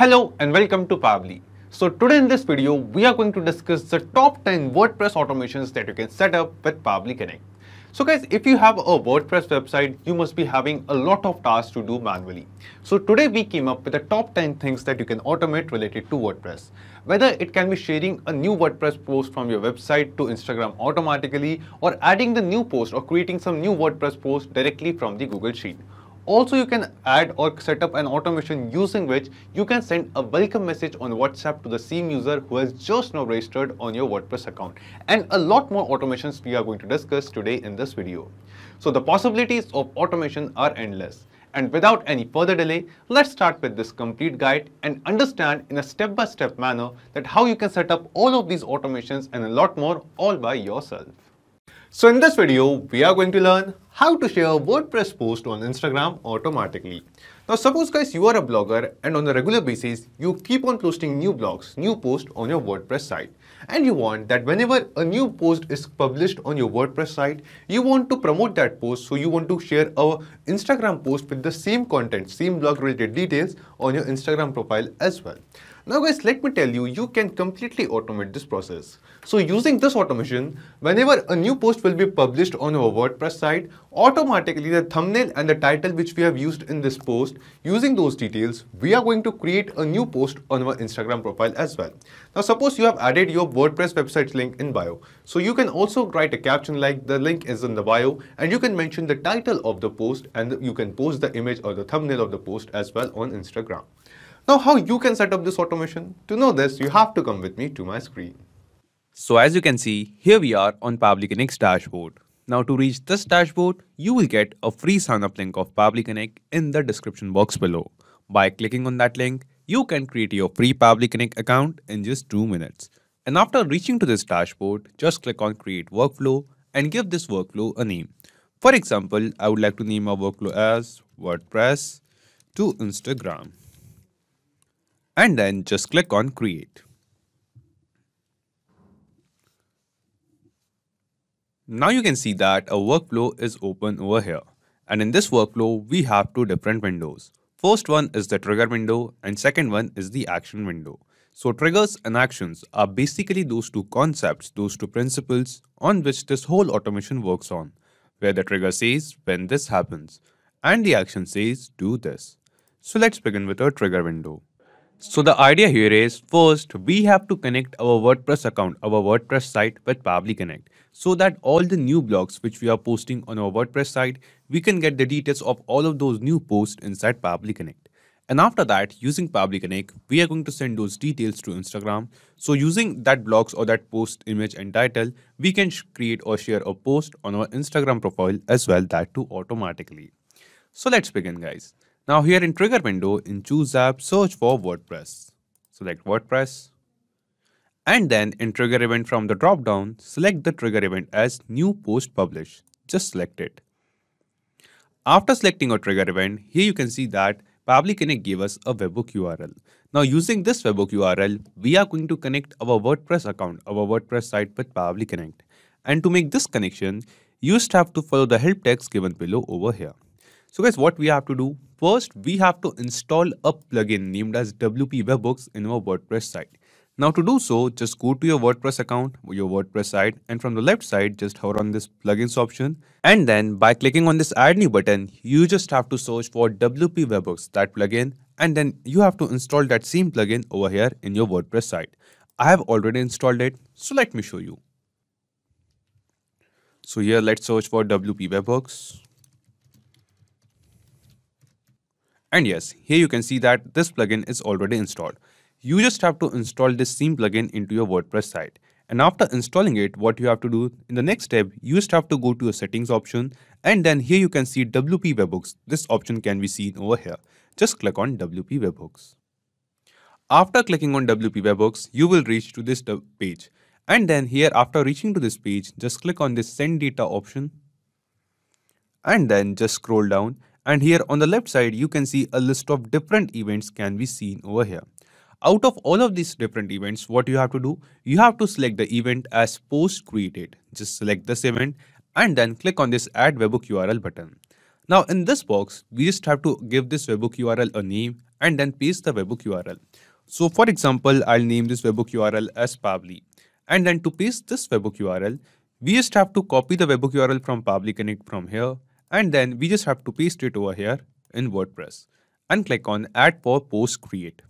Hello and welcome to Pavli. So today in this video, we are going to discuss the top 10 WordPress automations that you can set up with Pavli Connect. So guys, if you have a WordPress website, you must be having a lot of tasks to do manually. So today we came up with the top 10 things that you can automate related to WordPress. Whether it can be sharing a new WordPress post from your website to Instagram automatically or adding the new post or creating some new WordPress post directly from the Google Sheet. Also, you can add or set up an automation using which you can send a welcome message on WhatsApp to the same user who has just now registered on your WordPress account. And a lot more automations we are going to discuss today in this video. So the possibilities of automation are endless. And without any further delay, let's start with this complete guide and understand in a step-by-step -step manner that how you can set up all of these automations and a lot more all by yourself. So in this video, we are going to learn how to share WordPress post on Instagram automatically. Now suppose guys you are a blogger and on a regular basis you keep on posting new blogs, new posts on your WordPress site and you want that whenever a new post is published on your WordPress site you want to promote that post so you want to share a Instagram post with the same content, same blog related details on your Instagram profile as well. Now guys, let me tell you, you can completely automate this process. So using this automation, whenever a new post will be published on our WordPress site, automatically the thumbnail and the title which we have used in this post, using those details, we are going to create a new post on our Instagram profile as well. Now suppose you have added your WordPress website link in bio. So you can also write a caption like the link is in the bio and you can mention the title of the post and you can post the image or the thumbnail of the post as well on Instagram. Now how you can set up this automation? To know this, you have to come with me to my screen. So as you can see, here we are on PabliConnect's dashboard. Now to reach this dashboard, you will get a free sign up link of PabliConnect in the description box below. By clicking on that link, you can create your free PabliConnect account in just 2 minutes. And after reaching to this dashboard, just click on create workflow and give this workflow a name. For example, I would like to name my workflow as WordPress to Instagram and then just click on create. Now you can see that a workflow is open over here. And in this workflow, we have two different windows. First one is the trigger window and second one is the action window. So triggers and actions are basically those two concepts, those two principles on which this whole automation works on, where the trigger says when this happens and the action says do this. So let's begin with our trigger window. So the idea here is first we have to connect our WordPress account, our WordPress site with Pavli Connect so that all the new blogs which we are posting on our WordPress site, we can get the details of all of those new posts inside Pavli Connect. And after that, using Pavli Connect, we are going to send those details to Instagram. So using that blogs or that post image and title, we can create or share a post on our Instagram profile as well that too automatically. So let's begin guys. Now here in trigger window in choose app search for WordPress. Select WordPress and then in trigger event from the drop down select the trigger event as new post publish. Just select it. After selecting a trigger event here you can see that Connect gave us a webhook URL. Now using this webhook URL we are going to connect our WordPress account our WordPress site with Connect, and to make this connection you just have to follow the help text given below over here. So guys, what we have to do? First, we have to install a plugin named as WP Webhooks in our WordPress site. Now to do so, just go to your WordPress account, your WordPress site and from the left side, just hover on this plugins option. And then by clicking on this add new button, you just have to search for WP Webhooks, that plugin. And then you have to install that same plugin over here in your WordPress site. I have already installed it. So let me show you. So here, let's search for WP Webhooks. And yes, here you can see that this plugin is already installed. You just have to install this theme plugin into your WordPress site. And after installing it, what you have to do in the next step, you just have to go to your settings option and then here you can see WP Webhooks. This option can be seen over here. Just click on WP Webhooks. After clicking on WP Webhooks, you will reach to this page. And then here after reaching to this page, just click on this send data option. And then just scroll down and here on the left side, you can see a list of different events can be seen over here. Out of all of these different events, what you have to do? You have to select the event as post created. Just select this event and then click on this add webhook URL button. Now in this box, we just have to give this webhook URL a name and then paste the webhook URL. So for example, I'll name this webhook URL as Pavli. And then to paste this webhook URL, we just have to copy the webhook URL from Pavli Connect from here and then we just have to paste it over here in WordPress and click on add for post create.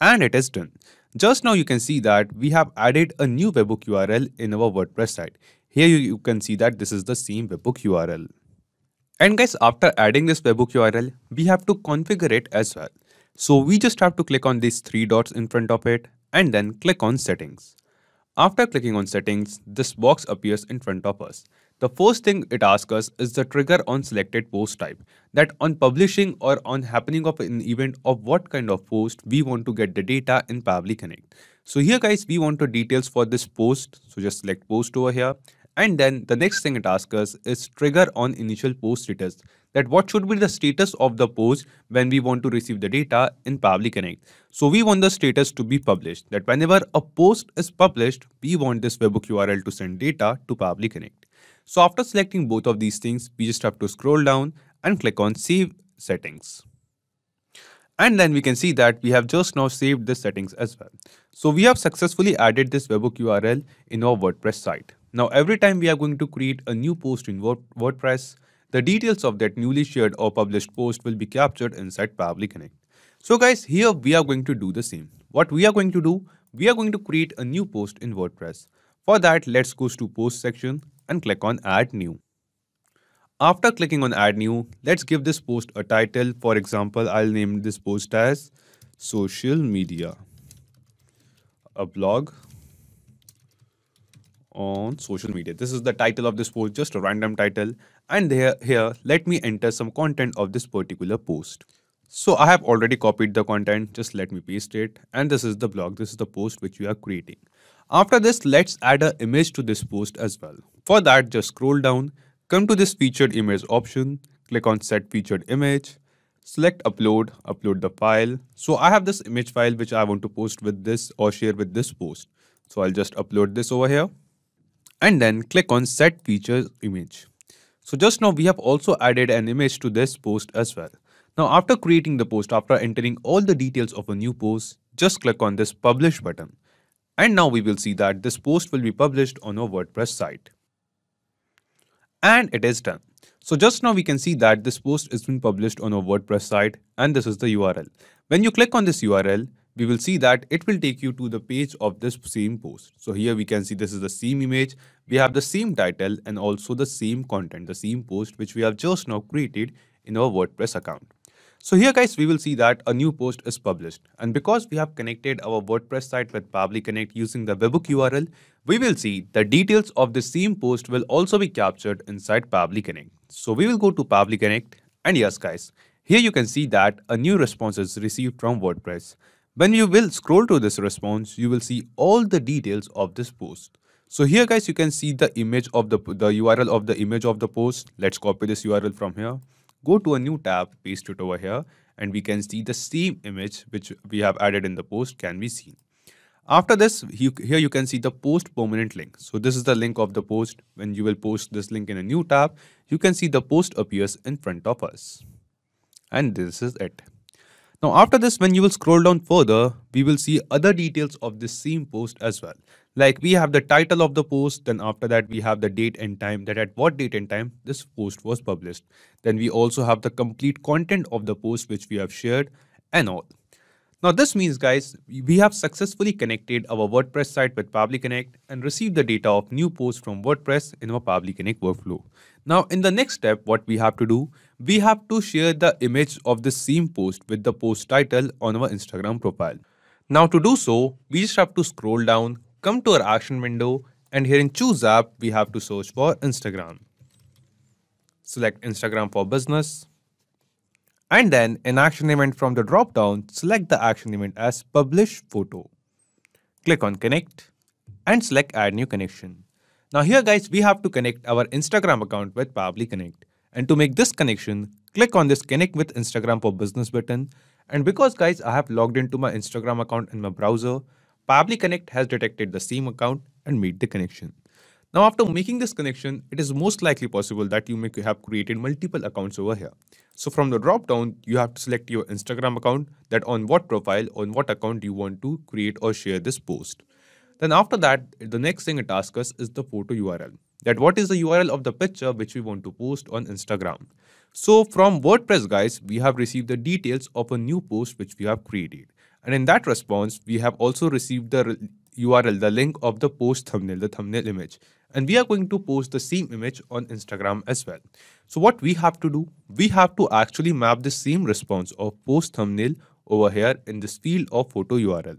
And it is done. Just now you can see that we have added a new webhook URL in our WordPress site. Here you can see that this is the same webhook URL. And guys, after adding this webhook URL, we have to configure it as well. So we just have to click on these three dots in front of it and then click on settings. After clicking on settings, this box appears in front of us the first thing it asks us is the trigger on selected post type, that on publishing or on happening of an event of what kind of post we want to get the data in Pavli Connect. So here guys, we want the details for this post. So just select post over here. And then the next thing it asks us is trigger on initial post status, that what should be the status of the post when we want to receive the data in Pavli Connect. So we want the status to be published, that whenever a post is published, we want this webhook URL to send data to Pavli Connect. So after selecting both of these things, we just have to scroll down and click on save settings. And then we can see that we have just now saved the settings as well. So we have successfully added this webhook URL in our WordPress site. Now every time we are going to create a new post in WordPress, the details of that newly shared or published post will be captured inside Pavli Connect. So guys, here we are going to do the same. What we are going to do, we are going to create a new post in WordPress. For that, let's go to post section and click on add new. After clicking on add new, let's give this post a title. For example, I'll name this post as social media, a blog on social media. This is the title of this post, just a random title. And here, here, let me enter some content of this particular post. So I have already copied the content, just let me paste it. And this is the blog, this is the post which we are creating. After this, let's add an image to this post as well. For that, just scroll down, come to this featured image option, click on set featured image, select upload, upload the file. So I have this image file which I want to post with this or share with this post. So I'll just upload this over here and then click on set features image. So just now we have also added an image to this post as well. Now after creating the post, after entering all the details of a new post, just click on this publish button. And now we will see that this post will be published on our WordPress site. And it is done. So just now we can see that this post has been published on our WordPress site and this is the URL. When you click on this URL, we will see that it will take you to the page of this same post. So here we can see this is the same image. We have the same title and also the same content, the same post which we have just now created in our WordPress account. So here guys, we will see that a new post is published and because we have connected our WordPress site with Pavli Connect using the webhook URL, we will see the details of the same post will also be captured inside Pavli Connect. So we will go to Pavli Connect and yes guys, here you can see that a new response is received from WordPress. When you will scroll to this response, you will see all the details of this post. So here guys, you can see the image of the, the URL of the image of the post. Let's copy this URL from here go to a new tab, paste it over here, and we can see the same image which we have added in the post can be seen. After this, here you can see the post permanent link. So this is the link of the post. When you will post this link in a new tab, you can see the post appears in front of us. And this is it. Now after this, when you will scroll down further, we will see other details of this same post as well like we have the title of the post then after that we have the date and time that at what date and time this post was published then we also have the complete content of the post which we have shared and all now this means guys we have successfully connected our wordpress site with Pabli Connect and received the data of new posts from wordpress in our Pabli Connect workflow now in the next step what we have to do we have to share the image of the same post with the post title on our instagram profile now to do so, we just have to scroll down, come to our action window and here in choose app, we have to search for Instagram. Select Instagram for business. And then in action event from the drop down, select the action event as publish photo. Click on connect and select add new connection. Now here guys, we have to connect our Instagram account with Pavli Connect. And to make this connection, click on this connect with Instagram for business button. And because guys, I have logged into my Instagram account in my browser, Pabli Connect has detected the same account and made the connection. Now, after making this connection, it is most likely possible that you may have created multiple accounts over here. So from the drop-down, you have to select your Instagram account that on what profile, on what account you want to create or share this post. Then after that, the next thing it asks us is the photo URL. That what is the URL of the picture which we want to post on Instagram. So from WordPress guys, we have received the details of a new post which we have created. And in that response, we have also received the URL, the link of the post thumbnail, the thumbnail image. And we are going to post the same image on Instagram as well. So what we have to do, we have to actually map the same response of post thumbnail over here in this field of photo URL.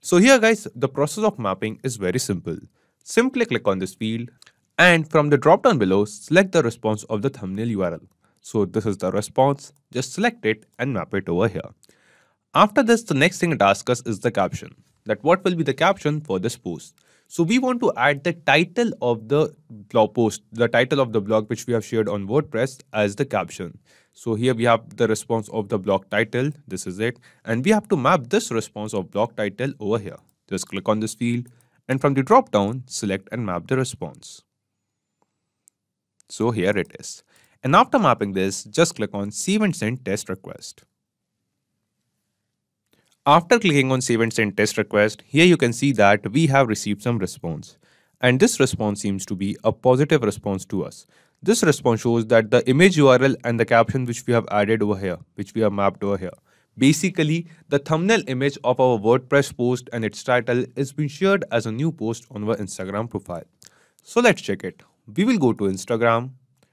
So here guys, the process of mapping is very simple. Simply click on this field and from the drop down below, select the response of the thumbnail URL. So this is the response, just select it and map it over here. After this, the next thing it asks us is the caption, that what will be the caption for this post. So we want to add the title of the blog post, the title of the blog which we have shared on WordPress as the caption. So here we have the response of the blog title, this is it. And we have to map this response of blog title over here. Just click on this field and from the drop down, select and map the response. So here it is. And after mapping this, just click on save and send test request. After clicking on save and send test request, here you can see that we have received some response. And this response seems to be a positive response to us. This response shows that the image URL and the caption which we have added over here, which we have mapped over here. Basically, the thumbnail image of our WordPress post and its title is being shared as a new post on our Instagram profile. So let's check it. We will go to Instagram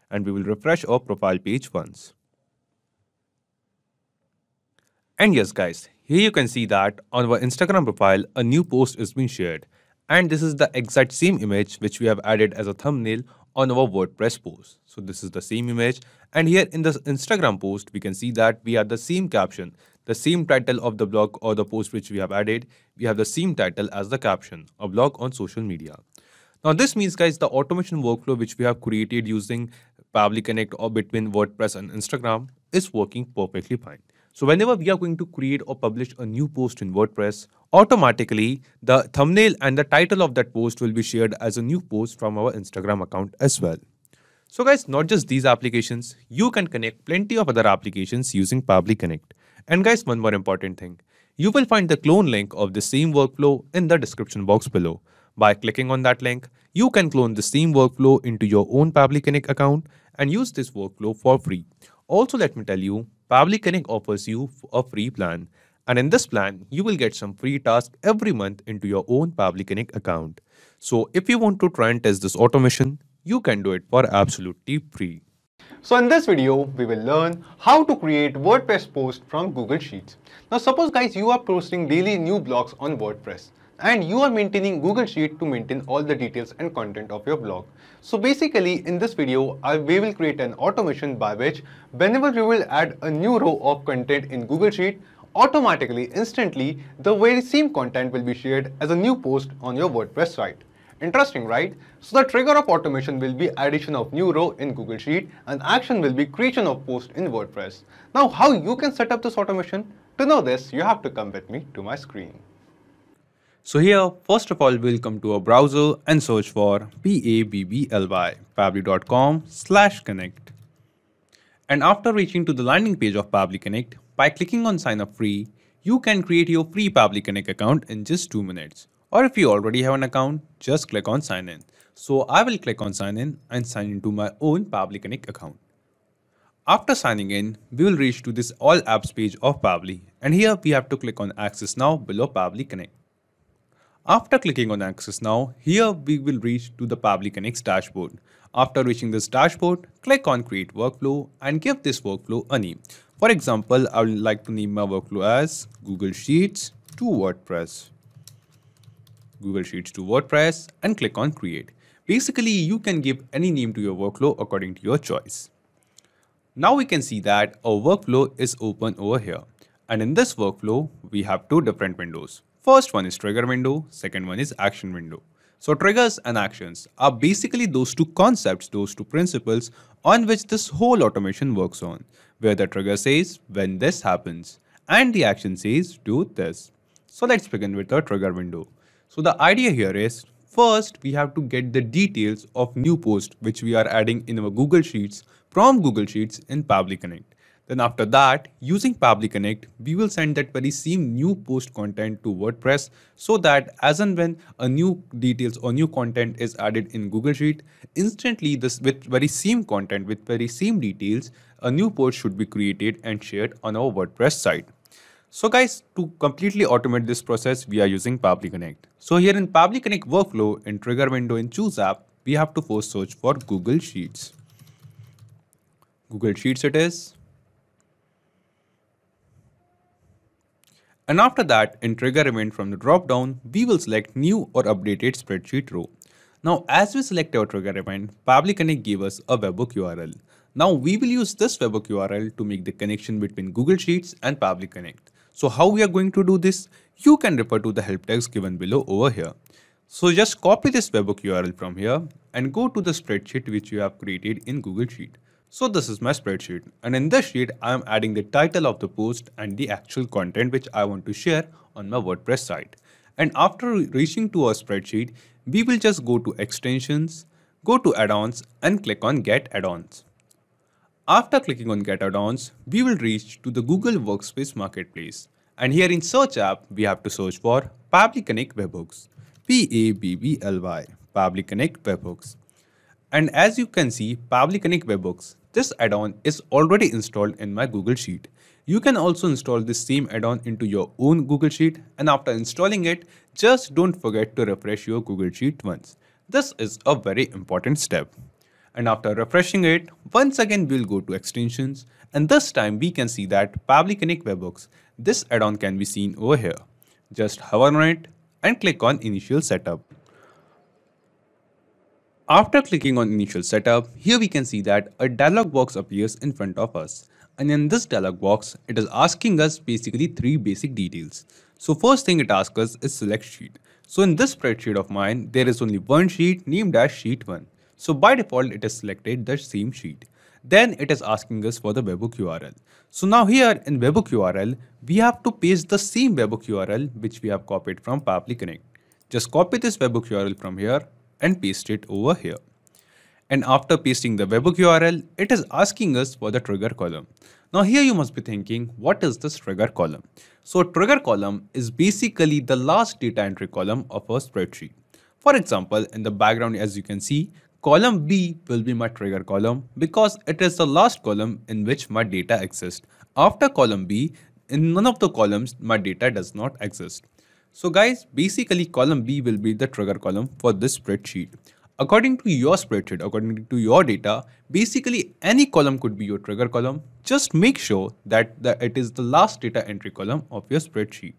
and we will refresh our profile page once. And yes guys, here you can see that on our Instagram profile, a new post is being shared. And this is the exact same image which we have added as a thumbnail on our WordPress post. So this is the same image. And here in the Instagram post, we can see that we have the same caption, the same title of the blog or the post which we have added. We have the same title as the caption, a blog on social media. Now this means guys, the automation workflow which we have created using Public Connect or between WordPress and Instagram is working perfectly fine. So whenever we are going to create or publish a new post in WordPress, automatically the thumbnail and the title of that post will be shared as a new post from our Instagram account as well. So guys, not just these applications, you can connect plenty of other applications using Pabli Connect. And guys, one more important thing. You will find the clone link of the same workflow in the description box below. By clicking on that link, you can clone the same workflow into your own Pabli Connect account and use this workflow for free. Also, let me tell you, Pavli Connect offers you a free plan. And in this plan, you will get some free tasks every month into your own Pavli Connect account. So if you want to try and test this automation, you can do it for absolutely free. So in this video, we will learn how to create WordPress posts from Google Sheets. Now suppose guys, you are posting daily new blogs on WordPress and you are maintaining Google Sheet to maintain all the details and content of your blog. So basically in this video, I, we will create an automation by which whenever you will add a new row of content in Google Sheet, automatically, instantly, the very same content will be shared as a new post on your WordPress site. Interesting, right? So the trigger of automation will be addition of new row in Google Sheet and action will be creation of post in WordPress. Now how you can set up this automation? To know this, you have to come with me to my screen. So here, first of all, we'll come to our browser and search for pabbly, pabbly.com slash connect. And after reaching to the landing page of Pabbly Connect, by clicking on sign up free, you can create your free Pabbly Connect account in just 2 minutes. Or if you already have an account, just click on sign in. So I will click on sign in and sign into my own Pabbly Connect account. After signing in, we will reach to this all apps page of Pabbly and here we have to click on access now below Pabbly Connect. After clicking on Access Now, here we will reach to the Pabli Connects dashboard. After reaching this dashboard, click on Create Workflow and give this workflow a name. For example, I would like to name my workflow as Google Sheets to WordPress. Google Sheets to WordPress and click on Create. Basically, you can give any name to your workflow according to your choice. Now we can see that our workflow is open over here. And in this workflow, we have two different windows. First one is trigger window, second one is action window. So triggers and actions are basically those two concepts, those two principles on which this whole automation works on, where the trigger says when this happens and the action says do this. So let's begin with the trigger window. So the idea here is first we have to get the details of new post which we are adding in our Google Sheets from Google Sheets in Pavli Connect. Then after that, using Public Connect, we will send that very same new post content to WordPress so that as and when a new details or new content is added in Google Sheet, instantly this with very same content with very same details, a new post should be created and shared on our WordPress site. So guys, to completely automate this process, we are using Public Connect. So here in Public Connect workflow in trigger window in choose app, we have to first search for Google Sheets. Google Sheets it is. And after that, in trigger event from the drop-down, we will select new or updated spreadsheet row. Now, as we select our trigger event, Public Connect gave us a webhook URL. Now, we will use this webhook URL to make the connection between Google Sheets and Public Connect. So how we are going to do this? You can refer to the help text given below over here. So just copy this webhook URL from here and go to the spreadsheet which you have created in Google Sheet. So this is my spreadsheet and in this sheet I am adding the title of the post and the actual content which I want to share on my WordPress site. And after reaching to our spreadsheet, we will just go to extensions, go to add-ons and click on get add-ons. After clicking on get add-ons, we will reach to the Google Workspace marketplace. And here in search app, we have to search for Pably Connect Webhooks, P-A-B-B-L-Y, Pably Connect Webhooks. And as you can see, Pably Connect Webhooks this add-on is already installed in my Google Sheet. You can also install this same add-on into your own Google Sheet and after installing it, just don't forget to refresh your Google Sheet once. This is a very important step. And after refreshing it, once again we'll go to extensions and this time we can see that Pavli Connect Webhooks. This add-on can be seen over here. Just hover on it and click on initial setup. After clicking on initial setup, here we can see that a dialog box appears in front of us. And in this dialog box, it is asking us basically three basic details. So first thing it asks us is select sheet. So in this spreadsheet of mine, there is only one sheet named as sheet 1. So by default, it has selected the same sheet. Then it is asking us for the webhook URL. So now here in webhook URL, we have to paste the same webhook URL which we have copied from Pavli Connect. Just copy this webhook URL from here and paste it over here. And after pasting the webhook URL, it is asking us for the trigger column. Now here you must be thinking, what is this trigger column? So trigger column is basically the last data entry column of a spreadsheet. For example, in the background as you can see, column B will be my trigger column because it is the last column in which my data exists. After column B, in none of the columns my data does not exist. So guys, basically column B will be the trigger column for this spreadsheet. According to your spreadsheet, according to your data, basically any column could be your trigger column. Just make sure that the, it is the last data entry column of your spreadsheet.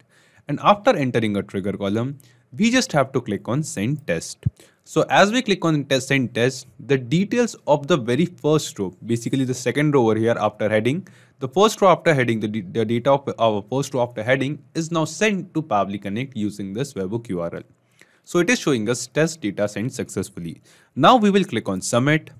And after entering a trigger column, we just have to click on send test. So as we click on test Send test, the details of the very first row, basically the second row over here after heading, the first row after heading, the, the data of our first row after heading is now sent to Pavli Connect using this Webhook URL. So it is showing us test data sent successfully. Now we will click on submit.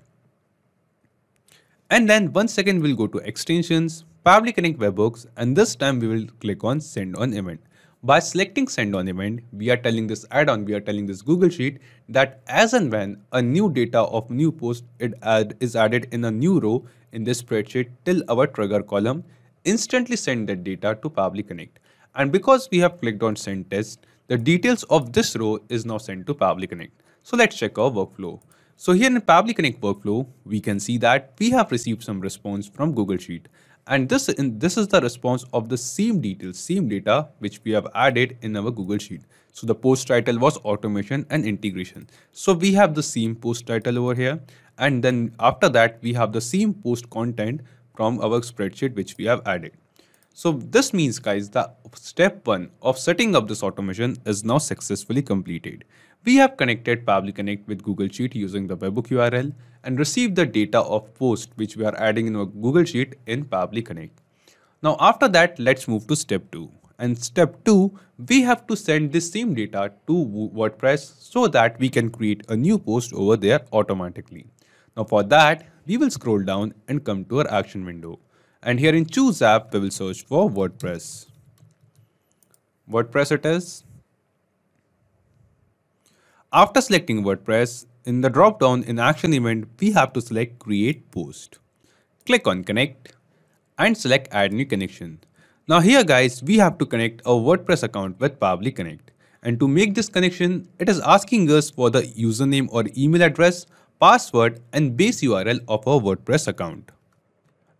And then once again we'll go to extensions, Pavli Connect webhooks and this time we will click on send on event. By selecting send on event, we are telling this add-on, we are telling this Google Sheet that as and when a new data of new post add, is added in a new row in this spreadsheet till our trigger column, instantly send that data to Pavli Connect. And because we have clicked on send test, the details of this row is now sent to Pavli Connect. So let's check our workflow. So here in Pavli Connect workflow, we can see that we have received some response from Google Sheet. And this, in, this is the response of the same details, same data which we have added in our Google Sheet. So the post title was automation and integration. So we have the same post title over here. And then after that, we have the same post content from our spreadsheet which we have added. So this means guys the step 1 of setting up this automation is now successfully completed. We have connected Pavli Connect with Google Sheet using the webhook URL and received the data of post which we are adding in our Google Sheet in Pavli Connect. Now after that, let's move to step 2. And step 2, we have to send this same data to WordPress so that we can create a new post over there automatically. Now for that, we will scroll down and come to our action window. And here in choose app, we will search for WordPress. WordPress it is. After selecting WordPress, in the drop-down in Action event, we have to select Create Post. Click on Connect and select Add New Connection. Now here guys, we have to connect our WordPress account with Pavli Connect. And to make this connection, it is asking us for the username or email address, password and base URL of our WordPress account.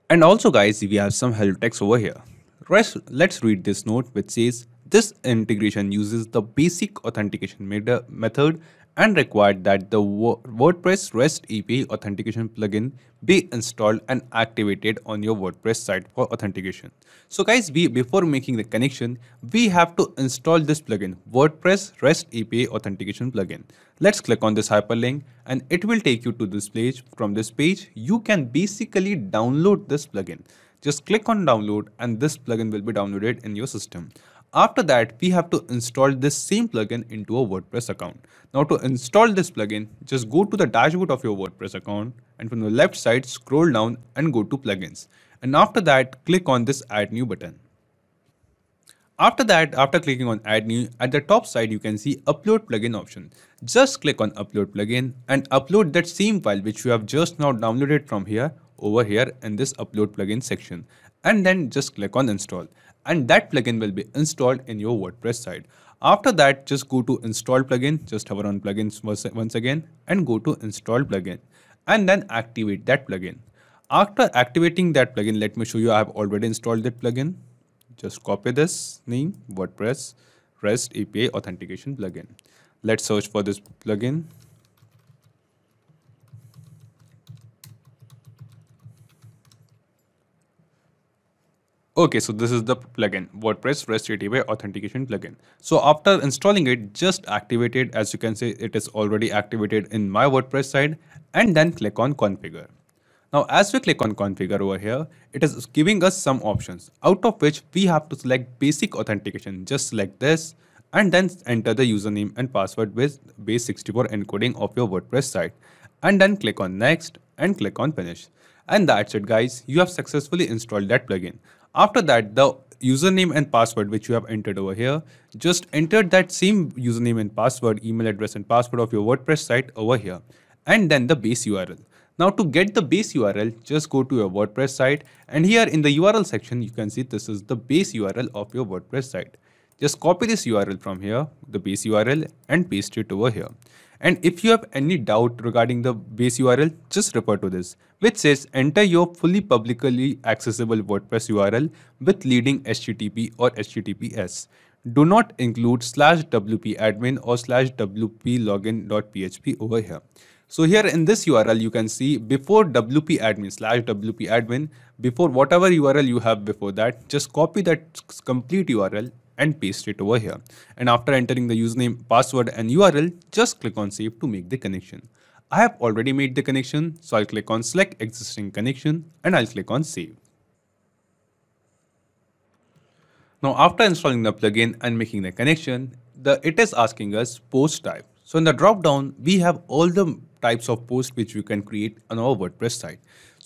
And also guys, we have some help text over here. Rest, let's read this note which says, this integration uses the basic authentication method and required that the WordPress REST API authentication plugin be installed and activated on your WordPress site for authentication. So guys, we before making the connection, we have to install this plugin, WordPress REST API authentication plugin. Let's click on this hyperlink and it will take you to this page. From this page, you can basically download this plugin. Just click on download and this plugin will be downloaded in your system. After that, we have to install this same plugin into a WordPress account. Now to install this plugin, just go to the dashboard of your WordPress account and from the left side, scroll down and go to plugins. And after that, click on this add new button. After that, after clicking on add new, at the top side you can see upload plugin option. Just click on upload plugin and upload that same file which you have just now downloaded from here over here in this upload plugin section and then just click on install and that plugin will be installed in your WordPress site. After that, just go to install plugin, just hover on plugins once again and go to install plugin and then activate that plugin. After activating that plugin, let me show you I have already installed that plugin. Just copy this name WordPress REST API authentication plugin. Let's search for this plugin Okay, so this is the plugin, WordPress REST API authentication plugin. So after installing it, just activate it. As you can see, it is already activated in my WordPress side and then click on configure. Now, as we click on configure over here, it is giving us some options out of which we have to select basic authentication, just like this and then enter the username and password with base64 encoding of your WordPress site and then click on next and click on finish. And that's it guys, you have successfully installed that plugin. After that, the username and password which you have entered over here, just enter that same username and password, email address and password of your WordPress site over here and then the base URL. Now to get the base URL, just go to your WordPress site and here in the URL section, you can see this is the base URL of your WordPress site. Just copy this URL from here, the base URL and paste it over here. And if you have any doubt regarding the base URL, just refer to this, which says enter your fully publicly accessible WordPress URL with leading HTTP or HTTPS. Do not include slash wp-admin or slash wp-login.php over here. So here in this URL, you can see before wp-admin slash wp-admin, before whatever URL you have before that, just copy that complete URL and paste it over here. And after entering the username, password and URL, just click on save to make the connection. I have already made the connection, so I'll click on select existing connection and I'll click on save. Now after installing the plugin and making the connection, the, it is asking us post type. So in the drop down, we have all the types of posts which we can create on our WordPress site.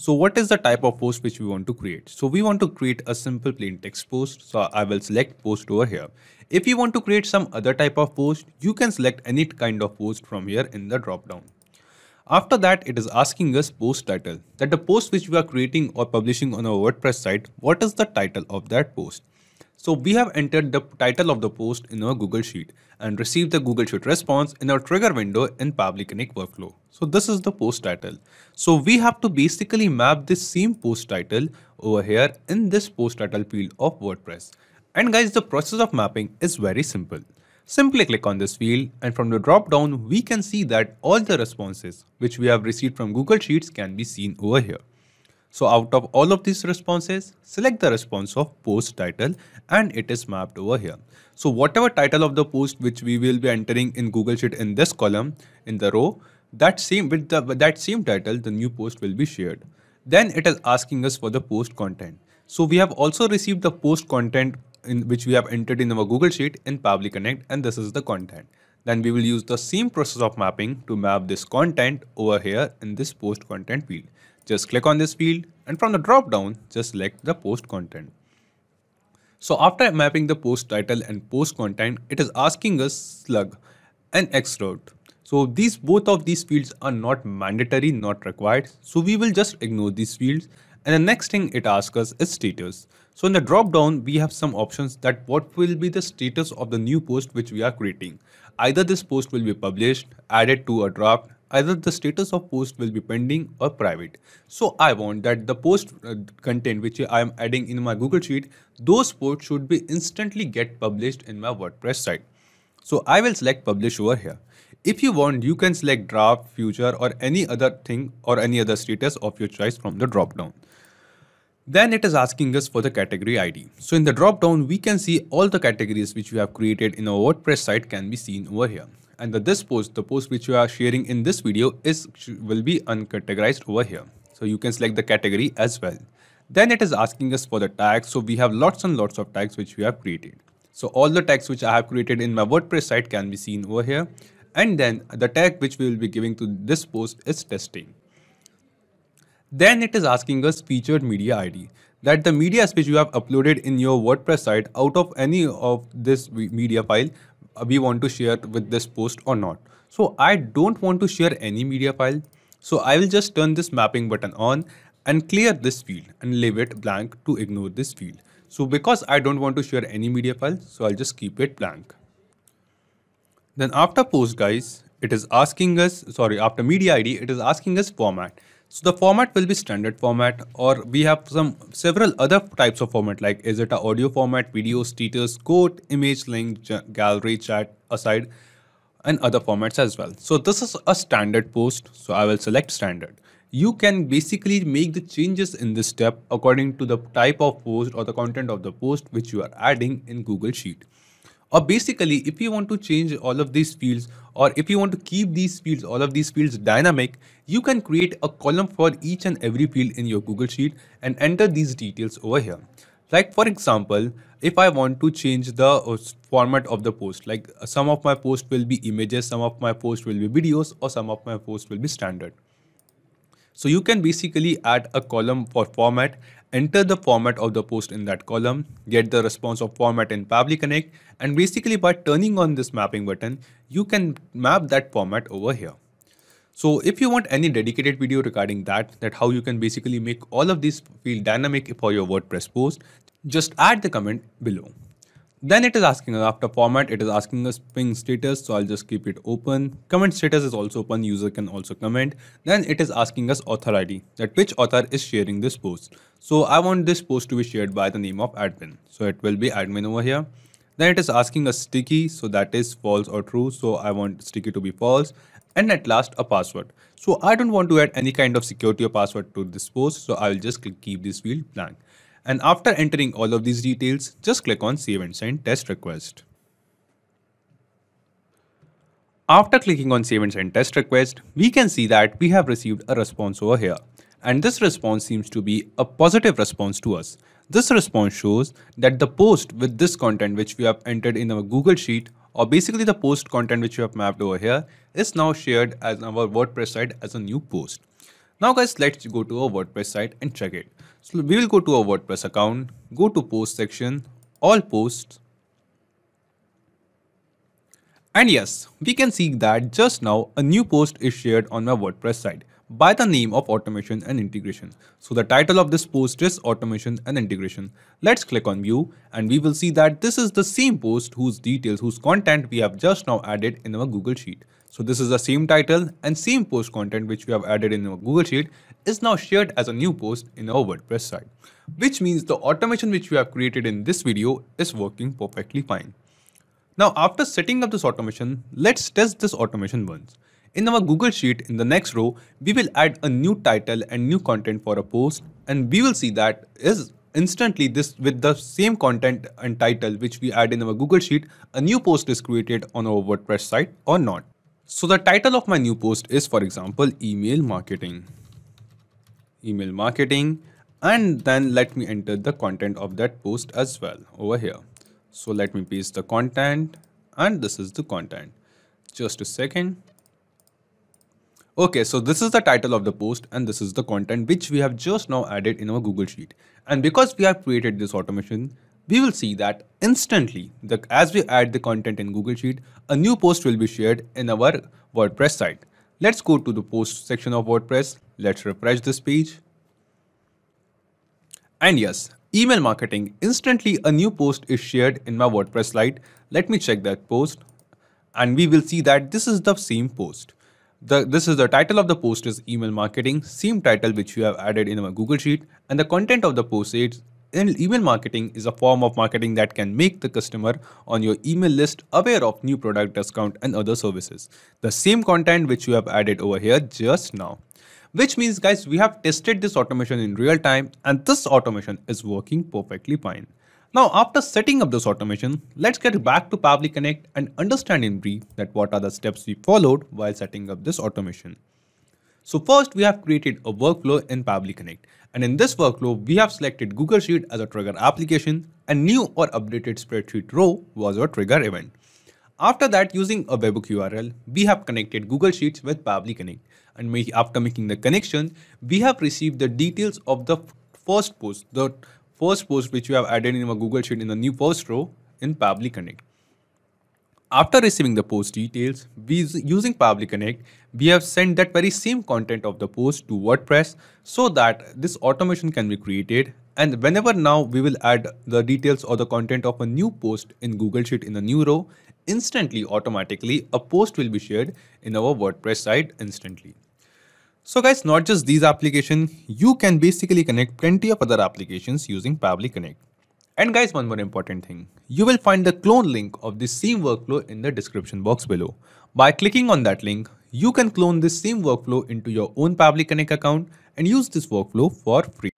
So what is the type of post which we want to create? So we want to create a simple plain text post. So I will select post over here. If you want to create some other type of post, you can select any kind of post from here in the drop down. After that, it is asking us post title that the post which we are creating or publishing on our WordPress site, what is the title of that post? So we have entered the title of the post in our Google Sheet and received the Google Sheet response in our trigger window in Public Link workflow. So this is the post title. So we have to basically map this same post title over here in this post title field of WordPress. And guys, the process of mapping is very simple. Simply click on this field and from the drop down, we can see that all the responses which we have received from Google Sheets can be seen over here. So out of all of these responses, select the response of post title and it is mapped over here. So whatever title of the post which we will be entering in Google Sheet in this column in the row, that same with the with that same title the new post will be shared. Then it is asking us for the post content. So we have also received the post content in which we have entered in our Google Sheet in Pavli Connect and this is the content. Then we will use the same process of mapping to map this content over here in this post content field. Just click on this field and from the drop down, just select the post content. So after mapping the post title and post content, it is asking us slug and excerpt. So these both of these fields are not mandatory, not required. So we will just ignore these fields. And the next thing it asks us is status. So in the drop down, we have some options that what will be the status of the new post which we are creating. Either this post will be published, added to a draft, either the status of post will be pending or private. So I want that the post uh, content which I am adding in my Google Sheet, those posts should be instantly get published in my WordPress site. So I will select publish over here. If you want, you can select draft, future or any other thing or any other status of your choice from the drop down. Then it is asking us for the category ID. So in the drop down, we can see all the categories which we have created in our WordPress site can be seen over here and the this post, the post which you are sharing in this video is will be uncategorized over here. So you can select the category as well. Then it is asking us for the tags. So we have lots and lots of tags which we have created. So all the tags which I have created in my WordPress site can be seen over here. And then the tag which we will be giving to this post is testing. Then it is asking us featured media ID that the media which you have uploaded in your WordPress site out of any of this media file uh, we want to share with this post or not. So I don't want to share any media file. So I will just turn this mapping button on and clear this field and leave it blank to ignore this field. So because I don't want to share any media file, so I'll just keep it blank. Then after post guys, it is asking us, sorry, after media ID, it is asking us format. So the format will be standard format or we have some several other types of format like is it a audio format, video, status, quote, image, link, gallery, chat aside and other formats as well. So this is a standard post. So I will select standard. You can basically make the changes in this step according to the type of post or the content of the post which you are adding in Google Sheet. Or basically, if you want to change all of these fields or if you want to keep these fields, all of these fields dynamic, you can create a column for each and every field in your Google Sheet and enter these details over here. Like for example, if I want to change the uh, format of the post, like uh, some of my post will be images, some of my post will be videos or some of my post will be standard. So you can basically add a column for format enter the format of the post in that column, get the response of format in Pabli Connect and basically by turning on this mapping button, you can map that format over here. So if you want any dedicated video regarding that, that how you can basically make all of these feel dynamic for your WordPress post, just add the comment below. Then it is asking us after format, it is asking us ping status. So I'll just keep it open. Comment status is also open. User can also comment. Then it is asking us author ID that which author is sharing this post. So I want this post to be shared by the name of admin. So it will be admin over here. Then it is asking us sticky. So that is false or true. So I want sticky to be false and at last a password. So I don't want to add any kind of security or password to this post. So I will just keep this field blank. And after entering all of these details, just click on Save and Send Test Request. After clicking on Save and Send Test Request, we can see that we have received a response over here. And this response seems to be a positive response to us. This response shows that the post with this content which we have entered in our Google Sheet or basically the post content which we have mapped over here is now shared as our WordPress site as a new post. Now guys, let's go to our WordPress site and check it. So we will go to our WordPress account, go to post section, all posts. And yes, we can see that just now a new post is shared on my WordPress site by the name of automation and integration. So the title of this post is automation and integration. Let's click on view and we will see that this is the same post whose details, whose content we have just now added in our Google Sheet. So this is the same title and same post content which we have added in our Google Sheet is now shared as a new post in our WordPress site. Which means the automation which we have created in this video is working perfectly fine. Now after setting up this automation, let's test this automation once. In our Google Sheet in the next row, we will add a new title and new content for a post and we will see that is instantly this with the same content and title which we add in our Google Sheet, a new post is created on our WordPress site or not. So the title of my new post is for example email marketing. Email marketing and then let me enter the content of that post as well over here. So let me paste the content and this is the content. Just a second. Okay, so this is the title of the post and this is the content which we have just now added in our Google Sheet. And because we have created this automation, we will see that instantly, the, as we add the content in Google Sheet, a new post will be shared in our WordPress site. Let's go to the post section of WordPress. Let's refresh this page. And yes, email marketing. Instantly, a new post is shared in my WordPress site. Let me check that post. And we will see that this is the same post. The, this is the title of the post is email marketing, same title which you have added in our Google Sheet, and the content of the post is and email marketing is a form of marketing that can make the customer on your email list aware of new product discount and other services. The same content which you have added over here just now. Which means guys, we have tested this automation in real time and this automation is working perfectly fine. Now after setting up this automation, let's get back to Pavli Connect and understand in brief that what are the steps we followed while setting up this automation. So first we have created a workflow in Pavli Connect and in this workflow we have selected Google Sheet as a trigger application and new or updated spreadsheet row was our trigger event. After that using a webhook URL we have connected Google Sheets with Pavli Connect and after making the connection we have received the details of the first post the first post which we have added in our Google Sheet in the new post row in Pavli Connect. After receiving the post details, we using Public Connect, we have sent that very same content of the post to WordPress so that this automation can be created and whenever now we will add the details or the content of a new post in Google Sheet in a new row, instantly automatically a post will be shared in our WordPress site instantly. So guys, not just these applications, you can basically connect plenty of other applications using Public Connect. And guys, one more important thing. You will find the clone link of this same workflow in the description box below. By clicking on that link, you can clone this same workflow into your own Pavli Connect account and use this workflow for free.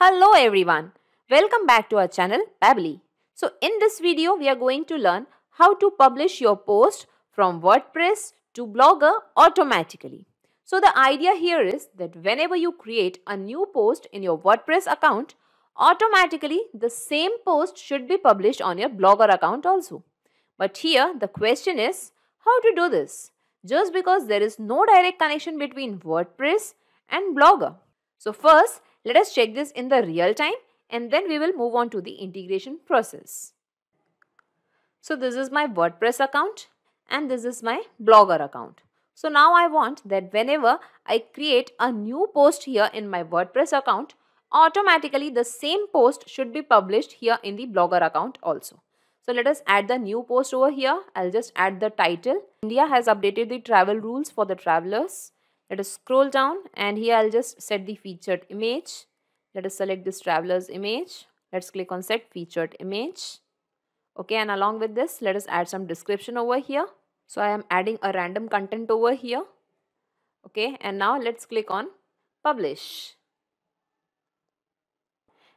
Hello everyone. Welcome back to our channel Pavli. So in this video, we are going to learn how to publish your post from WordPress to Blogger automatically. So the idea here is that whenever you create a new post in your WordPress account, Automatically, the same post should be published on your blogger account also. But here, the question is how to do this? Just because there is no direct connection between WordPress and blogger. So first, let us check this in the real time and then we will move on to the integration process. So this is my WordPress account and this is my blogger account. So now I want that whenever I create a new post here in my WordPress account, automatically the same post should be published here in the blogger account also. So let us add the new post over here. I'll just add the title. India has updated the travel rules for the travelers. Let us scroll down and here I'll just set the featured image. Let us select this traveler's image. Let's click on set featured image. Okay, and along with this, let us add some description over here. So I am adding a random content over here. Okay, and now let's click on publish.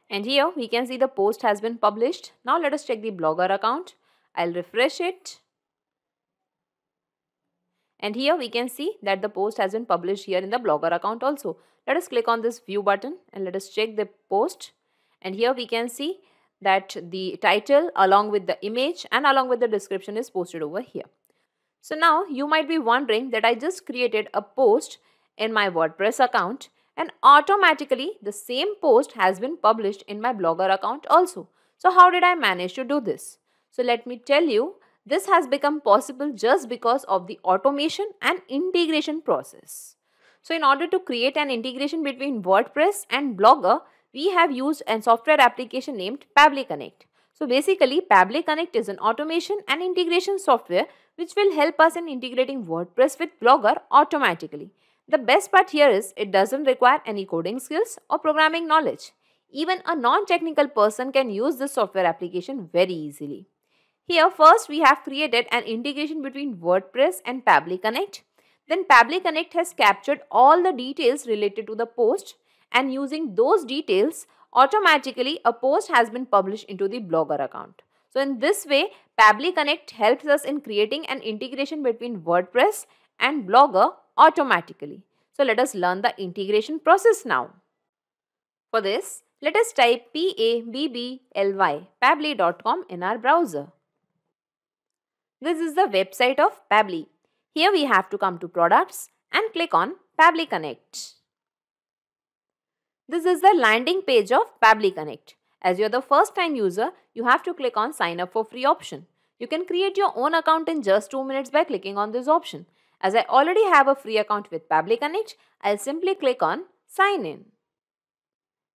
And here we can see the post has been published. Now let us check the blogger account. I'll refresh it. And here we can see that the post has been published here in the blogger account also. Let us click on this view button and let us check the post. And here we can see that the title along with the image and along with the description is posted over here. So now you might be wondering that I just created a post in my WordPress account and automatically the same post has been published in my blogger account also. So how did I manage to do this? So let me tell you, this has become possible just because of the automation and integration process. So in order to create an integration between WordPress and Blogger, we have used a software application named Pably Connect. So basically, Pably Connect is an automation and integration software which will help us in integrating WordPress with Blogger automatically. The best part here is it doesn't require any coding skills or programming knowledge. Even a non-technical person can use this software application very easily. Here first we have created an integration between WordPress and Pably Connect. Then Pably Connect has captured all the details related to the post and using those details automatically a post has been published into the blogger account. So in this way Pably Connect helps us in creating an integration between WordPress and Blogger automatically. So let us learn the integration process now. For this, let us type PABBLY, pably.com in our browser. This is the website of Pably. Here we have to come to products and click on Pably Connect. This is the landing page of Pably Connect. As you are the first time user, you have to click on sign up for free option. You can create your own account in just 2 minutes by clicking on this option. As I already have a free account with Pabli Connect, I'll simply click on Sign In.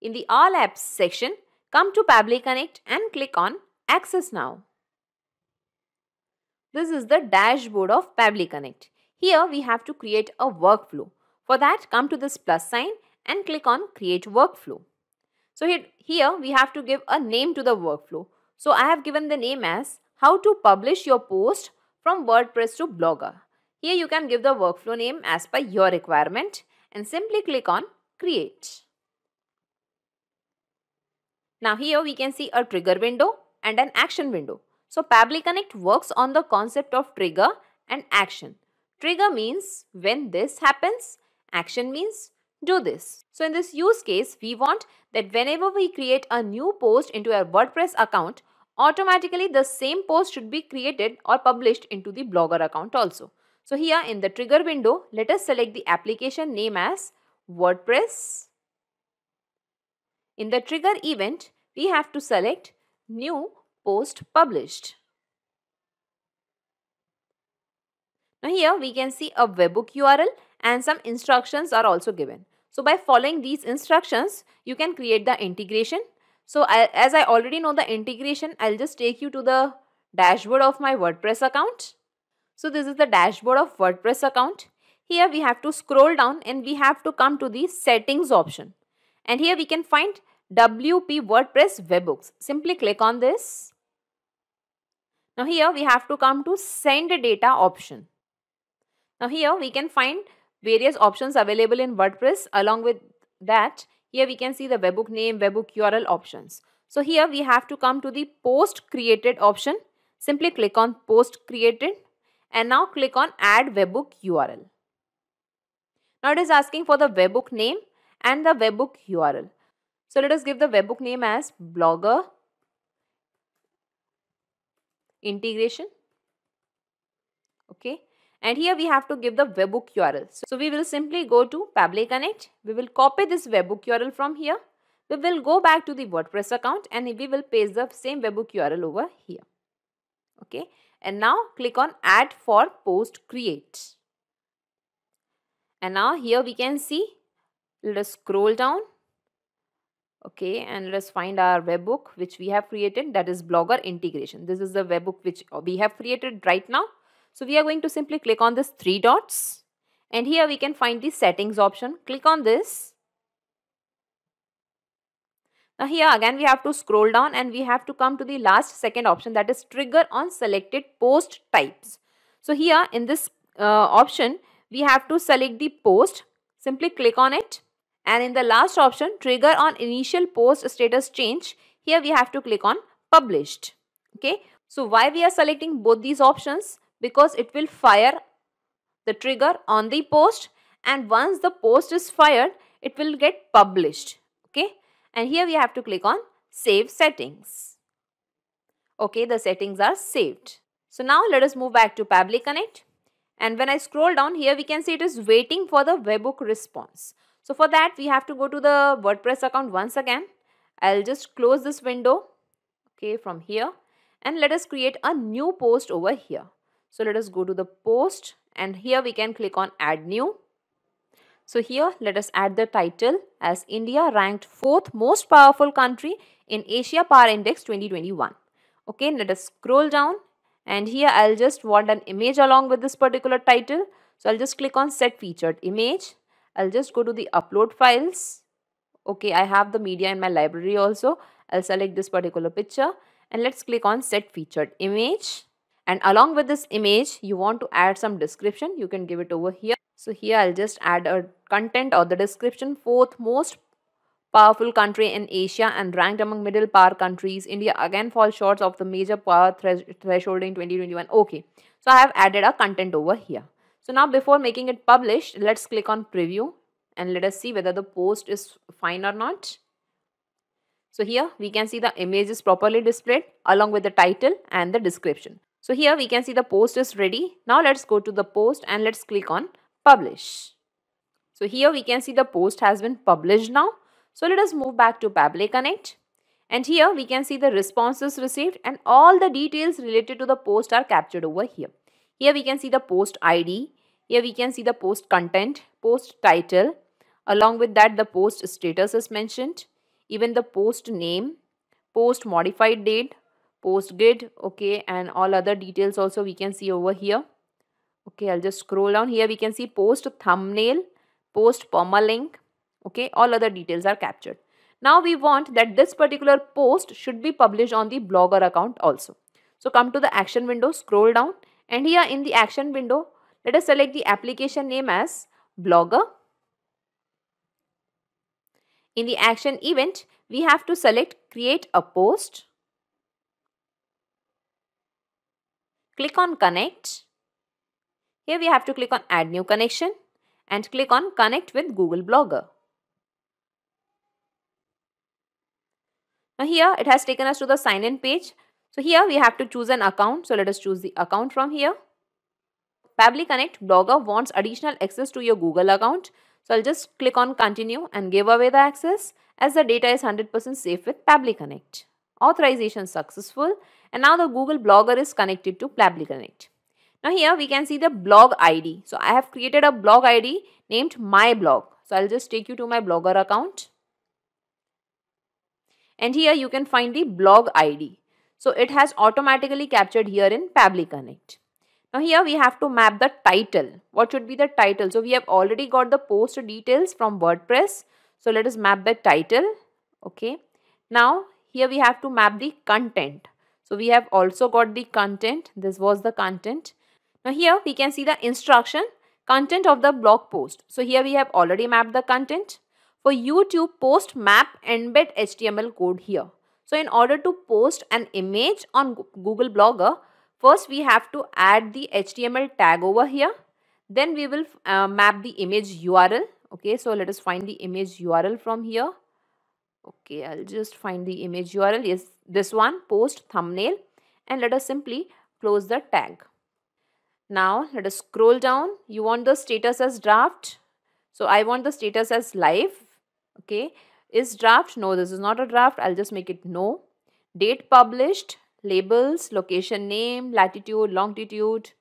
In the All Apps section, come to Pabli Connect and click on Access Now. This is the dashboard of Pabli Connect. Here we have to create a workflow. For that, come to this plus sign and click on Create Workflow. So here we have to give a name to the workflow. So I have given the name as How to Publish Your Post from WordPress to Blogger. Here you can give the workflow name as per your requirement and simply click on create. Now here we can see a trigger window and an action window. So Pabli Connect works on the concept of trigger and action. Trigger means when this happens, action means do this. So in this use case, we want that whenever we create a new post into our WordPress account, automatically the same post should be created or published into the Blogger account also. So here in the trigger window, let us select the application name as WordPress. In the trigger event, we have to select new post published. Now here we can see a webhook URL and some instructions are also given. So by following these instructions, you can create the integration. So I, as I already know the integration, I'll just take you to the dashboard of my WordPress account. So this is the dashboard of WordPress account. Here we have to scroll down and we have to come to the settings option. And here we can find WP WordPress webhooks. Simply click on this. Now here we have to come to send data option. Now here we can find various options available in WordPress along with that here we can see the webhook name, webhook URL options. So here we have to come to the post created option. Simply click on post created and now click on add Webbook URL. Now it is asking for the Webbook name and the Webbook URL. So let us give the Webbook name as blogger integration. Okay. And here we have to give the Webbook URL. So we will simply go to Pable Connect. We will copy this Webbook URL from here. We will go back to the WordPress account and we will paste the same Webbook URL over here. Okay and now click on add for post create and now here we can see let us scroll down okay and let us find our webbook which we have created that is blogger integration this is the webbook which we have created right now so we are going to simply click on this three dots and here we can find the settings option click on this now here again we have to scroll down and we have to come to the last second option that is trigger on selected post types. So here in this uh, option we have to select the post. Simply click on it and in the last option trigger on initial post status change here we have to click on published. Okay. So why we are selecting both these options? Because it will fire the trigger on the post and once the post is fired it will get published and here we have to click on save settings. Okay, the settings are saved. So now let us move back to Pabli Connect and when I scroll down here we can see it is waiting for the webhook response. So for that we have to go to the WordPress account once again. I'll just close this window okay from here and let us create a new post over here. So let us go to the post and here we can click on add new so here let us add the title as India ranked 4th most powerful country in Asia Power Index 2021. Okay, let us scroll down and here I'll just want an image along with this particular title. So I'll just click on set featured image. I'll just go to the upload files. Okay, I have the media in my library also. I'll select this particular picture and let's click on set featured image and along with this image you want to add some description you can give it over here so here i'll just add a content or the description fourth most powerful country in asia and ranked among middle power countries india again falls short of the major power threshold in 2021 okay so i have added a content over here so now before making it published let's click on preview and let us see whether the post is fine or not so here we can see the image is properly displayed along with the title and the description. So here we can see the post is ready. Now let's go to the post and let's click on publish. So here we can see the post has been published now. So let us move back to Pablet Connect. And here we can see the responses received and all the details related to the post are captured over here. Here we can see the post ID. Here we can see the post content, post title. Along with that the post status is mentioned. Even the post name, post modified date, PostGrid okay and all other details also we can see over here okay I'll just scroll down here we can see post thumbnail post permalink okay all other details are captured now we want that this particular post should be published on the blogger account also so come to the action window scroll down and here in the action window let us select the application name as blogger in the action event we have to select create a post Click on connect. Here we have to click on add new connection and click on connect with Google Blogger. Now here it has taken us to the sign in page. So here we have to choose an account. So let us choose the account from here. Pably Connect Blogger wants additional access to your Google account. So I'll just click on continue and give away the access as the data is 100% safe with Pably Connect. Authorization successful and now the Google Blogger is connected to Plably Connect. Now here we can see the blog ID. So I have created a blog ID named my blog. So I'll just take you to my blogger account. And here you can find the blog ID. So it has automatically captured here in Pably Connect. Now here we have to map the title. What should be the title? So we have already got the post details from WordPress. So let us map the title. Okay. Now here we have to map the content. So we have also got the content. This was the content. Now here we can see the instruction content of the blog post. So here we have already mapped the content. For YouTube post map embed HTML code here. So in order to post an image on Google Blogger, first we have to add the HTML tag over here. Then we will uh, map the image URL. Okay, so let us find the image URL from here. Okay, I'll just find the image URL. Yes, this one, post thumbnail. And let us simply close the tag. Now, let us scroll down. You want the status as draft. So, I want the status as live. Okay. Is draft? No, this is not a draft. I'll just make it no. Date published, labels, location name, latitude, longitude,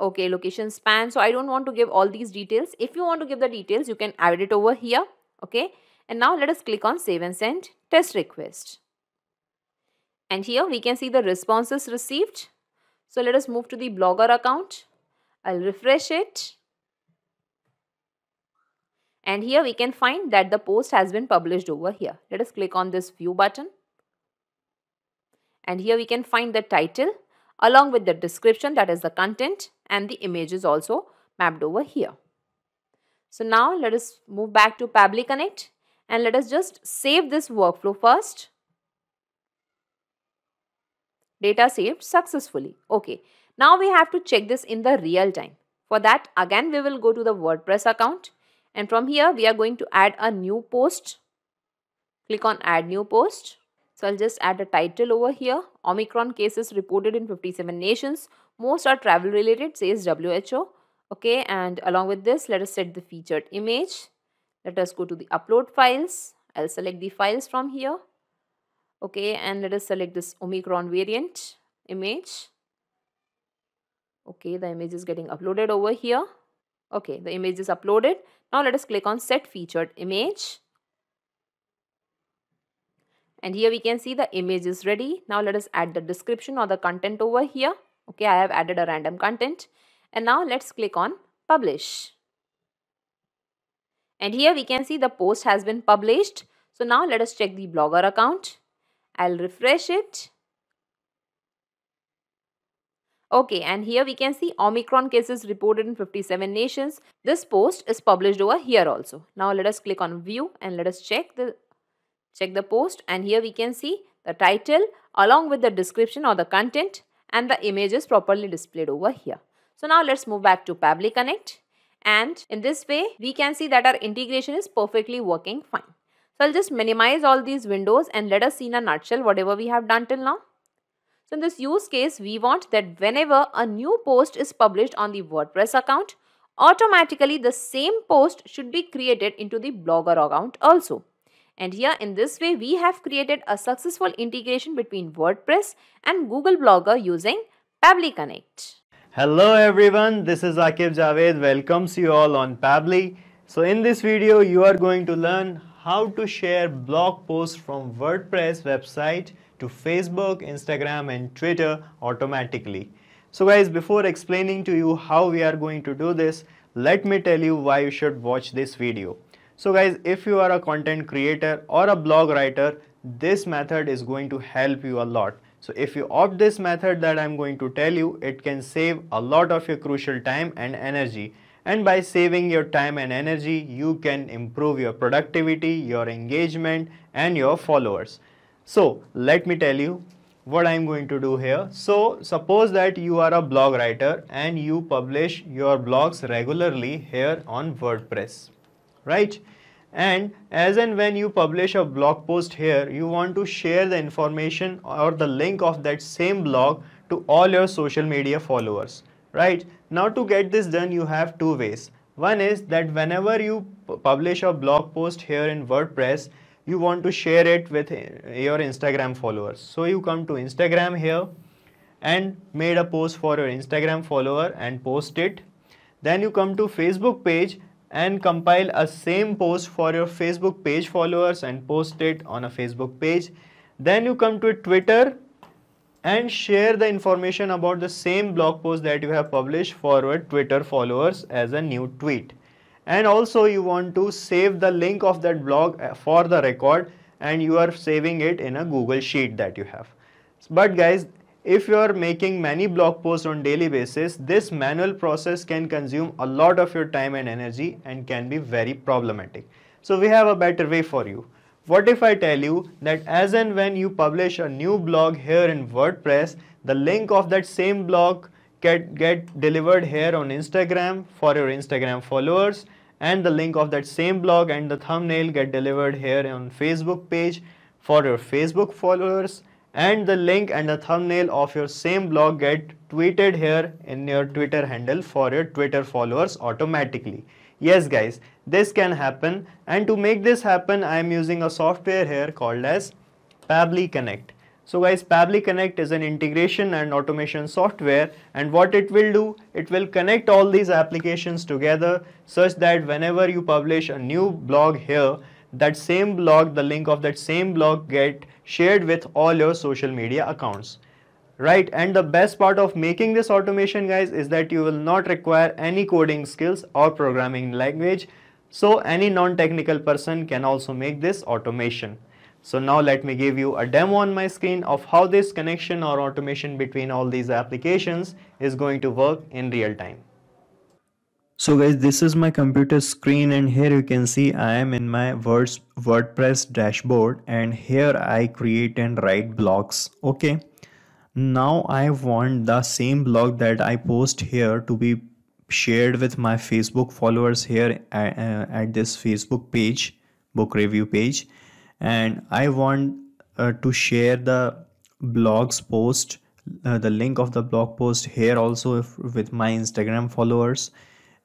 okay location span so i don't want to give all these details if you want to give the details you can add it over here okay and now let us click on save and send test request. And here we can see the responses received. So let us move to the blogger account. I'll refresh it. And here we can find that the post has been published over here. Let us click on this view button. And here we can find the title along with the description that is the content and the image is also mapped over here. So now let us move back to Pabli Connect and let us just save this workflow first. Data saved successfully. Okay. Now we have to check this in the real time. For that again we will go to the WordPress account and from here we are going to add a new post. Click on add new post. So I'll just add a title over here. Omicron cases reported in 57 nations. Most are travel related says WHO. Okay and along with this let us set the featured image let us go to the upload files. I'll select the files from here. Okay, and let us select this Omicron variant image. Okay, the image is getting uploaded over here. Okay, the image is uploaded. Now let us click on set featured image. And here we can see the image is ready. Now let us add the description or the content over here. Okay, I have added a random content. And now let's click on publish. And here we can see the post has been published. So now let us check the blogger account. I'll refresh it. Okay, and here we can see Omicron cases reported in 57 nations. This post is published over here also. Now let us click on view and let us check the check the post and here we can see the title along with the description or the content and the image is properly displayed over here. So now let's move back to Pabli Connect and in this way we can see that our integration is perfectly working fine. So I'll just minimize all these windows and let us see in a nutshell whatever we have done till now. So in this use case we want that whenever a new post is published on the WordPress account automatically the same post should be created into the blogger account also. And here in this way we have created a successful integration between WordPress and Google Blogger using Connect. Hello everyone, this is Akib Javed, welcomes you all on Pably. So in this video, you are going to learn how to share blog posts from WordPress website to Facebook, Instagram and Twitter automatically. So guys, before explaining to you how we are going to do this, let me tell you why you should watch this video. So guys, if you are a content creator or a blog writer, this method is going to help you a lot so if you opt this method that I'm going to tell you, it can save a lot of your crucial time and energy. And by saving your time and energy, you can improve your productivity, your engagement and your followers. So let me tell you what I'm going to do here. So suppose that you are a blog writer and you publish your blogs regularly here on WordPress, right? and as and when you publish a blog post here you want to share the information or the link of that same blog to all your social media followers right now to get this done you have two ways one is that whenever you publish a blog post here in WordPress you want to share it with eh, your Instagram followers so you come to Instagram here and made a post for your Instagram follower and post it then you come to Facebook page and compile a same post for your Facebook page followers and post it on a Facebook page. Then you come to Twitter and share the information about the same blog post that you have published for your Twitter followers as a new tweet. And also you want to save the link of that blog uh, for the record and you are saving it in a Google Sheet that you have. But guys, if you are making many blog posts on daily basis, this manual process can consume a lot of your time and energy and can be very problematic. So we have a better way for you. What if I tell you that as and when you publish a new blog here in WordPress, the link of that same blog get, get delivered here on Instagram for your Instagram followers and the link of that same blog and the thumbnail get delivered here on Facebook page for your Facebook followers and the link and the thumbnail of your same blog get tweeted here in your Twitter handle for your Twitter followers automatically. Yes guys, this can happen and to make this happen I am using a software here called as Pably Connect. So guys, Pably Connect is an integration and automation software and what it will do, it will connect all these applications together such that whenever you publish a new blog here, that same blog, the link of that same blog get shared with all your social media accounts right and the best part of making this automation guys is that you will not require any coding skills or programming language so any non-technical person can also make this automation so now let me give you a demo on my screen of how this connection or automation between all these applications is going to work in real time so guys, this is my computer screen and here you can see I am in my WordPress dashboard and here I create and write blocks. Okay. Now I want the same blog that I post here to be shared with my Facebook followers here at, uh, uh, at this Facebook page, book review page. And I want uh, to share the blogs post, uh, the link of the blog post here also if, with my Instagram followers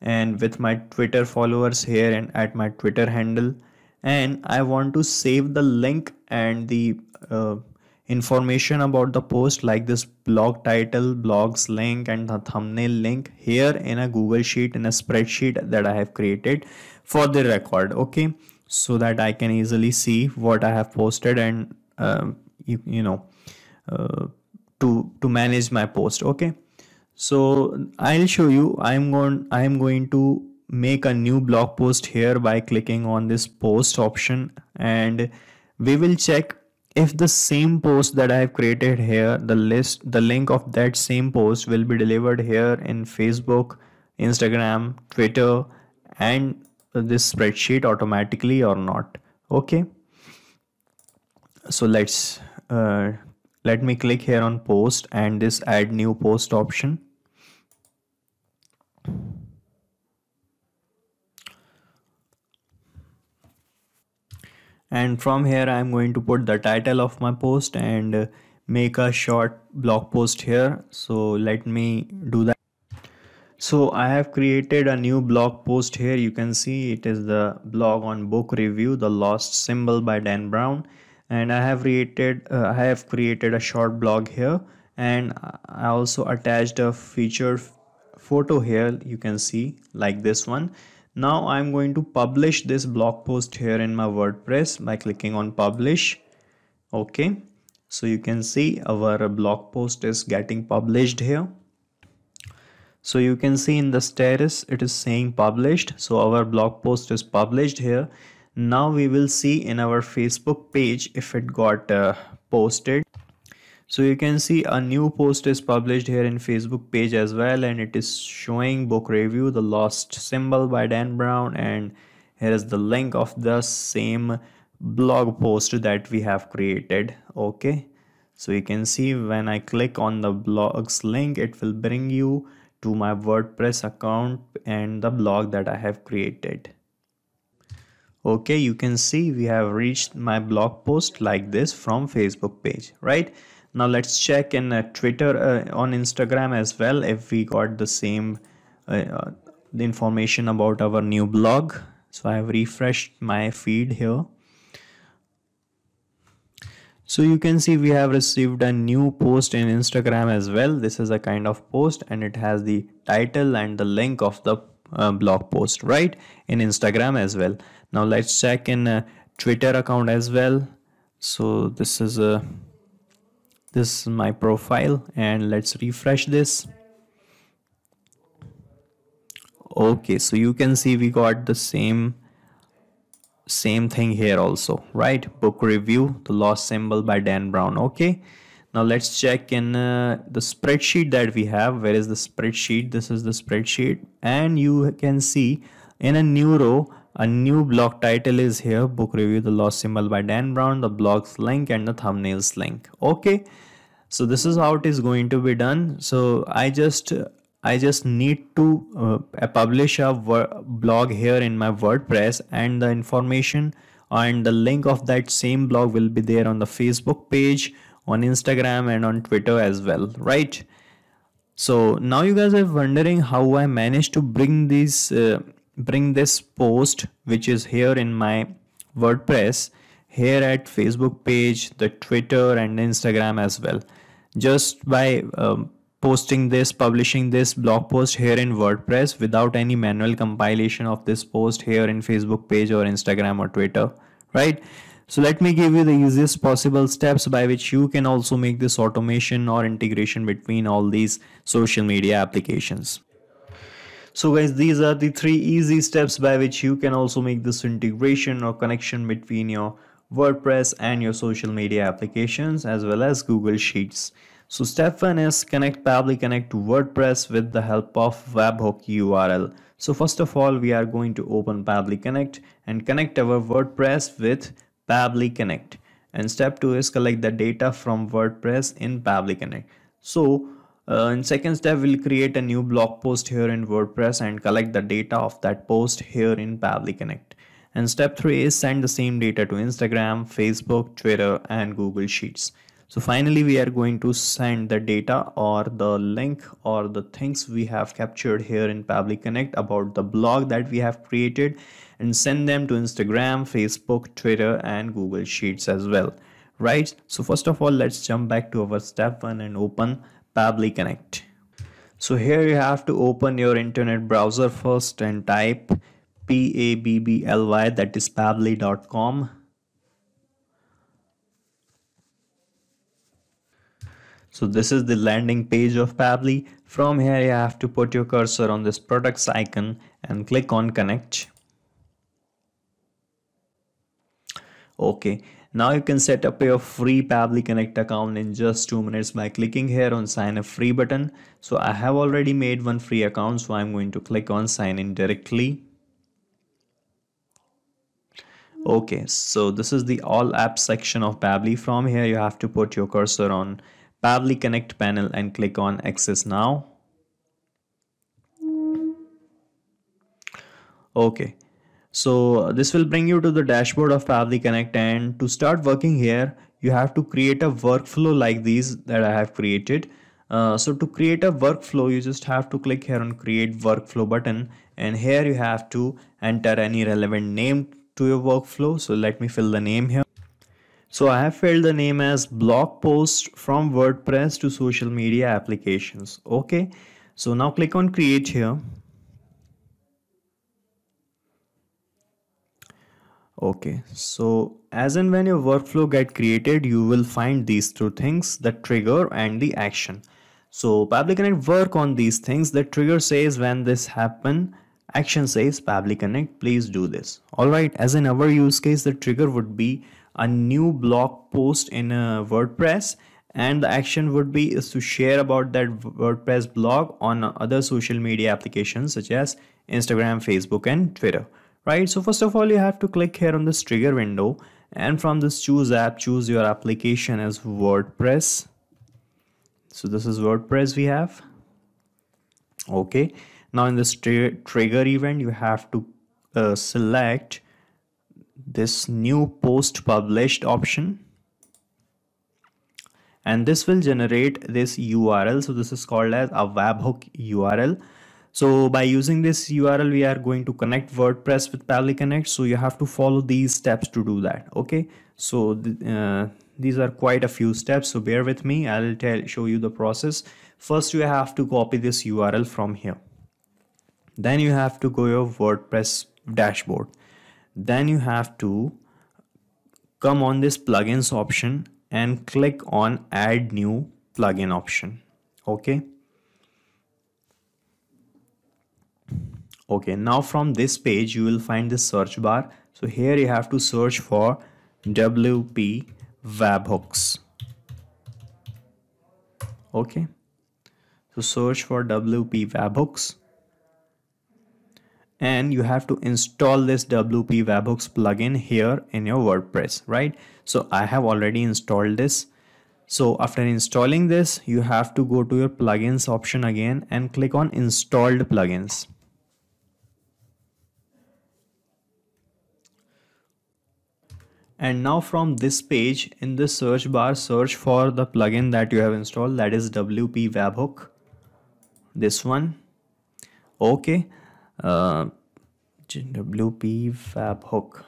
and with my Twitter followers here and at my Twitter handle. And I want to save the link and the uh, information about the post like this blog title, blogs link and the thumbnail link here in a Google sheet in a spreadsheet that I have created for the record. Okay. So that I can easily see what I have posted and um, you, you know, uh, to, to manage my post. Okay so I'll show you I'm going I'm going to make a new blog post here by clicking on this post option and we will check if the same post that I have created here the list the link of that same post will be delivered here in Facebook Instagram Twitter and this spreadsheet automatically or not okay so let's uh, let me click here on post and this add new post option and from here I'm going to put the title of my post and make a short blog post here so let me do that so I have created a new blog post here you can see it is the blog on book review the lost symbol by Dan Brown and I have created uh, I have created a short blog here and I also attached a feature photo here you can see like this one now I'm going to publish this blog post here in my WordPress by clicking on publish okay so you can see our blog post is getting published here so you can see in the status it is saying published so our blog post is published here now we will see in our facebook page if it got uh, posted so you can see a new post is published here in facebook page as well and it is showing book review the lost symbol by dan brown and here is the link of the same blog post that we have created okay so you can see when i click on the blogs link it will bring you to my wordpress account and the blog that i have created okay you can see we have reached my blog post like this from facebook page right now let's check in uh, twitter uh, on instagram as well if we got the same uh, uh, information about our new blog so i have refreshed my feed here so you can see we have received a new post in instagram as well this is a kind of post and it has the title and the link of the uh, blog post right in instagram as well now let's check in a uh, twitter account as well so this is a uh, this is my profile and let's refresh this okay so you can see we got the same same thing here also right book review the lost symbol by dan brown okay now let's check in uh, the spreadsheet that we have where is the spreadsheet this is the spreadsheet and you can see in a new row a new blog title is here, book review, The Lost Symbol by Dan Brown, the blog's link and the thumbnails link. Okay, so this is how it is going to be done. So I just I just need to uh, publish a blog here in my WordPress and the information and the link of that same blog will be there on the Facebook page, on Instagram and on Twitter as well, right? So now you guys are wondering how I managed to bring these uh, bring this post which is here in my WordPress here at Facebook page, the Twitter and Instagram as well. Just by um, posting this, publishing this blog post here in WordPress without any manual compilation of this post here in Facebook page or Instagram or Twitter, right? So let me give you the easiest possible steps by which you can also make this automation or integration between all these social media applications. So guys, these are the three easy steps by which you can also make this integration or connection between your WordPress and your social media applications as well as Google Sheets. So step one is connect Pably Connect to WordPress with the help of webhook URL. So first of all, we are going to open Pably Connect and connect our WordPress with Pably Connect. And step two is collect the data from WordPress in Pably Connect. So uh, in second step, we'll create a new blog post here in WordPress and collect the data of that post here in Pavli Connect. And step three is send the same data to Instagram, Facebook, Twitter, and Google Sheets. So finally, we are going to send the data or the link or the things we have captured here in Public Connect about the blog that we have created and send them to Instagram, Facebook, Twitter, and Google Sheets as well. Right. So first of all, let's jump back to our step one and open Pably Connect. So here you have to open your internet browser first and type P-A-B-B-L-Y that is pably.com. So this is the landing page of Pably. From here you have to put your cursor on this products icon and click on connect. Okay now you can set up your free Pably Connect account in just 2 minutes by clicking here on sign up free button. So I have already made one free account so I'm going to click on sign in directly. Okay, so this is the all apps section of Pably. From here you have to put your cursor on Pably Connect panel and click on access now. Okay, so this will bring you to the dashboard of Pavli Connect and to start working here, you have to create a workflow like these that I have created. Uh, so to create a workflow, you just have to click here on create workflow button and here you have to enter any relevant name to your workflow. So let me fill the name here. So I have filled the name as blog post from WordPress to social media applications. Okay. So now click on create here okay so as and when your workflow get created you will find these two things the trigger and the action so public connect work on these things the trigger says when this happen action says public connect please do this all right as in our use case the trigger would be a new blog post in a wordpress and the action would be is to share about that wordpress blog on other social media applications such as instagram facebook and twitter right so first of all you have to click here on this trigger window and from this choose app choose your application as WordPress so this is WordPress we have okay now in this tr trigger event you have to uh, select this new post published option and this will generate this URL so this is called as a webhook URL so by using this URL, we are going to connect WordPress with Pally Connect. So you have to follow these steps to do that. Okay. So th uh, these are quite a few steps. So bear with me. I'll tell show you the process. First, you have to copy this URL from here. Then you have to go your WordPress dashboard. Then you have to come on this plugins option and click on add new plugin option. Okay okay now from this page you will find the search bar so here you have to search for wp webhooks okay so search for wp webhooks and you have to install this wp webhooks plugin here in your wordpress right so i have already installed this so after installing this you have to go to your plugins option again and click on installed plugins and now from this page in the search bar search for the plugin that you have installed that is WP webhook this one okay uh, WP webhook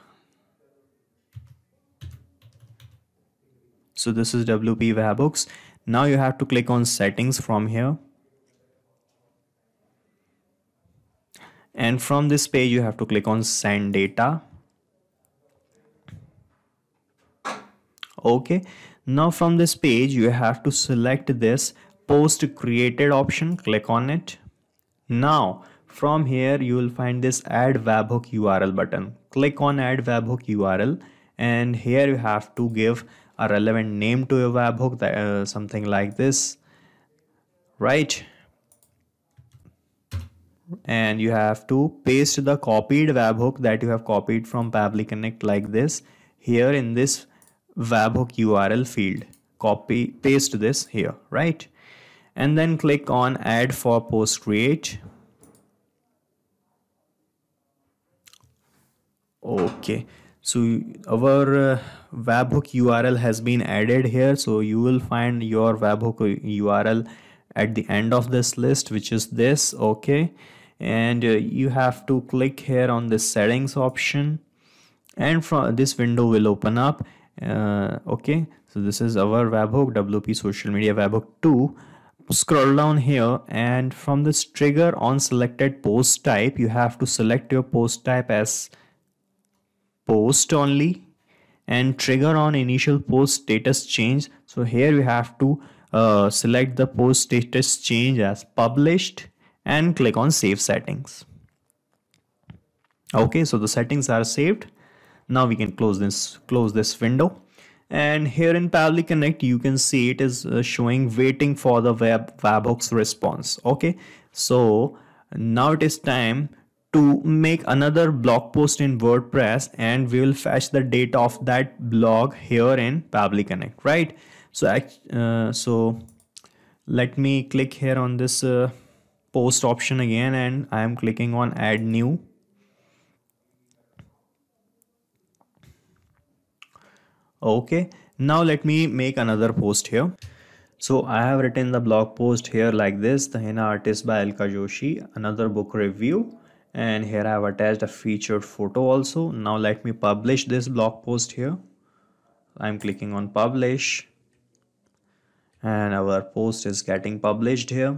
so this is WP webhooks now you have to click on settings from here and from this page you have to click on send data okay now from this page you have to select this post created option click on it now from here you will find this add webhook url button click on add webhook url and here you have to give a relevant name to your webhook that uh, something like this right and you have to paste the copied webhook that you have copied from Pavli Connect like this here in this webhook URL field. Copy, paste this here, right? And then click on add for post create. Okay, so our uh, webhook URL has been added here. So you will find your webhook URL at the end of this list, which is this, okay? And uh, you have to click here on the settings option and from this window will open up uh, okay so this is our webhook wp social media webhook 2 scroll down here and from this trigger on selected post type you have to select your post type as post only and trigger on initial post status change so here you have to uh, select the post status change as published and click on save settings okay so the settings are saved now we can close this close this window and here in Pavli Connect you can see it is uh, showing waiting for the web webhooks response okay so now it is time to make another blog post in WordPress and we will fetch the data of that blog here in Pavli Connect right so uh, so let me click here on this uh, post option again and I am clicking on add new okay now let me make another post here so i have written the blog post here like this the henna artist by elka joshi another book review and here i have attached a featured photo also now let me publish this blog post here i'm clicking on publish and our post is getting published here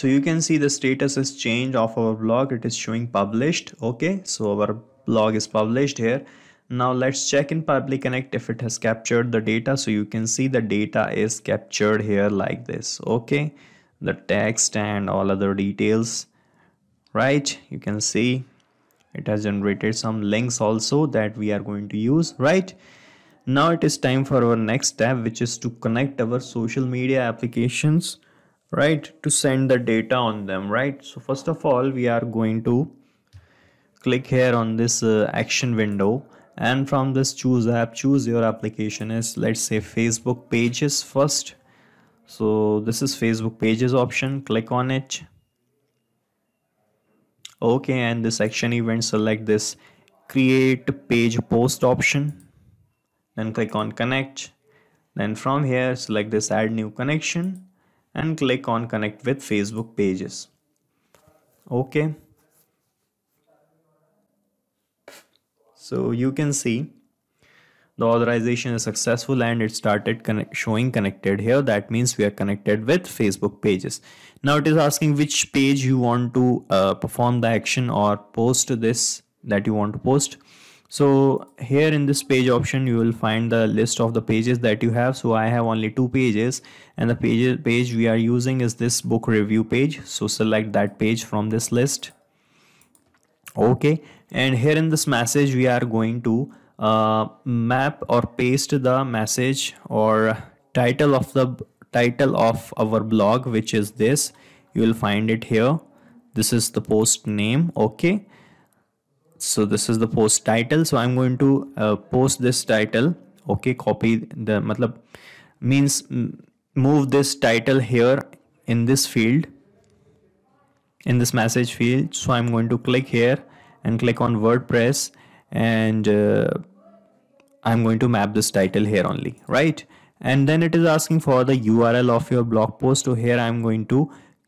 so you can see the status has changed of our blog it is showing published okay so our log is published here. Now let's check in Public Connect if it has captured the data. So you can see the data is captured here like this. Okay, the text and all other details, right? You can see it has generated some links also that we are going to use, right? Now it is time for our next step, which is to connect our social media applications, right? To send the data on them, right? So first of all, we are going to click here on this uh, action window and from this choose app choose your application is let's say facebook pages first so this is facebook pages option click on it okay and this action event select this create page post option then click on connect then from here select this add new connection and click on connect with facebook pages okay So you can see the authorization is successful and it started showing connected here. That means we are connected with Facebook pages. Now it is asking which page you want to uh, perform the action or post this that you want to post. So here in this page option, you will find the list of the pages that you have. So I have only two pages and the page, page we are using is this book review page. So select that page from this list. Okay and here in this message we are going to uh, map or paste the message or title of the title of our blog which is this you will find it here this is the post name okay so this is the post title so i'm going to uh, post this title okay copy the matlab means move this title here in this field in this message field so i'm going to click here and click on WordPress and uh, I'm going to map this title here only right and then it is asking for the URL of your blog post so here I'm going to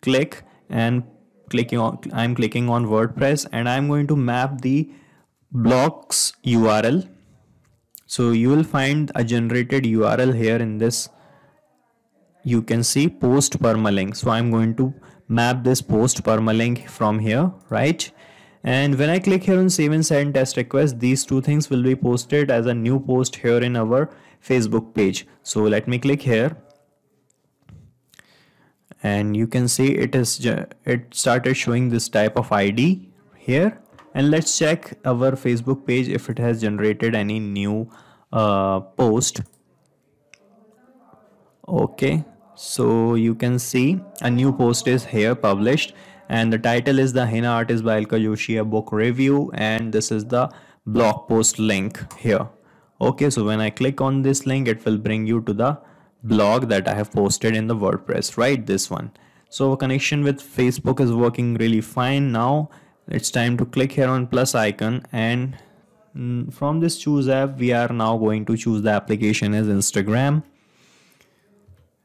click and clicking on I'm clicking on WordPress and I'm going to map the blog's URL so you will find a generated URL here in this you can see post permalink so I'm going to map this post permalink from here right and when I click here on save and send test request these two things will be posted as a new post here in our Facebook page so let me click here and you can see it is it started showing this type of ID here and let's check our Facebook page if it has generated any new uh, post okay so you can see a new post is here published and the title is the henna artist by Elka Yoshi book review and this is the blog post link here okay so when I click on this link it will bring you to the blog that I have posted in the WordPress right this one so connection with Facebook is working really fine now it's time to click here on plus icon and mm, from this choose app we are now going to choose the application as Instagram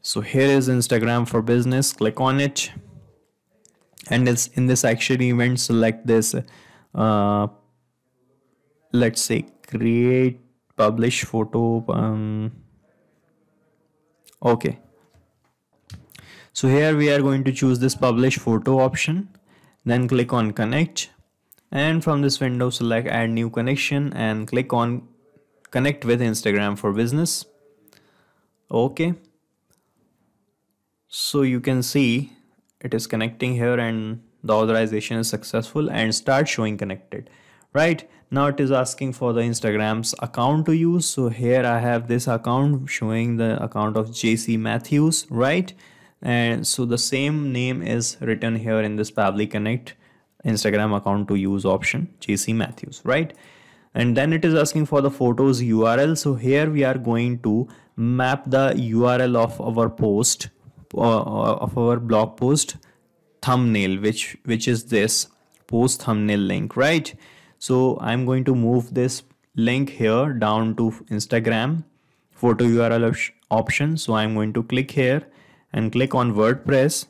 so here is Instagram for business click on it and it's in this action event select this uh, let's say create publish photo um, okay so here we are going to choose this publish photo option then click on connect and from this window select add new connection and click on connect with Instagram for business okay so you can see it is connecting here and the authorization is successful and start showing connected right now it is asking for the instagram's account to use so here i have this account showing the account of jc matthews right and so the same name is written here in this public connect instagram account to use option jc matthews right and then it is asking for the photos url so here we are going to map the url of our post uh, uh, of our blog post thumbnail which which is this post thumbnail link right so i'm going to move this link here down to instagram photo url option so i'm going to click here and click on wordpress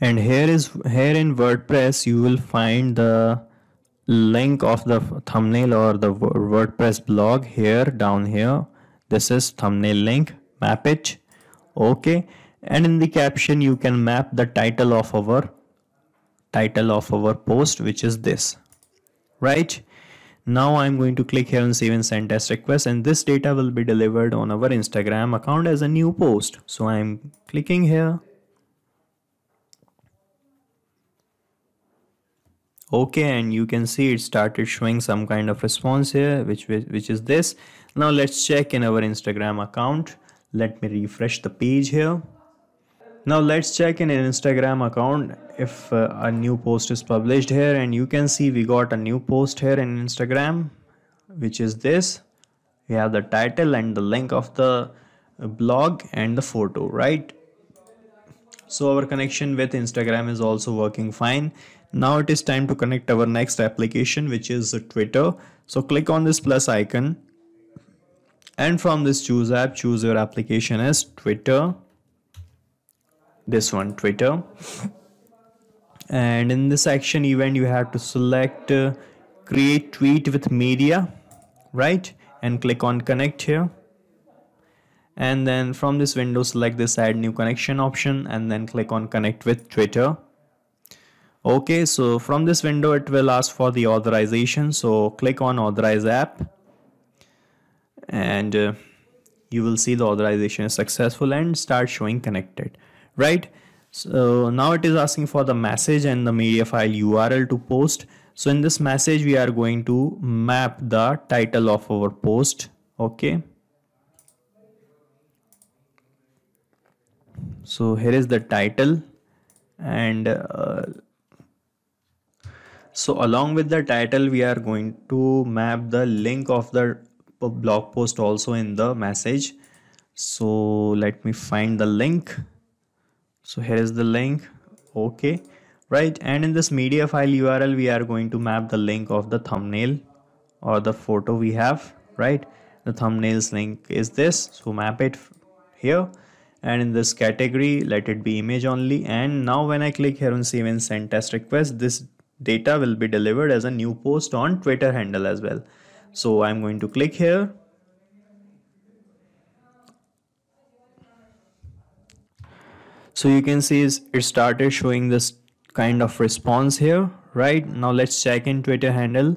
and here is here in wordpress you will find the link of the thumbnail or the wordpress blog here down here this is thumbnail link map it okay and in the caption you can map the title of our title of our post which is this right now I'm going to click here and save and send test request and this data will be delivered on our Instagram account as a new post so I'm clicking here okay and you can see it started showing some kind of response here which which is this now let's check in our Instagram account let me refresh the page here now let's check in an instagram account if uh, a new post is published here and you can see we got a new post here in instagram which is this we have the title and the link of the blog and the photo right so our connection with instagram is also working fine now it is time to connect our next application which is twitter so click on this plus icon and from this choose app choose your application as twitter this one twitter and in this action event you have to select uh, create tweet with media right and click on connect here and then from this window select this add new connection option and then click on connect with twitter okay so from this window it will ask for the authorization so click on authorize app and uh, you will see the authorization is successful and start showing connected right? So now it is asking for the message and the media file URL to post. So in this message, we are going to map the title of our post. Okay. So here is the title and uh, so along with the title, we are going to map the link of the blog post also in the message. So let me find the link so here is the link okay right and in this media file url we are going to map the link of the thumbnail or the photo we have right the thumbnails link is this so map it here and in this category let it be image only and now when i click here on save and send test request this data will be delivered as a new post on twitter handle as well so i'm going to click here so you can see it started showing this kind of response here right now let's check in twitter handle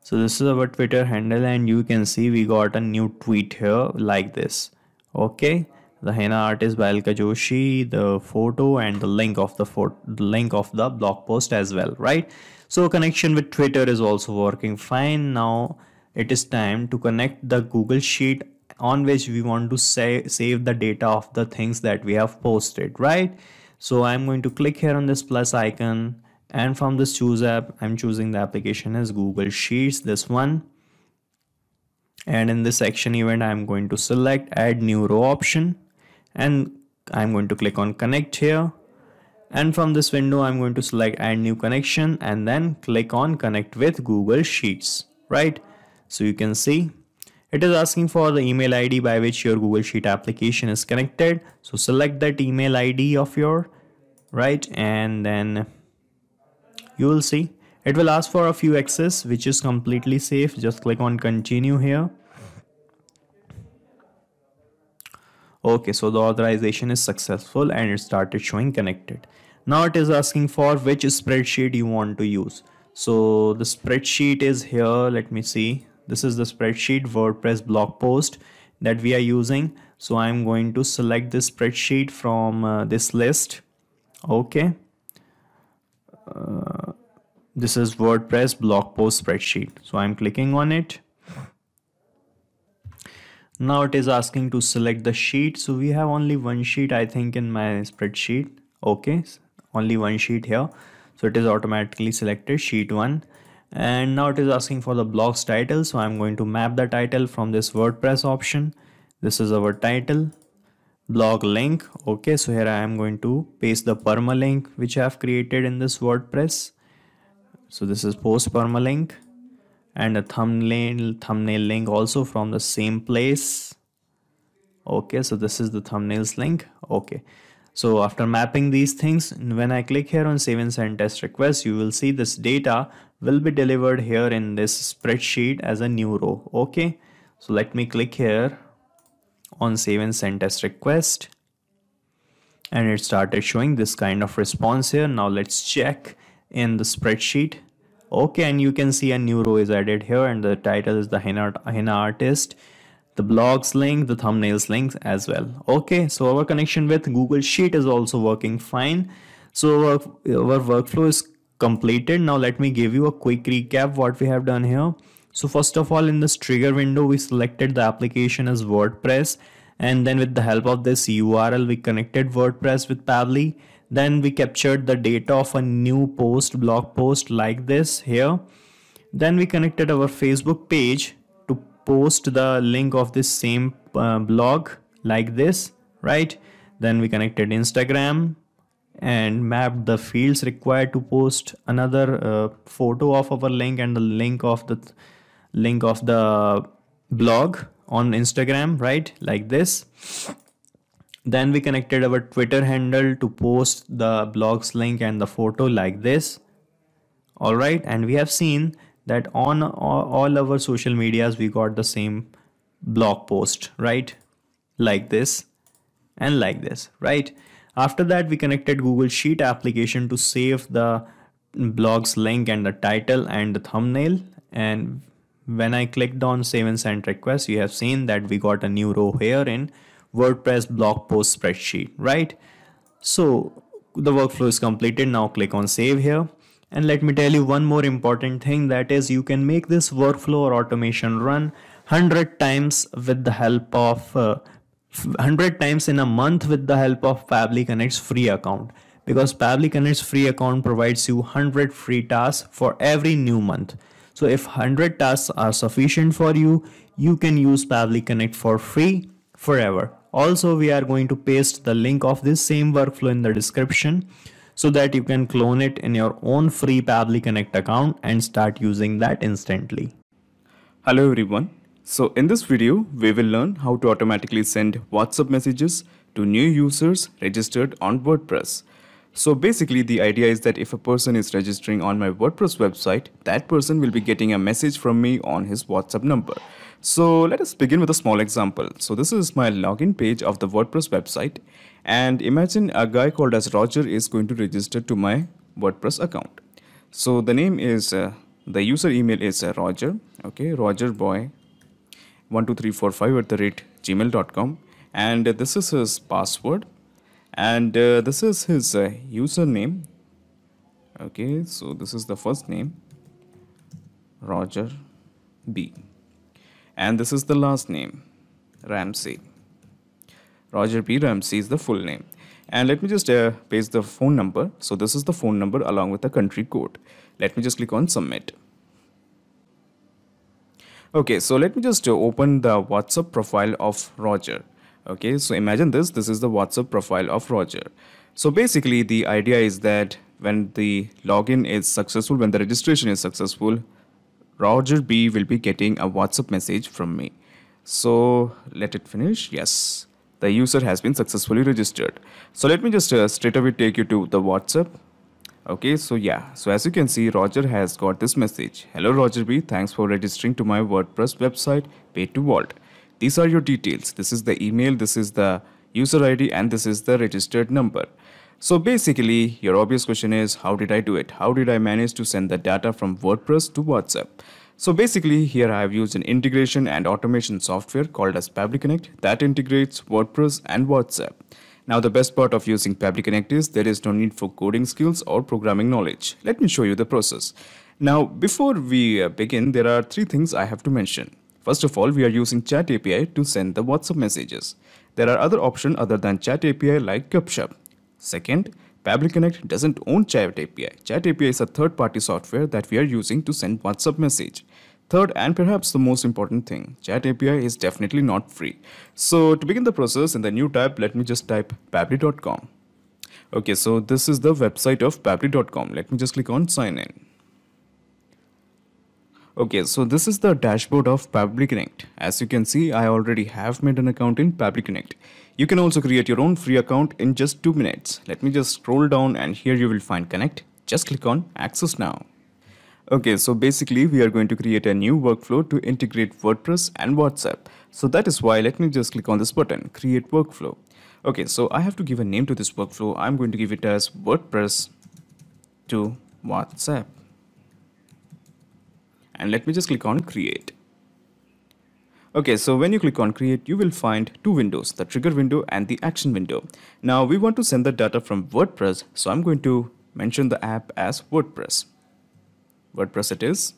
so this is our twitter handle and you can see we got a new tweet here like this okay the henna artist by Alka Joshi, the photo and the link of the, the link of the blog post as well, right? So connection with Twitter is also working fine. Now it is time to connect the Google Sheet on which we want to save the data of the things that we have posted, right? So I'm going to click here on this plus icon and from this choose app, I'm choosing the application as Google Sheets, this one. And in this section, event, I'm going to select add new row option and I'm going to click on connect here. And from this window, I'm going to select add new connection and then click on connect with Google Sheets, right? So you can see it is asking for the email ID by which your Google Sheet application is connected. So select that email ID of your, right? And then you will see it will ask for a few access, which is completely safe. Just click on continue here. Okay, so the authorization is successful and it started showing connected. Now it is asking for which spreadsheet you want to use. So the spreadsheet is here. Let me see. This is the spreadsheet WordPress blog post that we are using. So I'm going to select this spreadsheet from uh, this list. Okay. Uh, this is WordPress blog post spreadsheet. So I'm clicking on it. Now it is asking to select the sheet. So we have only one sheet, I think in my spreadsheet. Okay, only one sheet here. So it is automatically selected sheet one and now it is asking for the blog's title so I'm going to map the title from this WordPress option this is our title blog link okay so here I am going to paste the permalink which I have created in this WordPress so this is post permalink and a thumbnail thumbnail link also from the same place okay so this is the thumbnails link okay so after mapping these things, when I click here on save and send test request, you will see this data will be delivered here in this spreadsheet as a new row. Okay. So let me click here on save and send test request and it started showing this kind of response here. Now let's check in the spreadsheet. Okay. And you can see a new row is added here and the title is the henna, henna artist the blogs link, the thumbnails links as well. Okay, so our connection with Google Sheet is also working fine. So our, our workflow is completed. Now let me give you a quick recap what we have done here. So first of all, in this trigger window, we selected the application as WordPress. And then with the help of this URL, we connected WordPress with Pavli. Then we captured the data of a new post, blog post like this here. Then we connected our Facebook page post the link of this same uh, blog like this, right? Then we connected Instagram and mapped the fields required to post another uh, photo of our link and the link of the link of the blog on Instagram, right? Like this. Then we connected our Twitter handle to post the blog's link and the photo like this. All right. And we have seen that on all our social medias we got the same blog post right like this and like this right after that we connected google sheet application to save the blog's link and the title and the thumbnail and when i clicked on save and send request you have seen that we got a new row here in wordpress blog post spreadsheet right so the workflow is completed now click on save here and let me tell you one more important thing that is you can make this workflow or automation run 100 times with the help of uh, 100 times in a month with the help of Public Connect's free account because Public Connect's free account provides you 100 free tasks for every new month. So if 100 tasks are sufficient for you, you can use Public Connect for free forever. Also, we are going to paste the link of this same workflow in the description so that you can clone it in your own free Pably Connect account and start using that instantly. Hello everyone. So in this video, we will learn how to automatically send WhatsApp messages to new users registered on WordPress. So basically the idea is that if a person is registering on my WordPress website, that person will be getting a message from me on his WhatsApp number. So let us begin with a small example. So this is my login page of the WordPress website and imagine a guy called as Roger is going to register to my WordPress account. So the name is, uh, the user email is uh, Roger, okay, rogerboy12345 at the rate gmail.com and uh, this is his password and this is his username. Okay, so this is the first name, Roger B. And this is the last name, Ramsey. Roger P. Ramsey is the full name. And let me just uh, paste the phone number. So this is the phone number along with the country code. Let me just click on submit. Okay, so let me just uh, open the WhatsApp profile of Roger. Okay, so imagine this, this is the WhatsApp profile of Roger. So basically the idea is that when the login is successful, when the registration is successful, Roger B will be getting a WhatsApp message from me. So let it finish. Yes the user has been successfully registered. So let me just uh, straight away take you to the WhatsApp. Okay, so yeah, so as you can see, Roger has got this message. Hello Roger B, thanks for registering to my WordPress website, paid to Vault. These are your details. This is the email, this is the user ID and this is the registered number. So basically, your obvious question is, how did I do it? How did I manage to send the data from WordPress to WhatsApp? So basically here I have used an integration and automation software called as Connect that integrates WordPress and WhatsApp. Now the best part of using Connect is there is no need for coding skills or programming knowledge. Let me show you the process. Now before we uh, begin there are three things I have to mention. First of all we are using chat API to send the WhatsApp messages. There are other options other than chat API like CupShop. Second, Public Connect doesn't own Chat API. Chat API is a third-party software that we are using to send WhatsApp message. Third and perhaps the most important thing, Chat API is definitely not free. So to begin the process in the new tab, let me just type pabli.com. Okay, so this is the website of pabli.com. Let me just click on sign in. Okay, so this is the dashboard of Pabli Connect. As you can see, I already have made an account in Pabli Connect. You can also create your own free account in just 2 minutes. Let me just scroll down and here you will find connect. Just click on access now. Okay, so basically we are going to create a new workflow to integrate WordPress and WhatsApp. So that is why let me just click on this button, create workflow. Okay, so I have to give a name to this workflow. I'm going to give it as WordPress to WhatsApp. And let me just click on create. Okay, so when you click on create, you will find two windows, the trigger window and the action window. Now we want to send the data from WordPress. So I'm going to mention the app as WordPress. WordPress it is.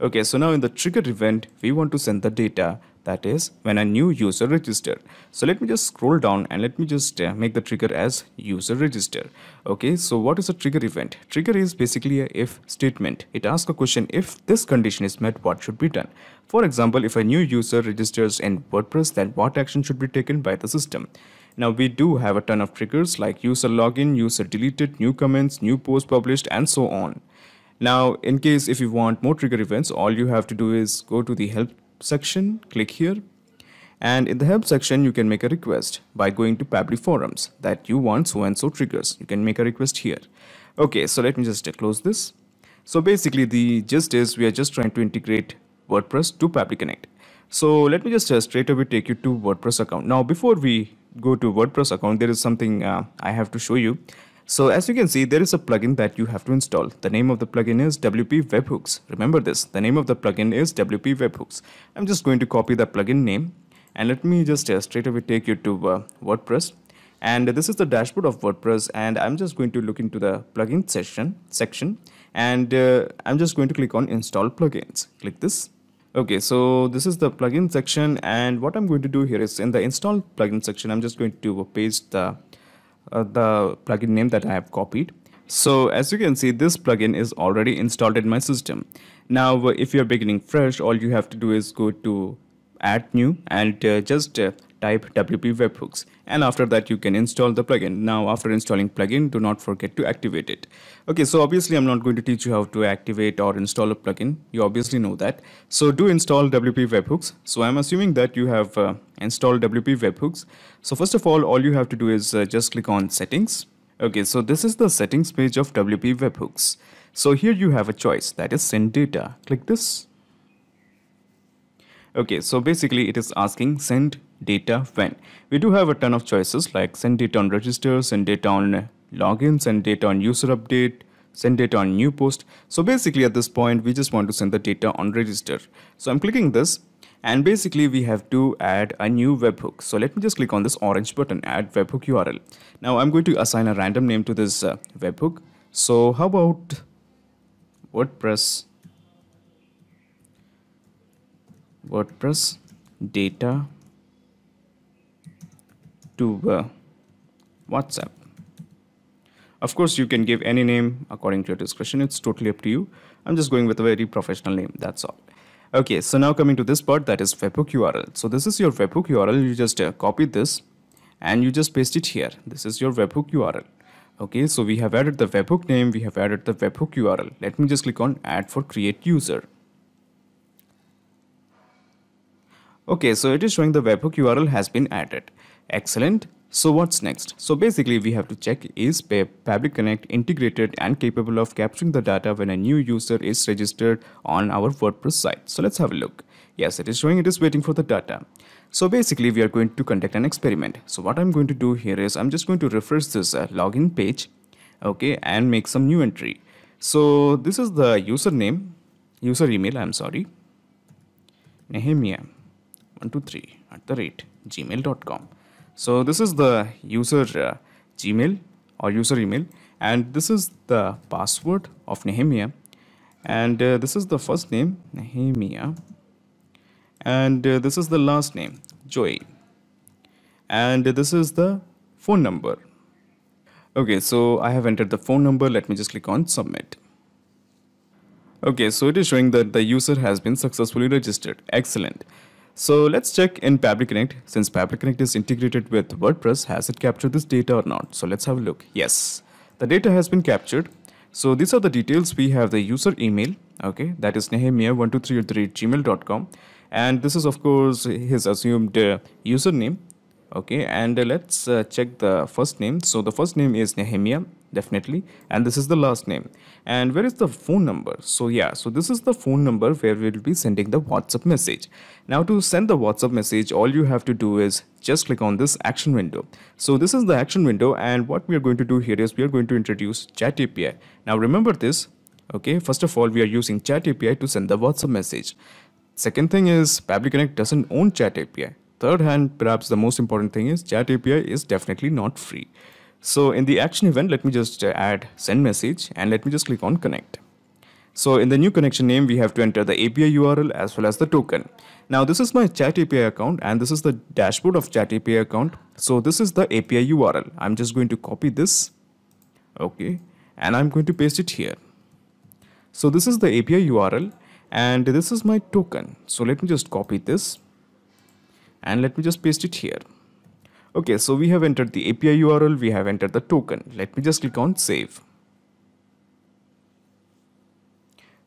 Okay, so now in the trigger event, we want to send the data that is when a new user register so let me just scroll down and let me just uh, make the trigger as user register okay so what is a trigger event trigger is basically a if statement it asks a question if this condition is met what should be done for example if a new user registers in wordpress then what action should be taken by the system now we do have a ton of triggers like user login user deleted new comments new post published and so on now, in case if you want more trigger events, all you have to do is go to the help section, click here. And in the help section, you can make a request by going to Pabli forums that you want so and so triggers. You can make a request here. Okay, so let me just close this. So basically the gist is we are just trying to integrate WordPress to Pabli Connect. So let me just uh, straight away take you to WordPress account. Now before we go to WordPress account, there is something uh, I have to show you. So as you can see, there is a plugin that you have to install. The name of the plugin is WP Webhooks. Remember this, the name of the plugin is WP Webhooks. I'm just going to copy the plugin name and let me just uh, straight away take you to uh, WordPress. And this is the dashboard of WordPress and I'm just going to look into the plugin section, section and uh, I'm just going to click on install plugins. Click this. Okay, so this is the plugin section and what I'm going to do here is in the install plugin section, I'm just going to uh, paste the uh, the plugin name that I have copied. So as you can see, this plugin is already installed in my system. Now, uh, if you're beginning fresh, all you have to do is go to add new and uh, just uh, type WP Webhooks. And after that, you can install the plugin. Now, after installing plugin, do not forget to activate it. Okay, so obviously I'm not going to teach you how to activate or install a plugin. You obviously know that. So do install WP Webhooks. So I'm assuming that you have uh, installed WP Webhooks. So first of all, all you have to do is uh, just click on settings. Okay, so this is the settings page of WP Webhooks. So here you have a choice that is send data. Click this. Okay, so basically it is asking send data when. We do have a ton of choices like send data on register, send data on uh, login, send data on user update, send data on new post. So basically at this point, we just want to send the data on register. So I'm clicking this and basically we have to add a new webhook. So let me just click on this orange button, add webhook URL. Now I'm going to assign a random name to this uh, webhook. So how about WordPress, WordPress data to uh, WhatsApp. Of course, you can give any name according to your discretion. It's totally up to you. I'm just going with a very professional name. That's all. Okay, so now coming to this part that is webhook URL. So this is your webhook URL. You just uh, copy this and you just paste it here. This is your webhook URL. Okay, so we have added the webhook name. We have added the webhook URL. Let me just click on add for create user. Okay, so it is showing the webhook URL has been added. Excellent. So what's next? So basically we have to check is Public Connect integrated and capable of capturing the data when a new user is registered on our WordPress site. So let's have a look. Yes, it is showing it is waiting for the data. So basically we are going to conduct an experiment. So what I'm going to do here is I'm just going to refresh this uh, login page okay and make some new entry. So this is the username, user email, I'm sorry, Nehemiah123 at the rate gmail.com. So this is the user uh, Gmail or user email and this is the password of Nehemiah and uh, this is the first name Nehemiah and uh, this is the last name Joy and this is the phone number okay so I have entered the phone number let me just click on submit okay so it is showing that the user has been successfully registered excellent so let's check in Fabric Connect. Since Fabric Connect is integrated with WordPress, has it captured this data or not? So let's have a look. Yes, the data has been captured. So these are the details. We have the user email. Okay, that is gmail.com. And this is of course his assumed uh, username. Okay, and uh, let's uh, check the first name. So the first name is Nehemiah definitely and this is the last name and where is the phone number so yeah so this is the phone number where we'll be sending the whatsapp message now to send the whatsapp message all you have to do is just click on this action window so this is the action window and what we are going to do here is we are going to introduce chat api now remember this okay first of all we are using chat api to send the whatsapp message second thing is public connect doesn't own chat api third hand perhaps the most important thing is chat api is definitely not free so in the action event, let me just uh, add send message and let me just click on connect. So in the new connection name, we have to enter the API URL as well as the token. Now this is my chat API account and this is the dashboard of chat API account. So this is the API URL. I'm just going to copy this. Okay. And I'm going to paste it here. So this is the API URL and this is my token. So let me just copy this and let me just paste it here. Okay, so we have entered the API URL, we have entered the token. Let me just click on save.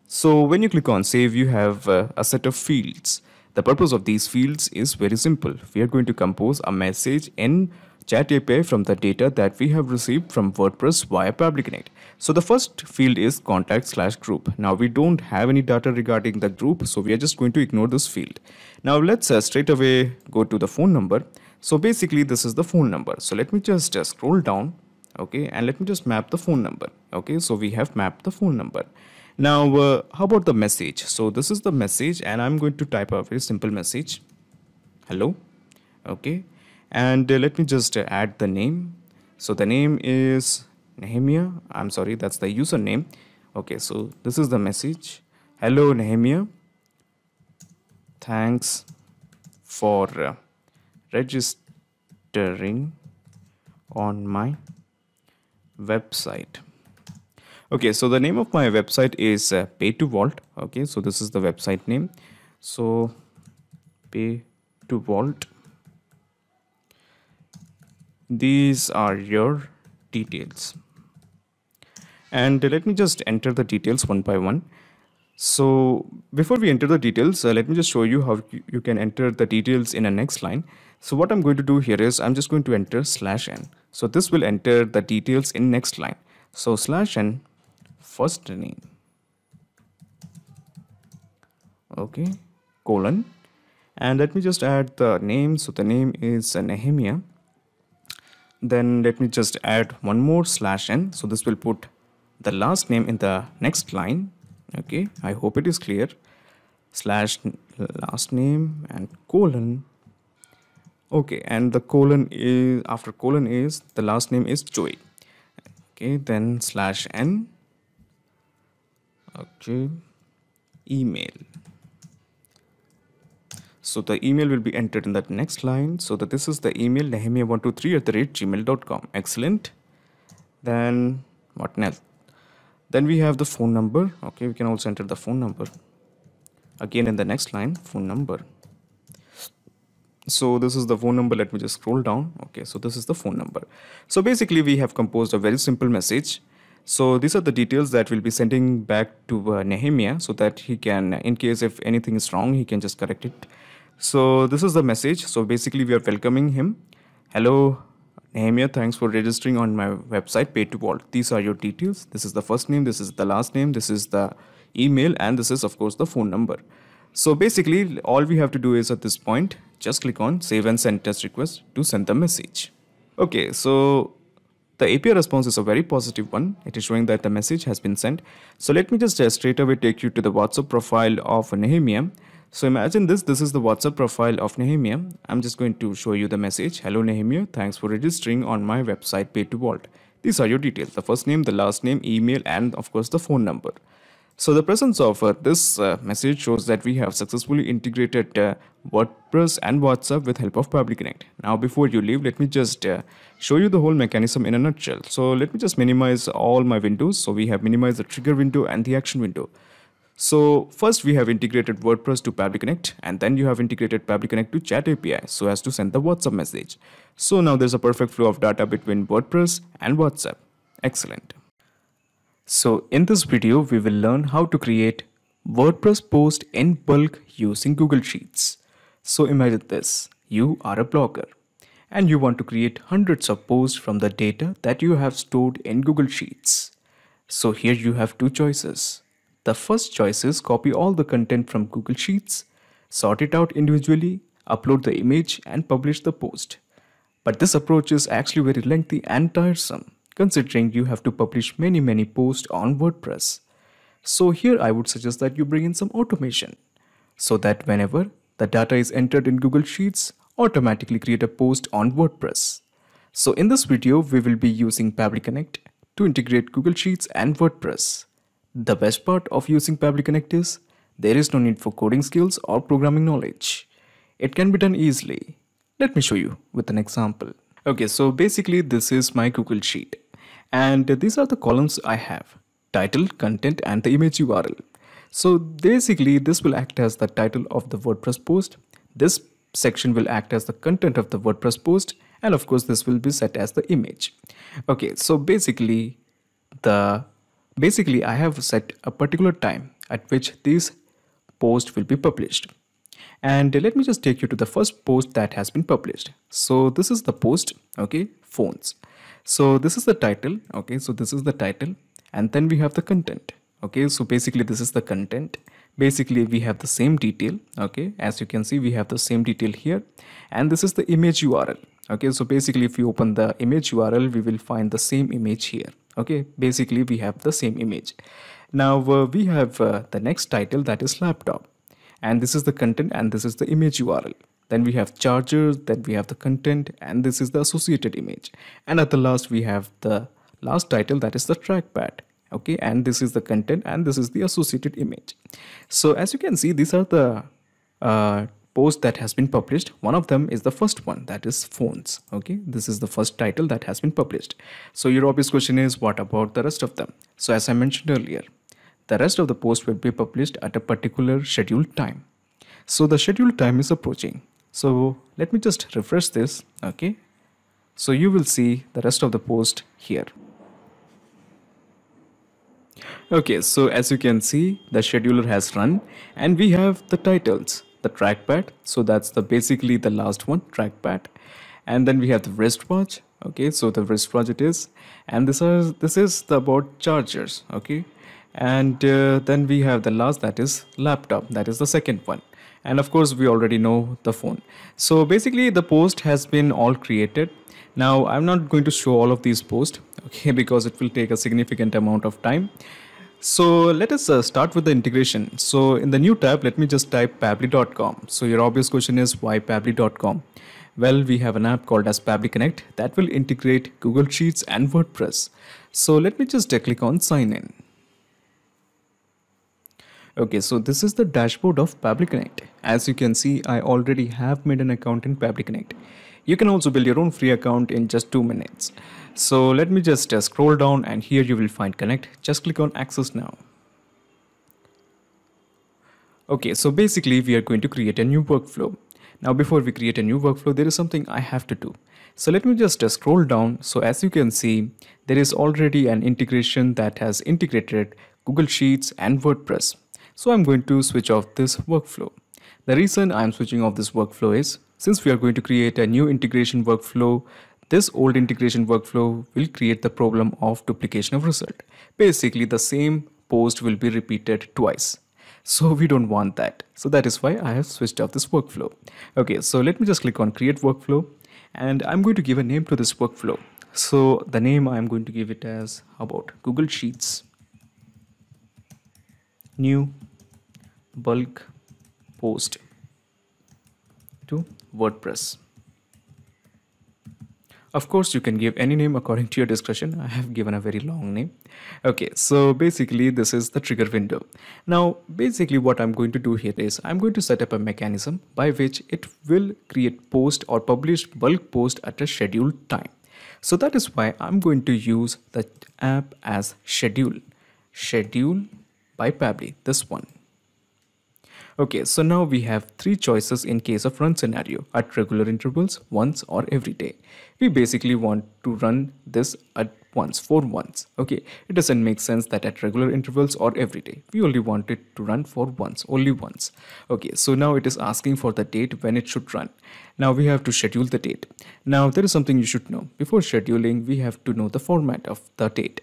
So when you click on save, you have uh, a set of fields. The purpose of these fields is very simple. We are going to compose a message in chat API from the data that we have received from WordPress via PubliConnect. So the first field is contact slash group. Now we don't have any data regarding the group, so we are just going to ignore this field. Now let's uh, straight away go to the phone number so basically this is the phone number. So let me just just uh, scroll down okay and let me just map the phone number okay so we have mapped the phone number now uh, how about the message so this is the message and i'm going to type a very simple message hello okay and uh, let me just uh, add the name so the name is nehemiah i'm sorry that's the username okay so this is the message hello nehemiah thanks for uh, registering on my website okay so the name of my website is uh, pay to vault okay so this is the website name so pay to vault these are your details and let me just enter the details one by one so before we enter the details uh, let me just show you how you can enter the details in a next line so what I'm going to do here is I'm just going to enter slash n. So this will enter the details in next line. So slash n first name. Okay, colon. And let me just add the name. So the name is Nehemiah. Then let me just add one more slash n. So this will put the last name in the next line. Okay, I hope it is clear. Slash last name and colon okay and the colon is after colon is the last name is Joy. okay then slash n okay email so the email will be entered in that next line so that this is the email nehemia123 at the rate gmail.com excellent then what else then we have the phone number okay we can also enter the phone number again in the next line phone number so this is the phone number let me just scroll down okay so this is the phone number so basically we have composed a very simple message so these are the details that we'll be sending back to uh, Nehemiah so that he can in case if anything is wrong he can just correct it so this is the message so basically we are welcoming him hello Nehemiah, thanks for registering on my website, Pay to Vault. These are your details. This is the first name, this is the last name, this is the email, and this is, of course, the phone number. So basically, all we have to do is at this point just click on save and send test request to send the message. Okay, so the API response is a very positive one. It is showing that the message has been sent. So let me just uh, straight away take you to the WhatsApp profile of Nehemia. So imagine this, this is the WhatsApp profile of Nehemia. I'm just going to show you the message. Hello Nehemia, thanks for registering on my website pay 2 vault. These are your details, the first name, the last name, email and of course the phone number. So the presence of uh, this uh, message shows that we have successfully integrated uh, WordPress and WhatsApp with help of Public Connect. Now before you leave, let me just uh, show you the whole mechanism in a nutshell. So let me just minimize all my windows. So we have minimized the trigger window and the action window. So first we have integrated WordPress to Public Connect and then you have integrated Public Connect to Chat API so as to send the WhatsApp message. So now there's a perfect flow of data between WordPress and WhatsApp. Excellent. So in this video, we will learn how to create WordPress post in bulk using Google Sheets. So imagine this, you are a blogger and you want to create hundreds of posts from the data that you have stored in Google Sheets. So here you have two choices. The first choice is copy all the content from Google Sheets, sort it out individually, upload the image and publish the post. But this approach is actually very lengthy and tiresome considering you have to publish many many posts on WordPress. So here I would suggest that you bring in some automation so that whenever the data is entered in Google Sheets, automatically create a post on WordPress. So in this video, we will be using Pabli Connect to integrate Google Sheets and WordPress. The best part of using Pabli Connect is there is no need for coding skills or programming knowledge. It can be done easily. Let me show you with an example. Okay, so basically this is my Google Sheet and these are the columns I have title, content and the image URL. So basically this will act as the title of the WordPress post, this section will act as the content of the WordPress post and of course this will be set as the image. Okay so basically the basically I have set a particular time at which this post will be published. And let me just take you to the first post that has been published. So this is the post, okay, phones. So this is the title. Okay, so this is the title and then we have the content. Okay, so basically this is the content. Basically we have the same detail. Okay, as you can see we have the same detail here and this is the image URL. Okay, so basically if you open the image URL we will find the same image here. Okay, basically we have the same image. Now uh, we have uh, the next title that is laptop and this is the content and this is the image URL then we have charger then we have the content and this is the associated image and at the last we have the last title that is the trackpad okay and this is the content and this is the associated image so as you can see these are the uh, posts that has been published one of them is the first one that is phones okay this is the first title that has been published so your obvious question is what about the rest of them so as i mentioned earlier the rest of the posts will be published at a particular scheduled time so the scheduled time is approaching so let me just refresh this. Okay. So you will see the rest of the post here. Okay, so as you can see, the scheduler has run and we have the titles, the trackpad. So that's the basically the last one trackpad. And then we have the wristwatch. Okay, so the wristwatch it is. And this is this is the about chargers. Okay. And uh, then we have the last that is laptop. That is the second one and of course we already know the phone so basically the post has been all created now I'm not going to show all of these posts okay because it will take a significant amount of time so let us uh, start with the integration. So in the new tab, let me just type pabli.com. So your obvious question is why pabli.com? Well, we have an app called as Pabli Connect that will integrate Google Sheets and WordPress. So let me just uh, click on sign in. Okay, so this is the dashboard of Public Connect. As you can see, I already have made an account in Public Connect. You can also build your own free account in just 2 minutes. So let me just uh, scroll down and here you will find Connect. Just click on Access Now. Okay, so basically we are going to create a new workflow. Now before we create a new workflow, there is something I have to do. So let me just uh, scroll down. So as you can see, there is already an integration that has integrated Google Sheets and WordPress. So I'm going to switch off this workflow. The reason I'm switching off this workflow is since we are going to create a new integration workflow, this old integration workflow will create the problem of duplication of result. Basically the same post will be repeated twice. So we don't want that. So that is why I have switched off this workflow. Okay, so let me just click on create workflow and I'm going to give a name to this workflow. So the name I'm going to give it as how about Google Sheets new bulk post to WordPress. Of course, you can give any name according to your discretion. I have given a very long name. Okay, so basically this is the trigger window. Now, basically what I'm going to do here is I'm going to set up a mechanism by which it will create post or publish bulk post at a scheduled time. So that is why I'm going to use the app as schedule. Schedule by Pabli, this one. Okay, so now we have three choices in case of run scenario at regular intervals, once or every day. We basically want to run this at once, for once. Okay, it doesn't make sense that at regular intervals or every day. We only want it to run for once, only once. Okay, so now it is asking for the date when it should run. Now we have to schedule the date. Now there is something you should know. Before scheduling, we have to know the format of the date.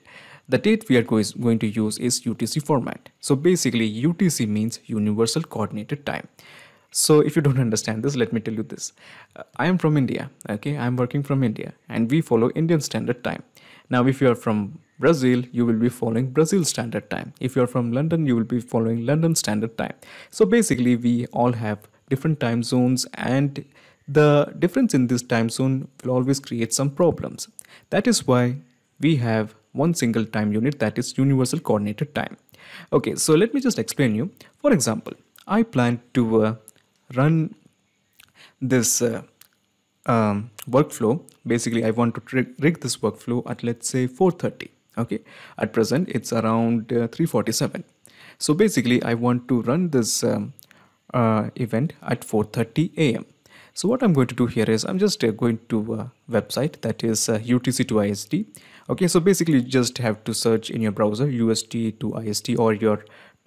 The date we are going to use is UTC format. So basically UTC means Universal Coordinated Time. So if you don't understand this, let me tell you this. Uh, I am from India, okay? I am working from India and we follow Indian Standard Time. Now if you are from Brazil, you will be following Brazil Standard Time. If you are from London, you will be following London Standard Time. So basically we all have different time zones and the difference in this time zone will always create some problems. That is why we have one single time unit that is universal coordinated time. Okay, so let me just explain you. For example, I plan to uh, run this uh, um, workflow. Basically, I want to rig this workflow at let's say 4.30. Okay, at present it's around uh, 3.47. So basically, I want to run this um, uh, event at 4.30 a.m. So what I'm going to do here is I'm just uh, going to a website that is UTC2ISD uh, okay so basically you just have to search in your browser ust to ist or your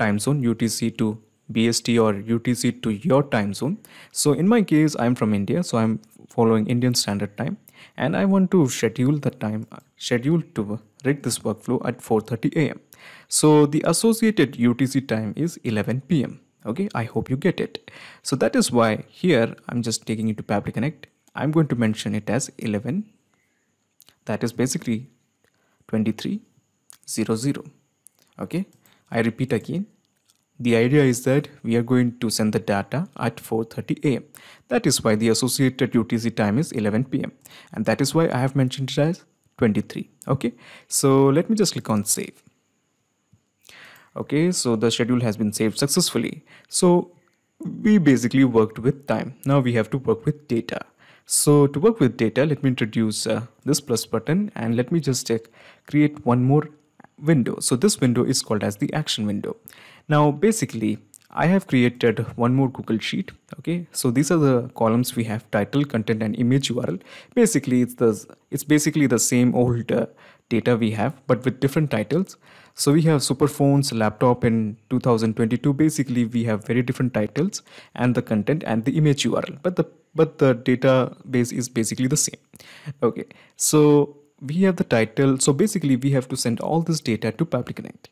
time zone utc to bst or utc to your time zone so in my case i'm from india so i'm following indian standard time and i want to schedule the time uh, schedule to rig this workflow at 4:30 a.m. so the associated utc time is 11 p.m. okay i hope you get it so that is why here i'm just taking it to public connect i'm going to mention it as 11 that is basically 2300 okay i repeat again the idea is that we are going to send the data at 4.30 a.m. That is why the associated UTC time is 11 p.m. And that is why I have mentioned it as 23. Okay, so let me just click on save. Okay, so the schedule has been saved successfully. So we basically worked with time. Now we have to work with data. So to work with data, let me introduce uh, this plus button and let me just check, create one more window. So this window is called as the action window. Now basically, I have created one more Google Sheet. Okay, so these are the columns we have title, content, and image URL. Basically, it's the it's basically the same old uh, data we have, but with different titles. So we have super phones, laptop in 2022. Basically, we have very different titles and the content and the image URL, but the but the database is basically the same okay so we have the title so basically we have to send all this data to public connect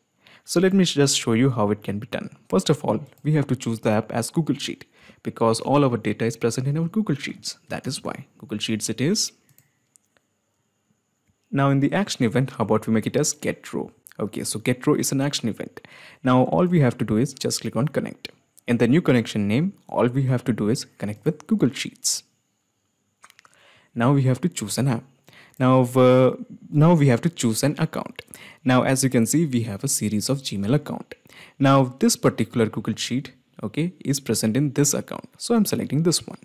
so let me just show you how it can be done first of all we have to choose the app as google sheet because all our data is present in our google sheets that is why google sheets it is now in the action event how about we make it as get row okay so get row is an action event now all we have to do is just click on connect in the new connection name, all we have to do is connect with Google Sheets. Now we have to choose an app. Now, uh, now we have to choose an account. Now, as you can see, we have a series of Gmail account. Now, this particular Google Sheet, okay, is present in this account. So I'm selecting this one.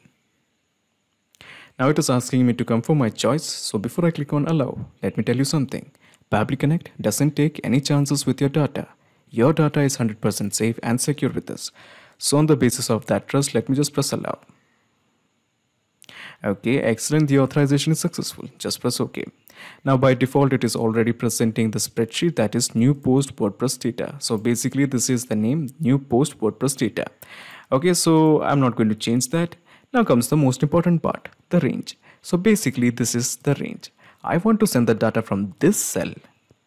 Now it is asking me to confirm my choice. So before I click on allow, let me tell you something. Public Connect doesn't take any chances with your data. Your data is 100% safe and secure with us. So on the basis of that trust, let me just press allow. Okay, excellent. The authorization is successful. Just press OK. Now by default, it is already presenting the spreadsheet that is new post WordPress data. So basically this is the name new post WordPress data. Okay, so I'm not going to change that. Now comes the most important part, the range. So basically this is the range. I want to send the data from this cell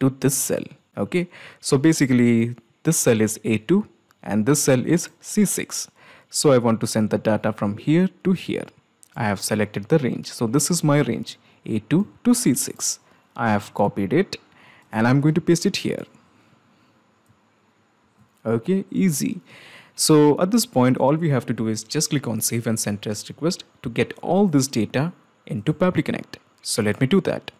to this cell. Okay, so basically this cell is A2 and this cell is C6. So I want to send the data from here to here. I have selected the range. So this is my range A2 to C6. I have copied it and I'm going to paste it here. Okay, easy. So at this point, all we have to do is just click on save and send test request to get all this data into Public Connect. So let me do that.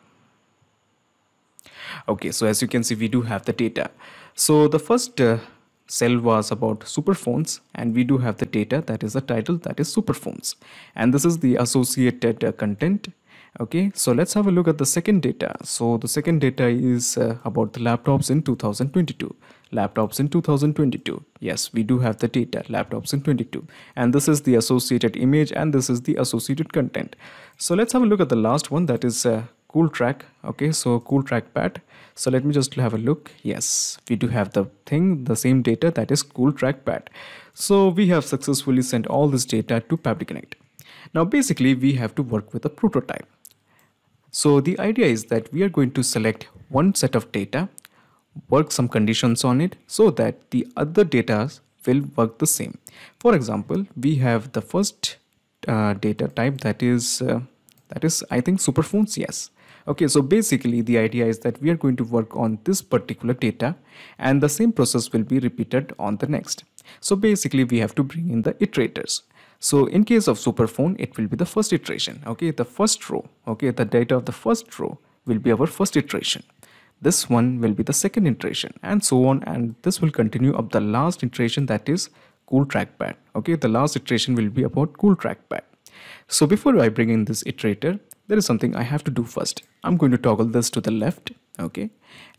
Okay, so as you can see, we do have the data. So the first uh, cell was about superphones and we do have the data that is the title that is superphones and this is the associated uh, content okay so let's have a look at the second data so the second data is uh, about the laptops in 2022 laptops in 2022 yes we do have the data laptops in 22 and this is the associated image and this is the associated content so let's have a look at the last one that is uh, cool track okay so cool pad so let me just have a look yes we do have the thing the same data that is cool trackpad so we have successfully sent all this data to public connect now basically we have to work with a prototype so the idea is that we are going to select one set of data work some conditions on it so that the other data will work the same for example we have the first uh, data type that is uh, that is I think superphones yes okay so basically the idea is that we are going to work on this particular data and the same process will be repeated on the next so basically we have to bring in the iterators so in case of superphone it will be the first iteration okay the first row okay the data of the first row will be our first iteration this one will be the second iteration and so on and this will continue up the last iteration that is cool trackpad okay the last iteration will be about cool trackpad so before I bring in this iterator there is something I have to do first. I'm going to toggle this to the left, okay?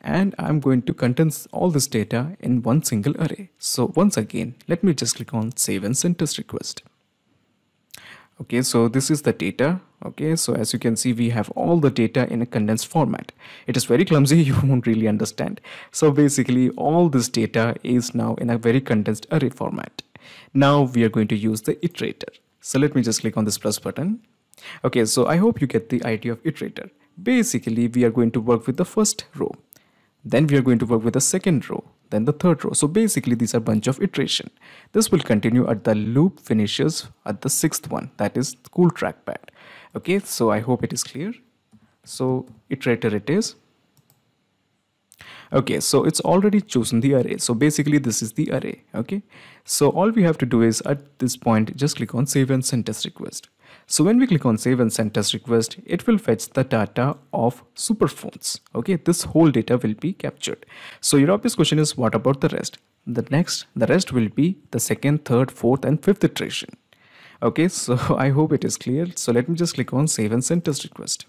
And I'm going to condense all this data in one single array. So once again, let me just click on save and send test request. Okay, so this is the data. Okay, so as you can see, we have all the data in a condensed format. It is very clumsy, you won't really understand. So basically, all this data is now in a very condensed array format. Now we are going to use the iterator. So let me just click on this plus button Okay, so I hope you get the idea of iterator. Basically, we are going to work with the first row. Then we are going to work with the second row, then the third row. So basically, these are bunch of iteration. This will continue at the loop finishes at the sixth one, that is cool trackpad. Okay, so I hope it is clear. So iterator it is. Okay, so it's already chosen the array. So basically this is the array, okay? So all we have to do is at this point, just click on save and send test request. So when we click on save and send test request, it will fetch the data of superphones. Okay, this whole data will be captured. So your obvious question is what about the rest? The next, the rest will be the second, third, fourth and fifth iteration. Okay, so I hope it is clear. So let me just click on save and send test request.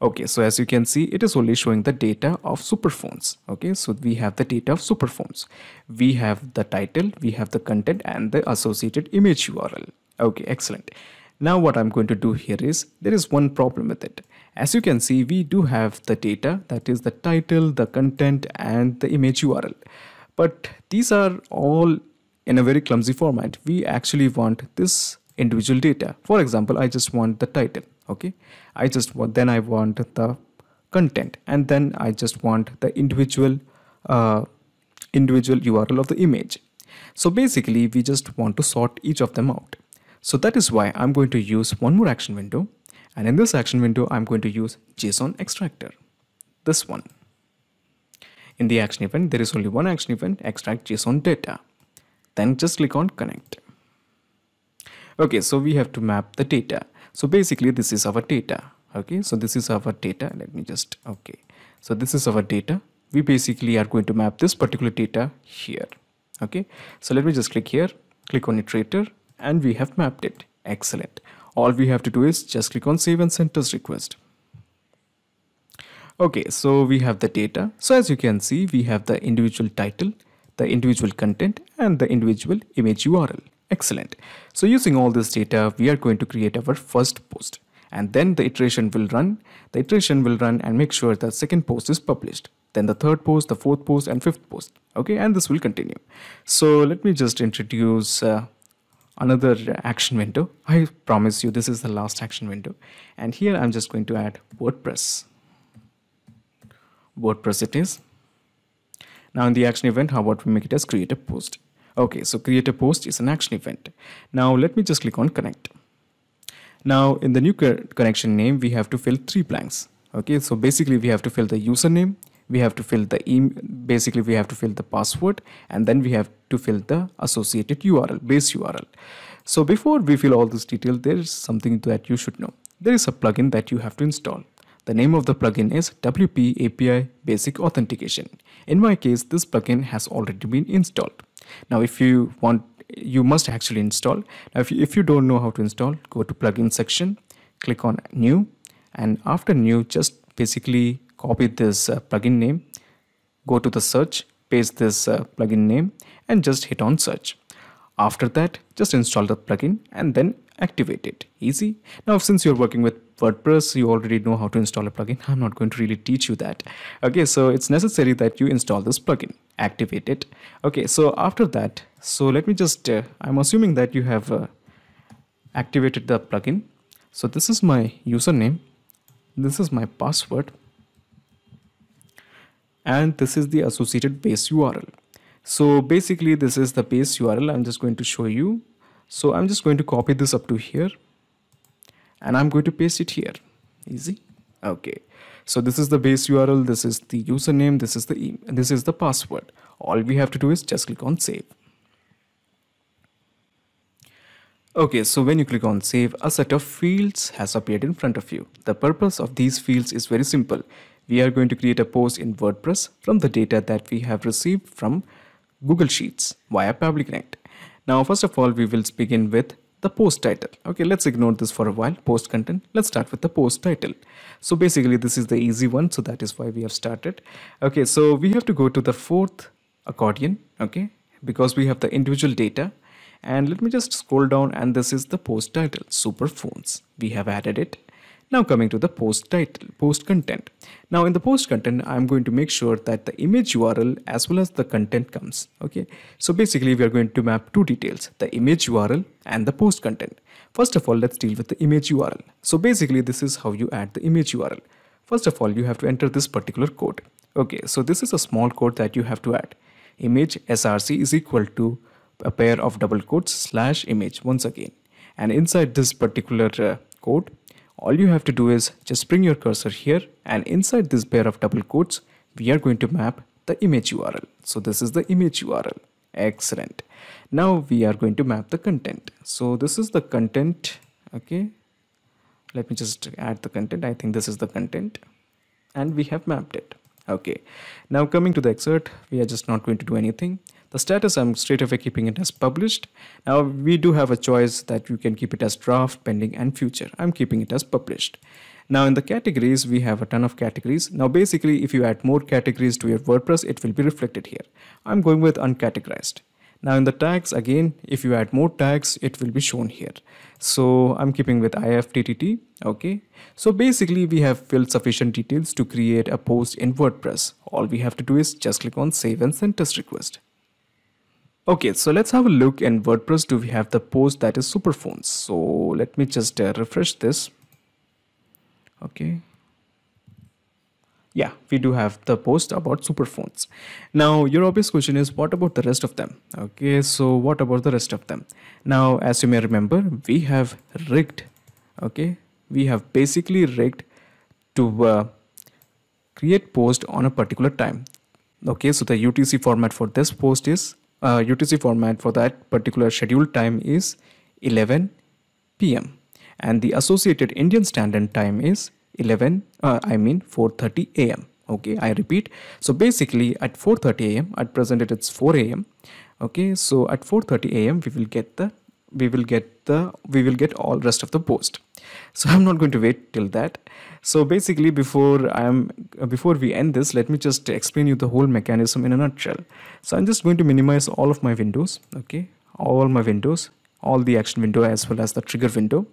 Okay, so as you can see, it is only showing the data of superphones. Okay, so we have the data of superphones. We have the title, we have the content and the associated image URL. Okay, excellent. Now what I'm going to do here is, there is one problem with it. As you can see, we do have the data, that is the title, the content and the image URL. But these are all in a very clumsy format. We actually want this individual data. For example, I just want the title, okay? I just want, then I want the content and then I just want the individual uh, individual URL of the image. So basically, we just want to sort each of them out. So that is why I'm going to use one more action window. And in this action window, I'm going to use JSON extractor, this one. In the action event, there is only one action event, extract JSON data. Then just click on connect. Okay, so we have to map the data. So basically this is our data. Okay, so this is our data. Let me just, okay. So this is our data. We basically are going to map this particular data here. Okay, so let me just click here, click on iterator and we have mapped it. Excellent. All we have to do is just click on save and send us request. Okay, so we have the data. So as you can see, we have the individual title, the individual content and the individual image URL. Excellent. So using all this data, we are going to create our first post and then the iteration will run. The iteration will run and make sure the second post is published. Then the third post, the fourth post and fifth post. Okay, and this will continue. So let me just introduce uh, another action window. I promise you this is the last action window. And here I'm just going to add WordPress. WordPress it is. Now in the action event, how about we make it as create a post? Okay, so create a post is an action event. Now let me just click on connect. Now in the new connection name, we have to fill three blanks. Okay, so basically we have to fill the username, we have to fill the email basically we have to fill the password and then we have to fill the associated url base url so before we fill all this detail there is something that you should know there is a plugin that you have to install the name of the plugin is wp api basic authentication in my case this plugin has already been installed now if you want you must actually install now if you, if you don't know how to install go to plugin section click on new and after new just basically copy this uh, plugin name, go to the search, paste this uh, plugin name and just hit on search. After that, just install the plugin and then activate it. Easy. Now, since you're working with WordPress, you already know how to install a plugin. I'm not going to really teach you that. Okay, so it's necessary that you install this plugin, activate it. Okay, so after that, so let me just, uh, I'm assuming that you have uh, activated the plugin. So this is my username. This is my password and this is the associated base URL. So basically this is the base URL I'm just going to show you. So I'm just going to copy this up to here and I'm going to paste it here. Easy. Okay. So this is the base URL. This is the username. This is the email. This is the password. All we have to do is just click on save. Okay, so when you click on save, a set of fields has appeared in front of you. The purpose of these fields is very simple we are going to create a post in WordPress from the data that we have received from Google Sheets via Public Connect. Now, first of all, we will begin with the post title. Okay, let's ignore this for a while, post content. Let's start with the post title. So basically, this is the easy one. So that is why we have started. Okay, so we have to go to the fourth accordion, okay, because we have the individual data. And let me just scroll down and this is the post title, Superphones. We have added it now coming to the post title, post content. Now in the post content, I'm going to make sure that the image URL as well as the content comes. Okay. So basically we are going to map two details, the image URL and the post content. First of all, let's deal with the image URL. So basically this is how you add the image URL. First of all, you have to enter this particular code. Okay. So this is a small code that you have to add. Image src is equal to a pair of double quotes slash image once again and inside this particular uh, code all you have to do is just bring your cursor here and inside this pair of double quotes, we are going to map the image URL. So this is the image URL. Excellent. Now we are going to map the content. So this is the content. Okay. Let me just add the content. I think this is the content and we have mapped it. Okay. Now coming to the excerpt, we are just not going to do anything the status I'm straight away keeping it as published now we do have a choice that you can keep it as draft pending and future I'm keeping it as published now in the categories we have a ton of categories now basically if you add more categories to your WordPress it will be reflected here I'm going with uncategorized now in the tags again if you add more tags it will be shown here so I'm keeping with IFTTT okay so basically we have filled sufficient details to create a post in WordPress all we have to do is just click on save and send test request Okay, so let's have a look in WordPress. Do we have the post that is Superphones? So let me just uh, refresh this. Okay. Yeah, we do have the post about Superphones. Now, your obvious question is what about the rest of them? Okay, so what about the rest of them? Now, as you may remember, we have rigged, okay, we have basically rigged to uh, create post on a particular time. Okay, so the UTC format for this post is uh, UTC format for that particular scheduled time is 11 p.m. and the associated Indian Standard Time is 11 uh, I mean 4:30 a.m. Okay, I repeat. So basically at 4:30 a.m. at present it's 4 a.m. Okay, so at 4:30 a.m. we will get the we will get the we will get all rest of the post so i'm not going to wait till that so basically before i'm before we end this let me just explain you the whole mechanism in a nutshell so i'm just going to minimize all of my windows okay all my windows all the action window as well as the trigger window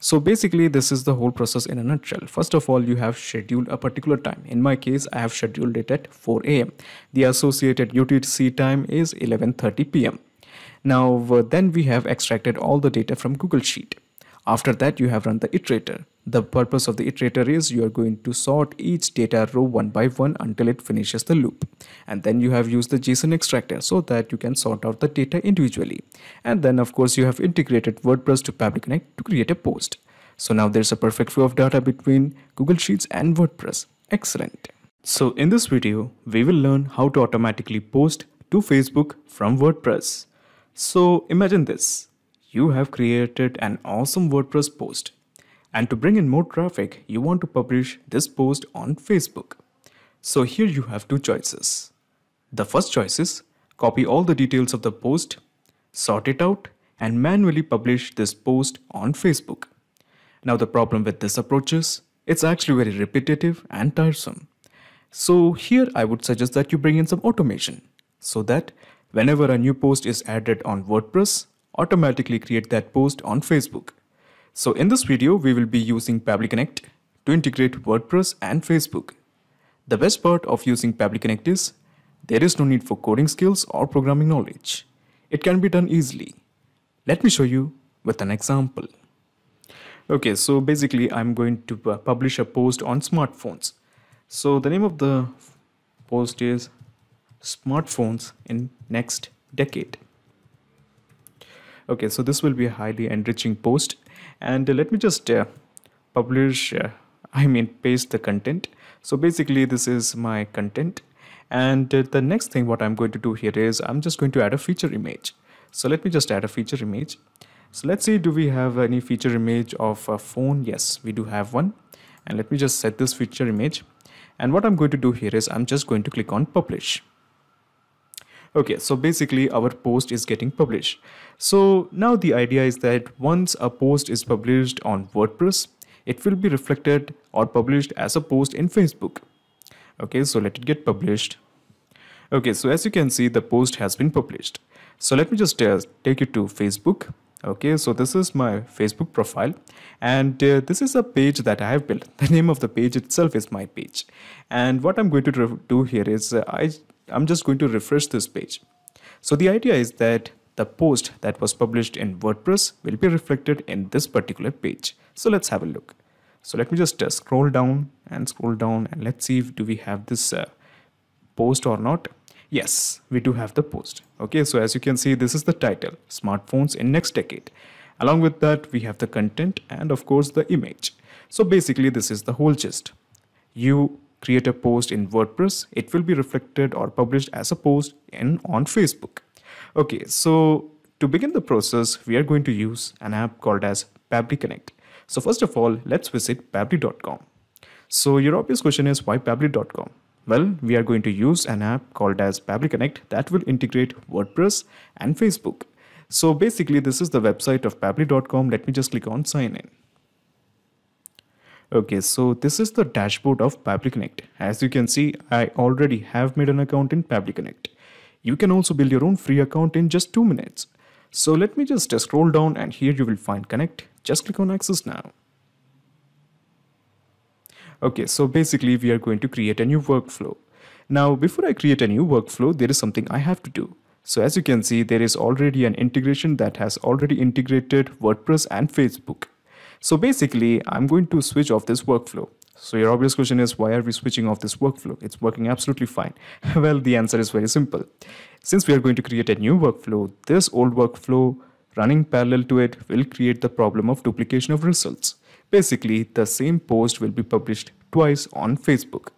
so basically this is the whole process in a nutshell first of all you have scheduled a particular time in my case i have scheduled it at 4 a.m the associated utc time is 11:30 p.m now uh, then we have extracted all the data from Google Sheet. After that you have run the iterator. The purpose of the iterator is you are going to sort each data row one by one until it finishes the loop. And then you have used the JSON extractor so that you can sort out the data individually. And then of course you have integrated WordPress to Public Connect to create a post. So now there's a perfect flow of data between Google Sheets and WordPress. Excellent. So in this video, we will learn how to automatically post to Facebook from WordPress. So imagine this. You have created an awesome WordPress post and to bring in more traffic, you want to publish this post on Facebook. So here you have two choices. The first choice is copy all the details of the post, sort it out and manually publish this post on Facebook. Now the problem with this approach is it's actually very repetitive and tiresome. So here I would suggest that you bring in some automation so that Whenever a new post is added on WordPress, automatically create that post on Facebook. So in this video, we will be using Connect to integrate WordPress and Facebook. The best part of using Connect is there is no need for coding skills or programming knowledge. It can be done easily. Let me show you with an example. Okay, so basically I'm going to uh, publish a post on smartphones. So the name of the post is smartphones in next decade okay so this will be a highly enriching post and uh, let me just uh, publish uh, i mean paste the content so basically this is my content and uh, the next thing what i'm going to do here is i'm just going to add a feature image so let me just add a feature image so let's see do we have any feature image of a phone yes we do have one and let me just set this feature image and what i'm going to do here is i'm just going to click on publish Okay, so basically our post is getting published. So now the idea is that once a post is published on WordPress, it will be reflected or published as a post in Facebook. Okay, so let it get published. Okay, so as you can see, the post has been published. So let me just uh, take you to Facebook. Okay, so this is my Facebook profile and uh, this is a page that I have built. The name of the page itself is my page. And what I'm going to do here is uh, I I'm just going to refresh this page. So the idea is that the post that was published in WordPress will be reflected in this particular page. So let's have a look. So let me just uh, scroll down and scroll down and let's see if do we have this uh, post or not. Yes, we do have the post. Okay, so as you can see, this is the title, smartphones in next decade. Along with that, we have the content and of course the image. So basically this is the whole gist. You create a post in WordPress, it will be reflected or published as a post in on Facebook. Okay, so to begin the process, we are going to use an app called as Pabli Connect. So first of all, let's visit pabli.com. So your obvious question is why pabli.com? Well, we are going to use an app called as Pabli Connect that will integrate WordPress and Facebook. So basically, this is the website of pabli.com. Let me just click on sign in. Okay, so this is the dashboard of public Connect. As you can see, I already have made an account in public Connect. You can also build your own free account in just 2 minutes. So let me just scroll down and here you will find Connect. Just click on Access now. Okay, so basically we are going to create a new workflow. Now before I create a new workflow, there is something I have to do. So as you can see, there is already an integration that has already integrated WordPress and Facebook. So basically, I'm going to switch off this workflow. So your obvious question is, why are we switching off this workflow? It's working absolutely fine. well, the answer is very simple. Since we are going to create a new workflow, this old workflow running parallel to it will create the problem of duplication of results. Basically, the same post will be published twice on Facebook.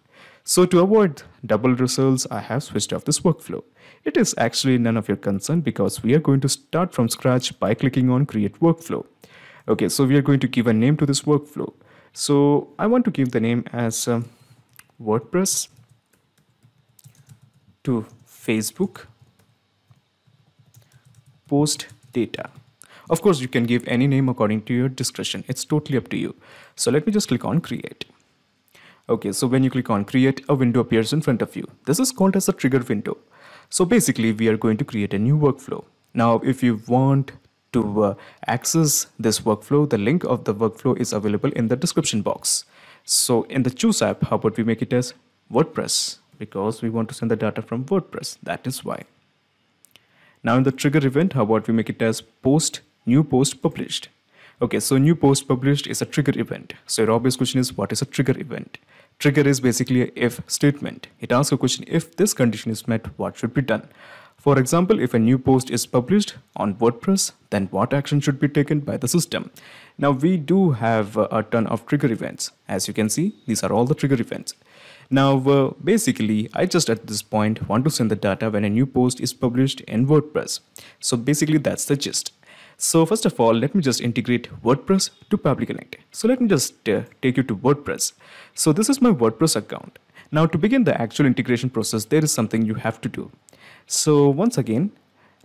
So to avoid double results, I have switched off this workflow. It is actually none of your concern because we are going to start from scratch by clicking on create workflow okay so we are going to give a name to this workflow so I want to give the name as um, WordPress to Facebook post data of course you can give any name according to your discretion it's totally up to you so let me just click on create okay so when you click on create a window appears in front of you this is called as a trigger window so basically we are going to create a new workflow now if you want to uh, access this workflow, the link of the workflow is available in the description box. So in the choose app, how about we make it as WordPress because we want to send the data from WordPress. That is why. Now in the trigger event, how about we make it as post new post published. Okay, so new post published is a trigger event. So your obvious question is what is a trigger event? Trigger is basically a if statement. It asks a question if this condition is met, what should be done? For example, if a new post is published on WordPress, then what action should be taken by the system? Now we do have a ton of trigger events. As you can see, these are all the trigger events. Now, uh, basically, I just at this point want to send the data when a new post is published in WordPress. So basically, that's the gist. So first of all, let me just integrate WordPress to Public Connect. So let me just uh, take you to WordPress. So this is my WordPress account. Now to begin the actual integration process, there is something you have to do. So once again,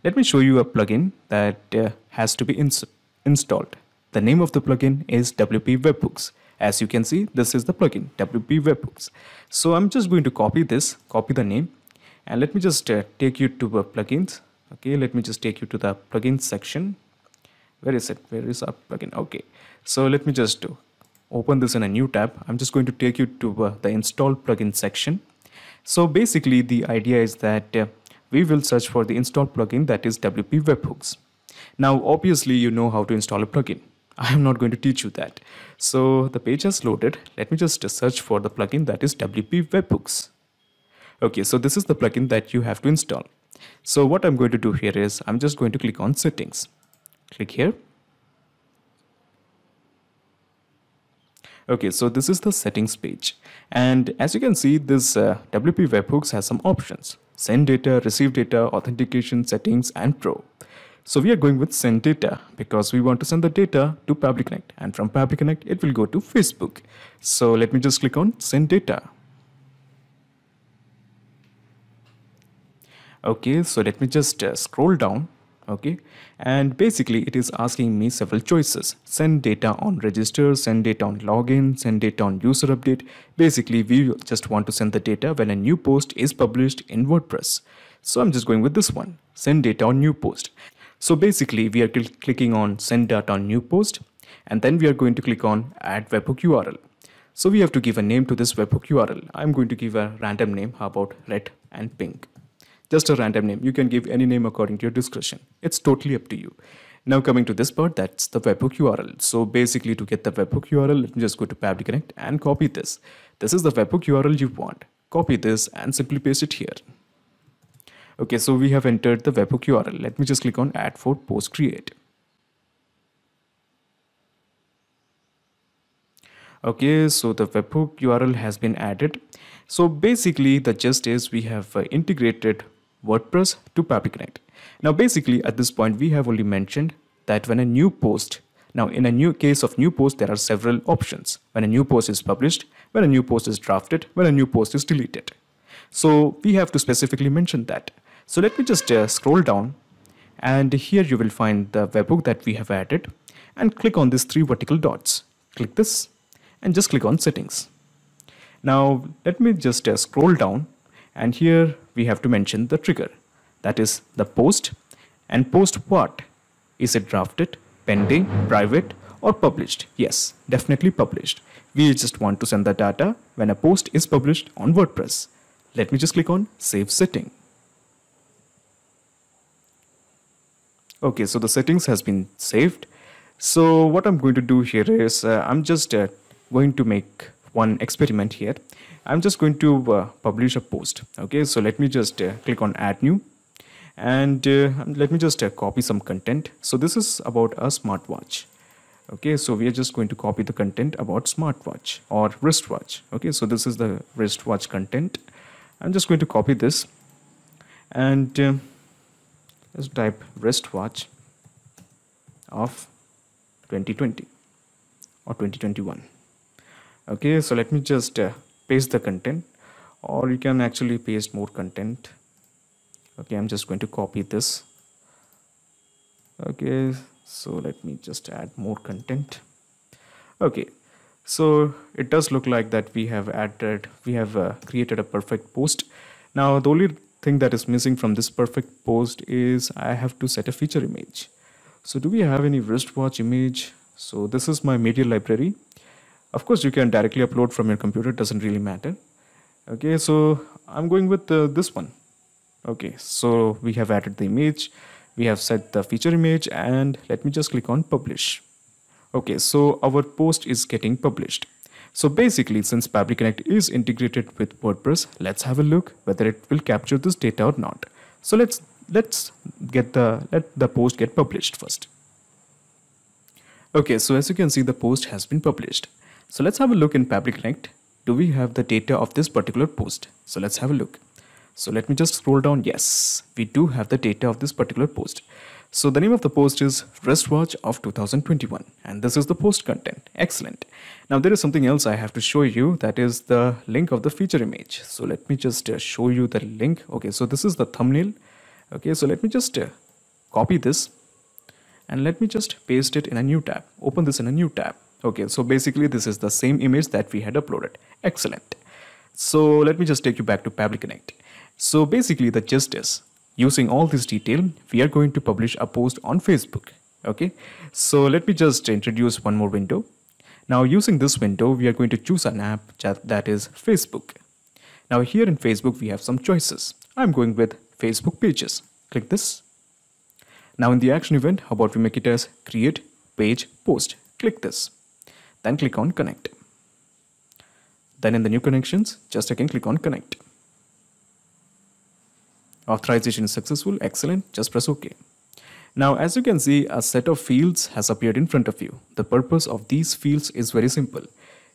let me show you a plugin that uh, has to be ins installed. The name of the plugin is WP Webhooks. As you can see, this is the plugin, WP Webhooks. So I'm just going to copy this, copy the name, and let me just uh, take you to plugins. Okay, let me just take you to the plugins section. Where is it? Where is our plugin? Okay, so let me just do, open this in a new tab. I'm just going to take you to uh, the install plugin section. So basically, the idea is that uh, we will search for the installed plugin that is WP Webhooks. Now obviously you know how to install a plugin. I am not going to teach you that. So the page has loaded. Let me just search for the plugin that is WP Webhooks. Okay, so this is the plugin that you have to install. So what I'm going to do here is I'm just going to click on settings. Click here. Okay, so this is the settings page. And as you can see, this uh, WP Webhooks has some options send data, receive data, authentication, settings, and pro. So we are going with send data because we want to send the data to Connect and from Connect it will go to Facebook. So let me just click on send data. Okay, so let me just uh, scroll down okay and basically it is asking me several choices send data on register send data on login send data on user update basically we just want to send the data when a new post is published in wordpress so i'm just going with this one send data on new post so basically we are cl clicking on send data on new post and then we are going to click on add webhook url so we have to give a name to this webhook url i'm going to give a random name how about red and pink just a random name. You can give any name according to your discretion. It's totally up to you. Now coming to this part, that's the webhook URL. So basically to get the webhook URL, let me just go to Pavli Connect and copy this. This is the webhook URL you want. Copy this and simply paste it here. Okay, so we have entered the webhook URL. Let me just click on add for post create. okay so the webhook url has been added so basically the gist is we have uh, integrated WordPress to Pappy Connect. Now basically at this point we have only mentioned that when a new post now in a new case of new post there are several options when a new post is published when a new post is drafted when a new post is deleted so we have to specifically mention that so let me just uh, scroll down and here you will find the webhook that we have added and click on these three vertical dots click this and just click on settings now let me just uh, scroll down and here we have to mention the trigger that is the post and post what is it drafted pending private or published yes definitely published we just want to send the data when a post is published on WordPress let me just click on save setting okay so the settings has been saved so what I'm going to do here is uh, I'm just uh, going to make one experiment here I'm just going to uh, publish a post okay so let me just uh, click on add new and uh, um, let me just uh, copy some content so this is about a smartwatch okay so we are just going to copy the content about smartwatch or wristwatch okay so this is the wristwatch content I'm just going to copy this and uh, let's type wristwatch of 2020 or 2021 okay so let me just uh, paste the content or you can actually paste more content okay i'm just going to copy this okay so let me just add more content okay so it does look like that we have added we have uh, created a perfect post now the only thing that is missing from this perfect post is i have to set a feature image so do we have any wristwatch image so this is my media library of course you can directly upload from your computer it doesn't really matter okay so I'm going with uh, this one okay so we have added the image we have set the feature image and let me just click on publish okay so our post is getting published so basically since Public Connect is integrated with WordPress let's have a look whether it will capture this data or not so let's let's get the let the post get published first okay so as you can see the post has been published so let's have a look in Fabric Connect. Do we have the data of this particular post? So let's have a look. So let me just scroll down. Yes, we do have the data of this particular post. So the name of the post is wristwatch of 2021 and this is the post content. Excellent. Now there is something else I have to show you that is the link of the feature image. So let me just uh, show you the link. Okay, so this is the thumbnail. Okay, so let me just uh, copy this and let me just paste it in a new tab. Open this in a new tab okay so basically this is the same image that we had uploaded excellent so let me just take you back to Public Connect so basically the gist is using all this detail we are going to publish a post on Facebook okay so let me just introduce one more window now using this window we are going to choose an app that is Facebook now here in Facebook we have some choices I'm going with Facebook pages click this now in the action event how about we make it as create page post click this then click on connect. Then in the new connections, just again click on connect. Authorization is successful. Excellent. Just press OK. Now, as you can see, a set of fields has appeared in front of you. The purpose of these fields is very simple.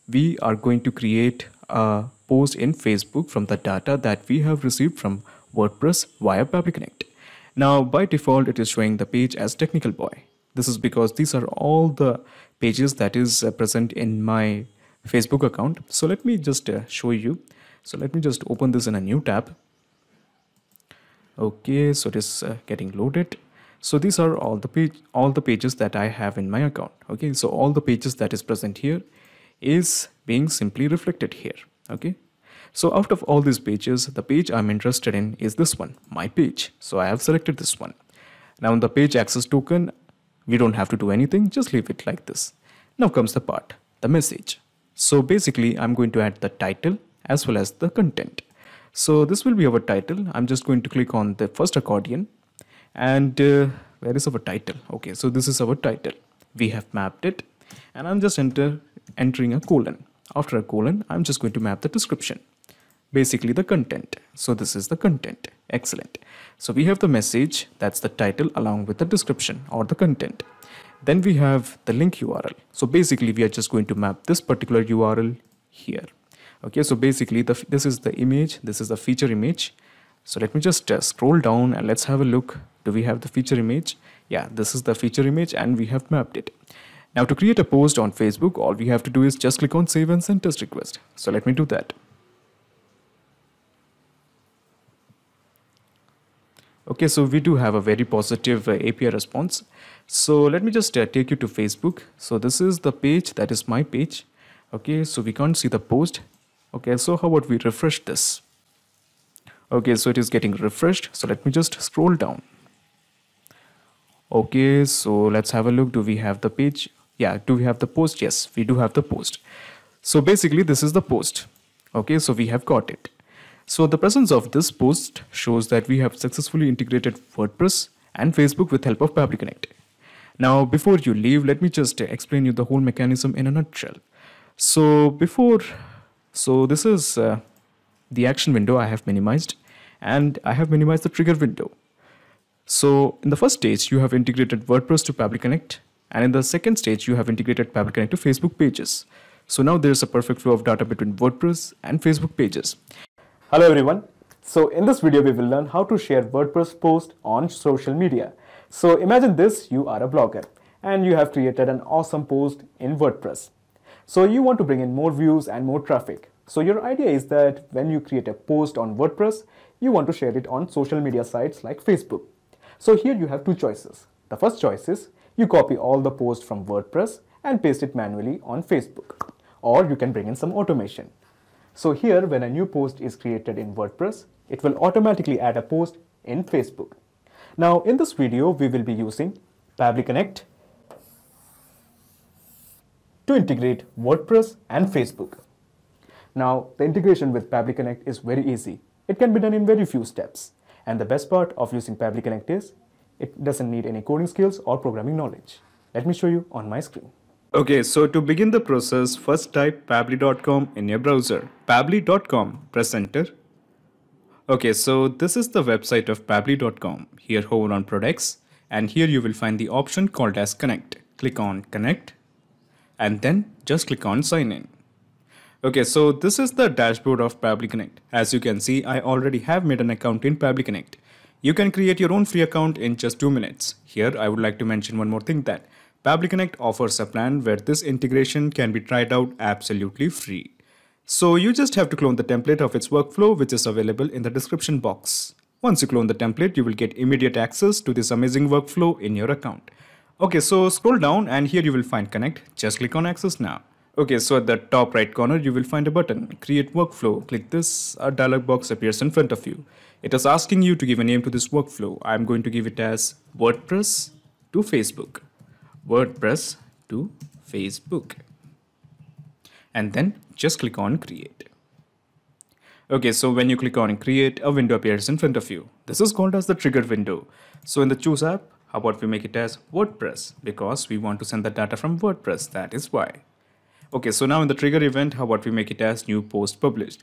We are going to create a post in Facebook from the data that we have received from WordPress via Public Connect. Now, by default, it is showing the page as Technical Boy. This is because these are all the pages that is uh, present in my Facebook account. So let me just uh, show you. So let me just open this in a new tab. Okay, so it is uh, getting loaded. So these are all the page, all the pages that I have in my account. Okay, so all the pages that is present here is being simply reflected here. Okay, so out of all these pages, the page I'm interested in is this one, my page. So I have selected this one. Now in the page access token, we don't have to do anything, just leave it like this. Now comes the part, the message. So basically, I'm going to add the title as well as the content. So this will be our title. I'm just going to click on the first accordion and uh, where is our title? Okay, so this is our title. We have mapped it and I'm just enter entering a colon. After a colon, I'm just going to map the description basically the content. So this is the content. Excellent. So we have the message, that's the title along with the description or the content. Then we have the link URL. So basically we are just going to map this particular URL here. Okay, so basically the, this is the image, this is the feature image. So let me just uh, scroll down and let's have a look. Do we have the feature image? Yeah, this is the feature image and we have mapped it. Now to create a post on Facebook, all we have to do is just click on save and send test request. So let me do that. Okay, so we do have a very positive uh, API response. So let me just uh, take you to Facebook. So this is the page, that is my page. Okay, so we can't see the post. Okay, so how about we refresh this? Okay, so it is getting refreshed. So let me just scroll down. Okay, so let's have a look. Do we have the page? Yeah, do we have the post? Yes, we do have the post. So basically this is the post. Okay, so we have got it. So the presence of this post shows that we have successfully integrated WordPress and Facebook with help of Public Connect. Now before you leave, let me just explain you the whole mechanism in a nutshell. So before, so this is uh, the action window I have minimized and I have minimized the trigger window. So in the first stage, you have integrated WordPress to Public Connect and in the second stage, you have integrated Public Connect to Facebook pages. So now there's a perfect flow of data between WordPress and Facebook pages. Hello everyone. So in this video, we will learn how to share WordPress post on social media. So imagine this, you are a blogger and you have created an awesome post in WordPress. So you want to bring in more views and more traffic. So your idea is that when you create a post on WordPress, you want to share it on social media sites like Facebook. So here you have two choices. The first choice is you copy all the posts from WordPress and paste it manually on Facebook. Or you can bring in some automation. So here, when a new post is created in WordPress, it will automatically add a post in Facebook. Now, in this video, we will be using Pavli Connect to integrate WordPress and Facebook. Now, the integration with Pavli Connect is very easy. It can be done in very few steps. And the best part of using Pavli Connect is it doesn't need any coding skills or programming knowledge. Let me show you on my screen. Okay, so to begin the process, first type pabli.com in your browser. pabli.com, press enter. Okay, so this is the website of pabli.com. Here hover on products and here you will find the option called as connect. Click on connect and then just click on sign in. Okay, so this is the dashboard of Pabli Connect. As you can see, I already have made an account in Pabli Connect. You can create your own free account in just 2 minutes. Here, I would like to mention one more thing that Connect offers a plan where this integration can be tried out absolutely free. So you just have to clone the template of its workflow which is available in the description box. Once you clone the template, you will get immediate access to this amazing workflow in your account. Okay, so scroll down and here you will find connect. Just click on access now. Okay, so at the top right corner, you will find a button, create workflow. Click this, a dialog box appears in front of you. It is asking you to give a name to this workflow. I'm going to give it as WordPress to Facebook. WordPress to Facebook. And then just click on create. Okay, so when you click on create, a window appears in front of you. This is called as the trigger window. So in the choose app, how about we make it as WordPress because we want to send the data from WordPress, that is why. Okay, so now in the trigger event, how about we make it as new post published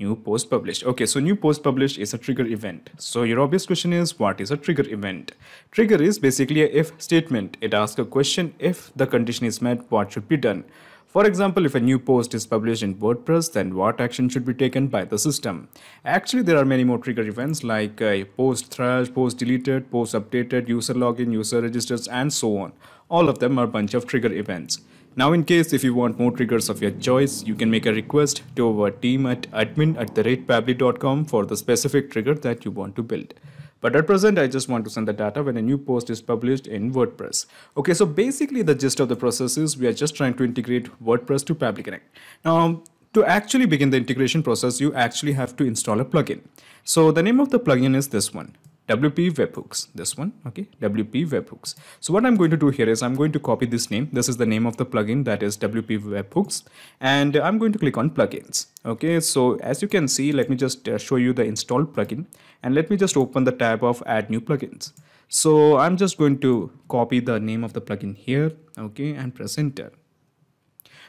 new post published okay so new post published is a trigger event so your obvious question is what is a trigger event trigger is basically a if statement it asks a question if the condition is met what should be done for example, if a new post is published in WordPress, then what action should be taken by the system? Actually, there are many more trigger events like uh, post trash, post deleted, post updated, user login, user registers, and so on. All of them are a bunch of trigger events. Now in case if you want more triggers of your choice, you can make a request to our team at admin at the ratepably.com for the specific trigger that you want to build. But at present, I just want to send the data when a new post is published in WordPress. Okay, so basically the gist of the process is we are just trying to integrate WordPress to Public Connect. Now, to actually begin the integration process, you actually have to install a plugin. So the name of the plugin is this one, WP webhooks, this one, okay, WP webhooks. So what I'm going to do here is I'm going to copy this name. This is the name of the plugin that is WP webhooks and I'm going to click on plugins. Okay, so as you can see, let me just uh, show you the installed plugin and let me just open the tab of add new plugins. So I'm just going to copy the name of the plugin here, okay, and press enter.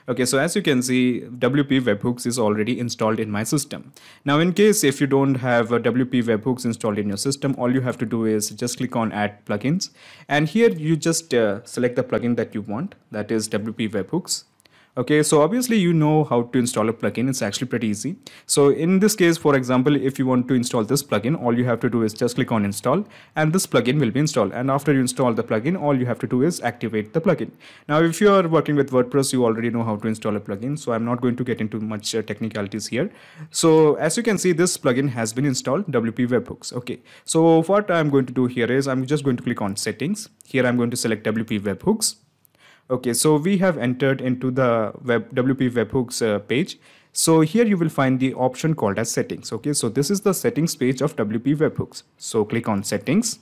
Okay, so as you can see, WP Webhooks is already installed in my system. Now, in case if you don't have WP Webhooks installed in your system, all you have to do is just click on Add Plugins. And here you just uh, select the plugin that you want, that is WP Webhooks. Okay, so obviously you know how to install a plugin. It's actually pretty easy. So in this case, for example, if you want to install this plugin, all you have to do is just click on install and this plugin will be installed. And after you install the plugin, all you have to do is activate the plugin. Now, if you are working with WordPress, you already know how to install a plugin. So I'm not going to get into much uh, technicalities here. So as you can see, this plugin has been installed WP Webhooks. Okay, so what I'm going to do here is I'm just going to click on settings. Here I'm going to select WP Webhooks Okay, so we have entered into the web, WP Webhooks uh, page. So here you will find the option called as settings. Okay, so this is the settings page of WP Webhooks. So click on settings.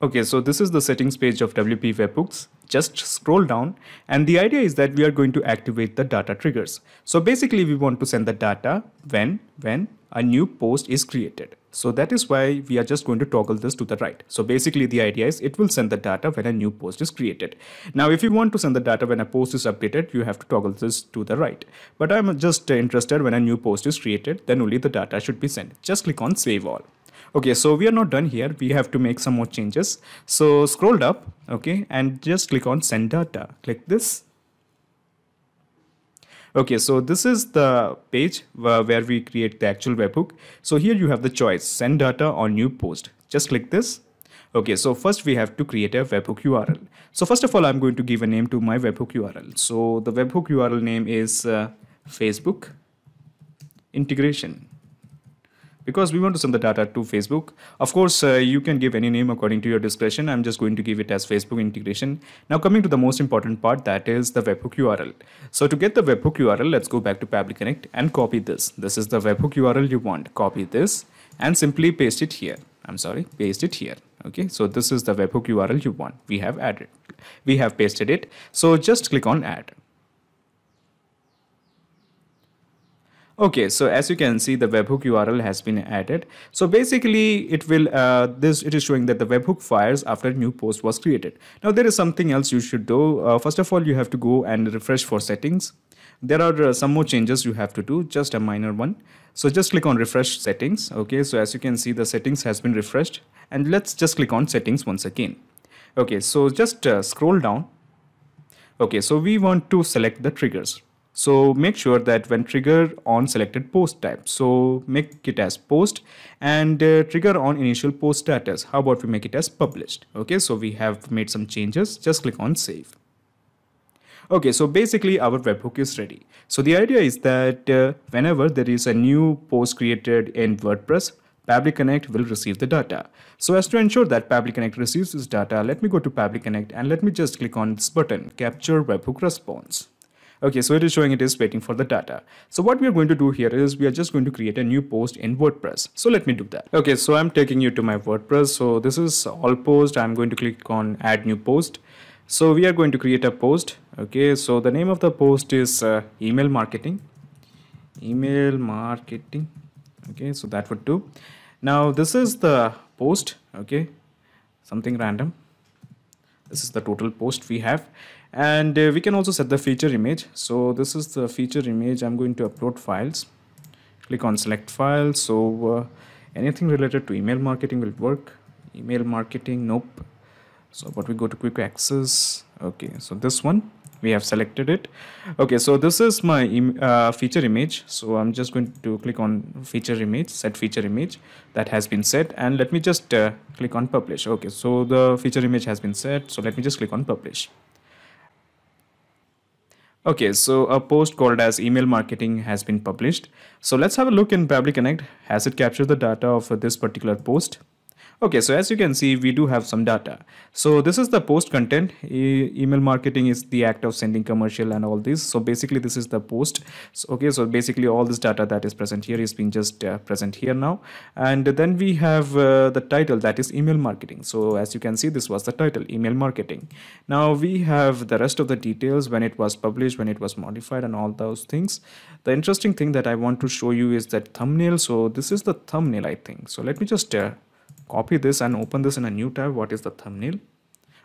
Okay, so this is the settings page of WP Webhooks. Just scroll down and the idea is that we are going to activate the data triggers. So basically we want to send the data when, when, a new post is created. So that is why we are just going to toggle this to the right. So basically the idea is it will send the data when a new post is created. Now if you want to send the data when a post is updated, you have to toggle this to the right. But I'm just interested when a new post is created, then only the data should be sent. Just click on save all. Okay, so we are not done here. We have to make some more changes. So scroll up, okay, and just click on send data. Click this Okay, so this is the page where we create the actual webhook. So here you have the choice, send data or new post. Just click this. Okay, so first we have to create a webhook URL. So first of all, I'm going to give a name to my webhook URL. So the webhook URL name is uh, Facebook integration because we want to send the data to Facebook. Of course, uh, you can give any name according to your discretion. I'm just going to give it as Facebook integration. Now coming to the most important part that is the webhook URL. So to get the webhook URL, let's go back to Public Connect and copy this. This is the webhook URL you want. Copy this and simply paste it here. I'm sorry, paste it here. Okay, so this is the webhook URL you want. We have added, we have pasted it. So just click on add. Okay, so as you can see, the webhook URL has been added. So basically, it will uh, this it is showing that the webhook fires after a new post was created. Now there is something else you should do. Uh, first of all, you have to go and refresh for settings. There are uh, some more changes you have to do, just a minor one. So just click on refresh settings. Okay, so as you can see, the settings has been refreshed, and let's just click on settings once again. Okay, so just uh, scroll down. Okay, so we want to select the triggers so make sure that when trigger on selected post type, so make it as post and uh, trigger on initial post status. How about we make it as published? Okay, so we have made some changes. Just click on save. Okay, so basically our webhook is ready. So the idea is that uh, whenever there is a new post created in WordPress, Public Connect will receive the data. So as to ensure that Public Connect receives this data, let me go to Public Connect and let me just click on this button, Capture Webhook Response. Okay, so it is showing it is waiting for the data. So what we are going to do here is we are just going to create a new post in WordPress. So let me do that. Okay, so I'm taking you to my WordPress. So this is all post. I'm going to click on add new post. So we are going to create a post. Okay, so the name of the post is uh, email marketing. Email marketing. Okay, so that would do. Now this is the post. Okay, something random this is the total post we have and uh, we can also set the feature image so this is the feature image i'm going to upload files click on select files. so uh, anything related to email marketing will work email marketing nope so but we go to quick access okay so this one we have selected it okay so this is my Im uh, feature image so i'm just going to click on feature image set feature image that has been set and let me just uh, click on publish okay so the feature image has been set so let me just click on publish Okay, so a post called as email marketing has been published. So let's have a look in Public Connect. Has it captured the data of this particular post? Okay, so as you can see, we do have some data. So this is the post content. E email marketing is the act of sending commercial and all this. So basically this is the post. So, okay, so basically all this data that is present here is being just uh, present here now. And then we have uh, the title that is email marketing. So as you can see, this was the title email marketing. Now we have the rest of the details when it was published, when it was modified and all those things. The interesting thing that I want to show you is that thumbnail. So this is the thumbnail, I think. So let me just uh, copy this and open this in a new tab what is the thumbnail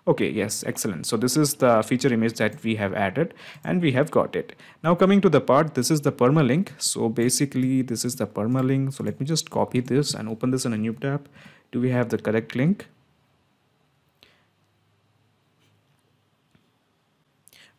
okay yes excellent so this is the feature image that we have added and we have got it now coming to the part this is the permalink so basically this is the permalink so let me just copy this and open this in a new tab do we have the correct link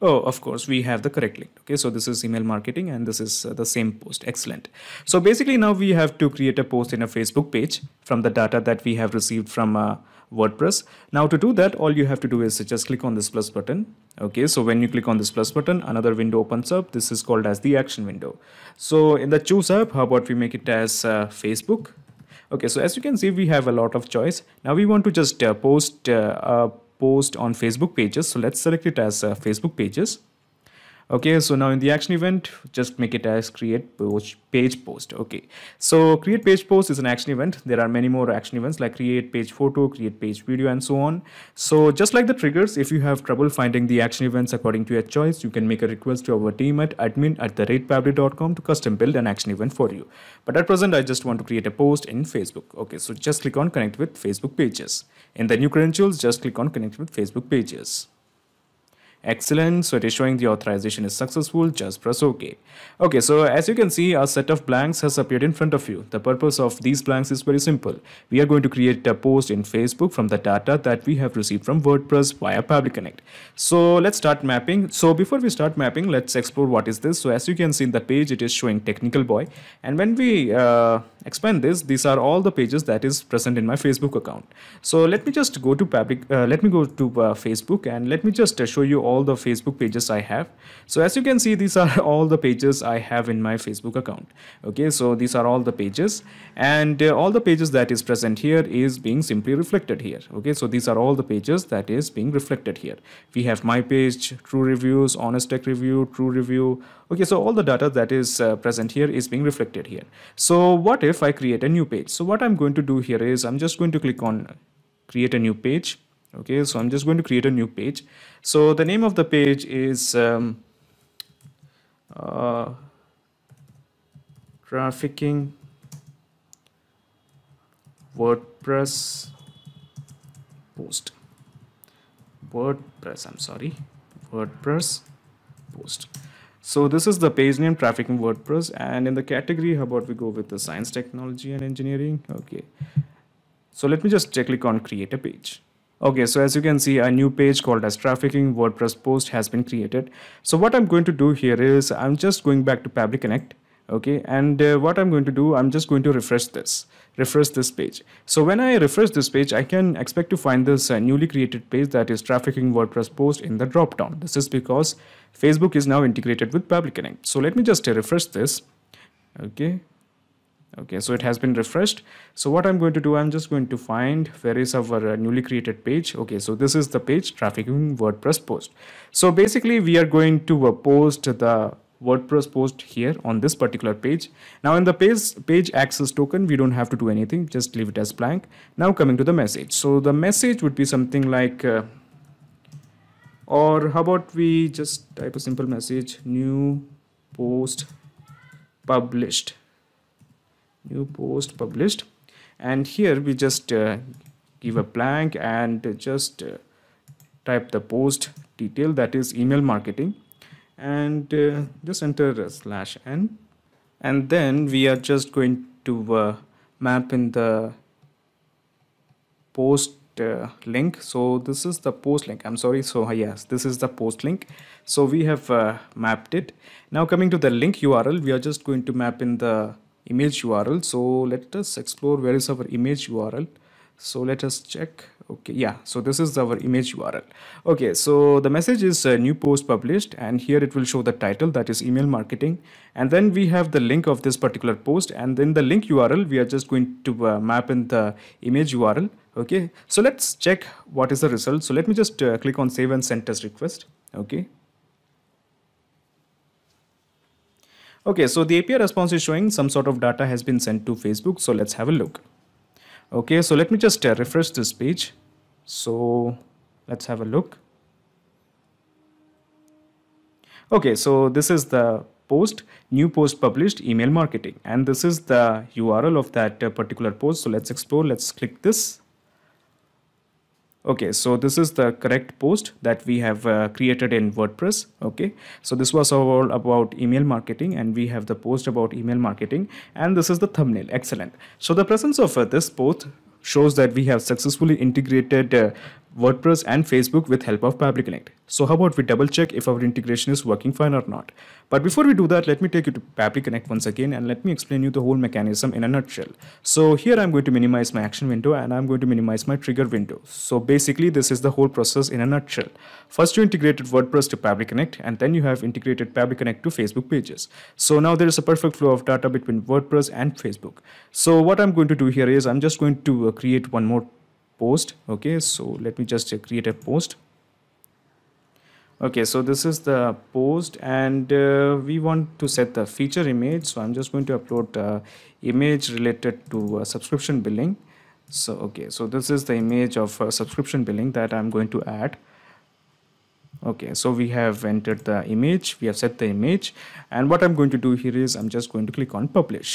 oh of course we have the correct link okay so this is email marketing and this is uh, the same post excellent so basically now we have to create a post in a facebook page from the data that we have received from uh, WordPress. Now to do that, all you have to do is just click on this plus button. Okay, so when you click on this plus button, another window opens up. This is called as the action window. So in the choose app, how about we make it as uh, Facebook? Okay, so as you can see, we have a lot of choice. Now we want to just uh, post uh, post on Facebook pages. So let's select it as uh, Facebook pages okay so now in the action event just make it as create page post okay so create page post is an action event there are many more action events like create page photo create page video and so on so just like the triggers if you have trouble finding the action events according to your choice you can make a request to our team at admin at the ratepabli.com to custom build an action event for you but at present i just want to create a post in facebook okay so just click on connect with facebook pages in the new credentials just click on connect with facebook pages Excellent. So it is showing the authorization is successful. Just press OK. Okay, so as you can see, a set of blanks has appeared in front of you. The purpose of these blanks is very simple. We are going to create a post in Facebook from the data that we have received from WordPress via Public Connect. So let's start mapping. So before we start mapping, let's explore what is this. So as you can see in the page, it is showing technical boy. And when we uh, expand this, these are all the pages that is present in my Facebook account. So let me just go to public. Uh, let me go to uh, Facebook and let me just uh, show you all all the Facebook pages I have. So as you can see, these are all the pages I have in my Facebook account. Okay, so these are all the pages and uh, all the pages that is present here is being simply reflected here. Okay, so these are all the pages that is being reflected here. We have my page, true reviews, honest tech review, true review. Okay, so all the data that is uh, present here is being reflected here. So what if I create a new page? So what I'm going to do here is I'm just going to click on uh, create a new page okay so i'm just going to create a new page so the name of the page is um, uh, trafficking wordpress post wordpress i'm sorry wordpress post so this is the page name trafficking wordpress and in the category how about we go with the science technology and engineering okay so let me just click on create a page Okay, so as you can see, a new page called as trafficking WordPress post has been created. So what I'm going to do here is I'm just going back to Public Connect. Okay, and uh, what I'm going to do, I'm just going to refresh this, refresh this page. So when I refresh this page, I can expect to find this uh, newly created page that is trafficking WordPress post in the dropdown. This is because Facebook is now integrated with Public Connect. So let me just uh, refresh this. Okay, okay so it has been refreshed so what i'm going to do i'm just going to find where is our uh, newly created page okay so this is the page trafficking wordpress post so basically we are going to uh, post the WordPress post here on this particular page. Now in the page, page access token, we don't have to do anything, just leave it as blank. Now coming to the message. So the message would be something like, uh, or how about we just type a simple message, new post published new post published and here we just uh, give a blank and just uh, type the post detail that is email marketing and uh, just enter slash n and then we are just going to uh, map in the post uh, link so this is the post link i'm sorry so uh, yes this is the post link so we have mapped it now coming to the link url we are just going to map in the image URL so let us explore where is our image URL so let us check okay yeah so this is our image url okay so the message is a uh, new post published and here it will show the title that is email marketing and then we have the link of this particular post and then the link url we are just going to uh, map in the image url okay so let's check what is the result so let me just uh, click on save and send test request okay Okay, so the API response is showing some sort of data has been sent to Facebook. So let's have a look. Okay, so let me just uh, refresh this page. So let's have a look. Okay, so this is the post, new post published email marketing. And this is the URL of that uh, particular post. So let's explore, let's click this okay so this is the correct post that we have uh, created in wordpress okay so this was all about email marketing and we have the post about email marketing and this is the thumbnail excellent so the presence of uh, this post shows that we have successfully integrated uh, WordPress and Facebook with help of Public Connect. So how about we double check if our integration is working fine or not. But before we do that, let me take you to Public Connect once again and let me explain you the whole mechanism in a nutshell. So here I'm going to minimize my action window and I'm going to minimize my trigger window. So basically this is the whole process in a nutshell. First you integrated WordPress to Public Connect and then you have integrated Public Connect to Facebook pages. So now there is a perfect flow of data between WordPress and Facebook. So what I'm going to do here is I'm just going to uh, create one more post okay so let me just create a post okay so this is the post and uh, we want to set the feature image so i'm just going to upload uh, image related to uh, subscription billing so okay so this is the image of uh, subscription billing that i'm going to add okay so we have entered the image we have set the image and what i'm going to do here is i'm just going to click on publish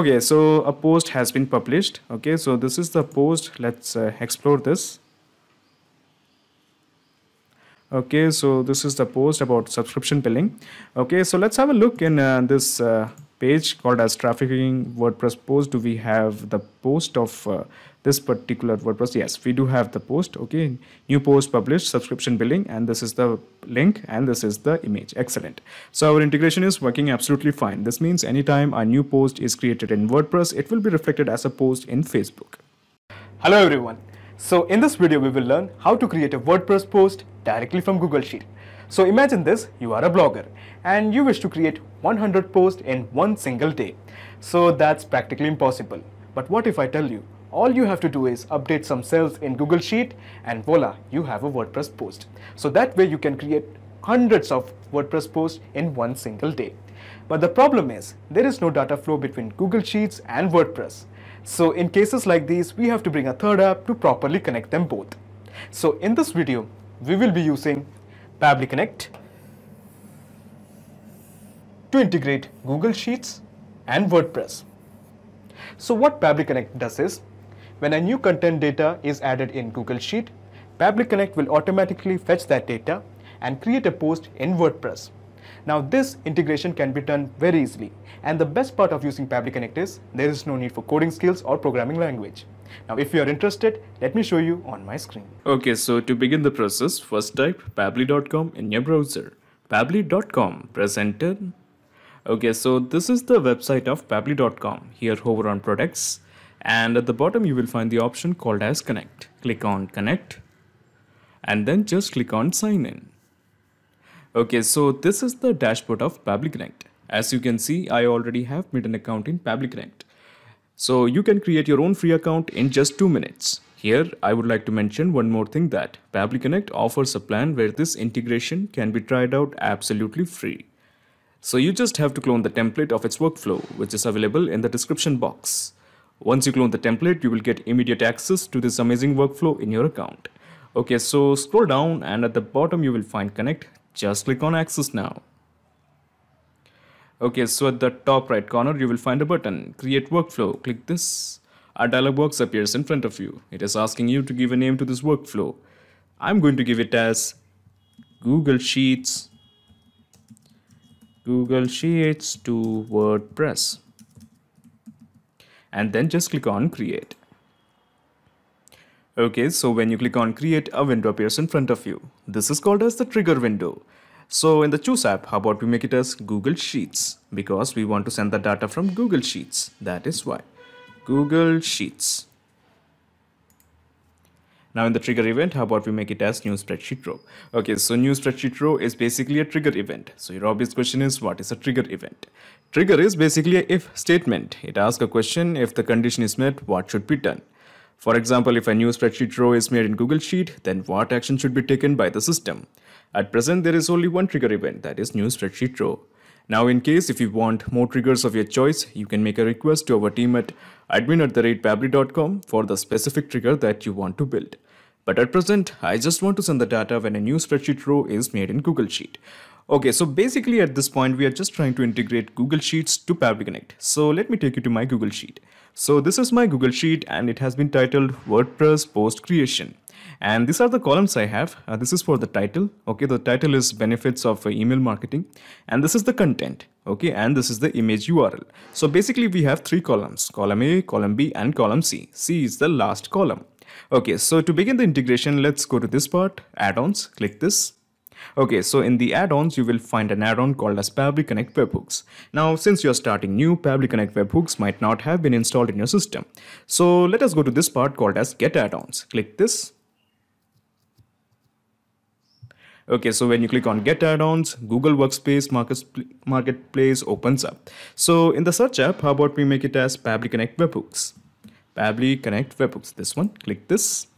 okay so a post has been published okay so this is the post let's uh, explore this okay so this is the post about subscription billing okay so let's have a look in uh, this uh, page called as trafficking wordpress post do we have the post of uh, this particular WordPress. Yes, we do have the post. Okay, new post published, subscription billing, and this is the link and this is the image. Excellent. So our integration is working absolutely fine. This means anytime a new post is created in WordPress, it will be reflected as a post in Facebook. Hello everyone. So in this video, we will learn how to create a WordPress post directly from Google Sheet. So imagine this, you are a blogger and you wish to create 100 posts in one single day. So that's practically impossible. But what if I tell you all you have to do is update some cells in Google Sheet and voila, you have a WordPress post. So that way you can create hundreds of WordPress posts in one single day. But the problem is, there is no data flow between Google Sheets and WordPress. So in cases like these, we have to bring a third app to properly connect them both. So in this video, we will be using Pably Connect to integrate Google Sheets and WordPress. So what Pably Connect does is, when a new content data is added in Google Sheet, Public Connect will automatically fetch that data and create a post in WordPress. Now this integration can be done very easily and the best part of using Public Connect is there is no need for coding skills or programming language. Now if you are interested, let me show you on my screen. Okay, so to begin the process, first type pably.com in your browser. pably.com press enter. Okay, so this is the website of pably.com. Here hover on products and at the bottom you will find the option called as connect. Click on connect and then just click on sign in. Okay, so this is the dashboard of Public Connect. As you can see, I already have made an account in Public Connect. So you can create your own free account in just 2 minutes. Here, I would like to mention one more thing that Public Connect offers a plan where this integration can be tried out absolutely free. So you just have to clone the template of its workflow, which is available in the description box. Once you clone the template, you will get immediate access to this amazing workflow in your account. Okay, so scroll down and at the bottom you will find connect. Just click on access now. Okay, so at the top right corner you will find a button, create workflow, click this. A dialog box appears in front of you. It is asking you to give a name to this workflow. I'm going to give it as Google Sheets, Google Sheets to WordPress and then just click on create. Okay, so when you click on create, a window appears in front of you. This is called as the trigger window. So in the choose app, how about we make it as Google Sheets because we want to send the data from Google Sheets. That is why Google Sheets. Now in the trigger event, how about we make it as new spreadsheet row? Okay, so new spreadsheet row is basically a trigger event. So your obvious question is what is a trigger event? Trigger is basically a if statement. It asks a question, if the condition is met, what should be done? For example, if a new spreadsheet row is made in Google Sheet, then what action should be taken by the system? At present, there is only one trigger event, that is new spreadsheet row. Now in case if you want more triggers of your choice, you can make a request to our team at admin at the for the specific trigger that you want to build. But at present, I just want to send the data when a new spreadsheet row is made in Google Sheet. Okay, so basically at this point, we are just trying to integrate Google Sheets to Power Connect. So let me take you to my Google Sheet. So this is my Google Sheet and it has been titled WordPress Post Creation. And these are the columns I have. Uh, this is for the title. Okay, the title is benefits of uh, email marketing. And this is the content. Okay, and this is the image URL. So basically we have three columns, column A, column B and column C. C is the last column. Okay, so to begin the integration, let's go to this part, add-ons, click this. Okay, so in the add-ons, you will find an add-on called as Pabli Connect Webhooks. Now, since you're starting new, Pabli Connect Webhooks might not have been installed in your system. So let us go to this part called as Get Add-ons. Click this okay so when you click on get add-ons google workspace marketplace opens up so in the search app how about we make it as pabli connect webhooks pabli connect webhooks this one click this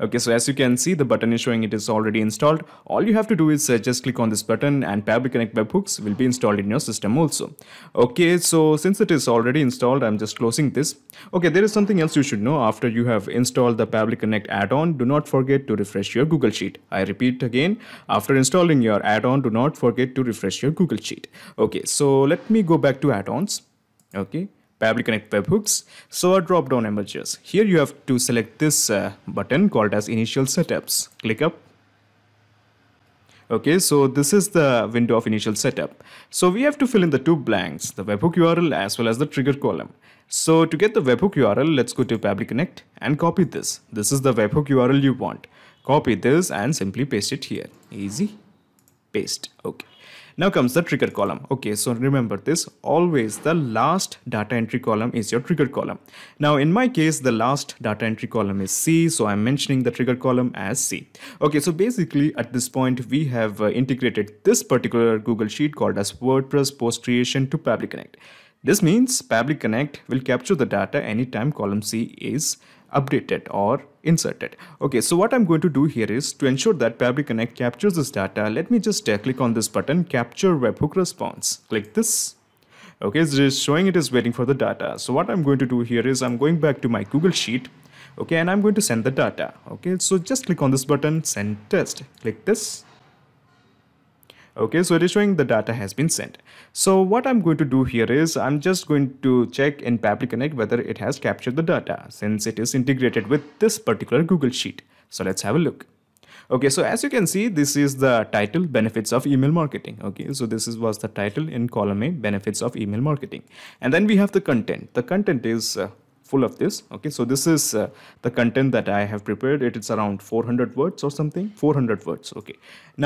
okay so as you can see the button is showing it is already installed all you have to do is uh, just click on this button and Fabric Connect webhooks will be installed in your system also okay so since it is already installed I'm just closing this okay there is something else you should know after you have installed the Fabric Connect add-on do not forget to refresh your Google Sheet I repeat again after installing your add-on do not forget to refresh your Google Sheet okay so let me go back to add-ons okay Public Connect webhooks, so a drop-down emerges. Here you have to select this uh, button called as initial setups. Click up. Okay, so this is the window of initial setup. So we have to fill in the two blanks, the webhook URL as well as the trigger column. So to get the webhook URL, let's go to Public Connect and copy this. This is the webhook URL you want. Copy this and simply paste it here. Easy. Paste. Okay. Now comes the trigger column. Okay, so remember this, always the last data entry column is your trigger column. Now in my case, the last data entry column is C, so I'm mentioning the trigger column as C. Okay, so basically at this point, we have uh, integrated this particular Google Sheet called as WordPress Post Creation to Public Connect. This means Public Connect will capture the data anytime column C is updated or inserted. Okay, so what I'm going to do here is to ensure that Fabric Connect captures this data, let me just uh, click on this button, capture webhook response. Click this. Okay, so it's showing it is waiting for the data. So what I'm going to do here is I'm going back to my Google Sheet. Okay, and I'm going to send the data. Okay, so just click on this button, send test. Click this okay so it is showing the data has been sent so what i'm going to do here is i'm just going to check in public Connect whether it has captured the data since it is integrated with this particular google sheet so let's have a look okay so as you can see this is the title benefits of email marketing okay so this is was the title in column a benefits of email marketing and then we have the content the content is uh, full of this okay so this is uh, the content that i have prepared it is around 400 words or something 400 words okay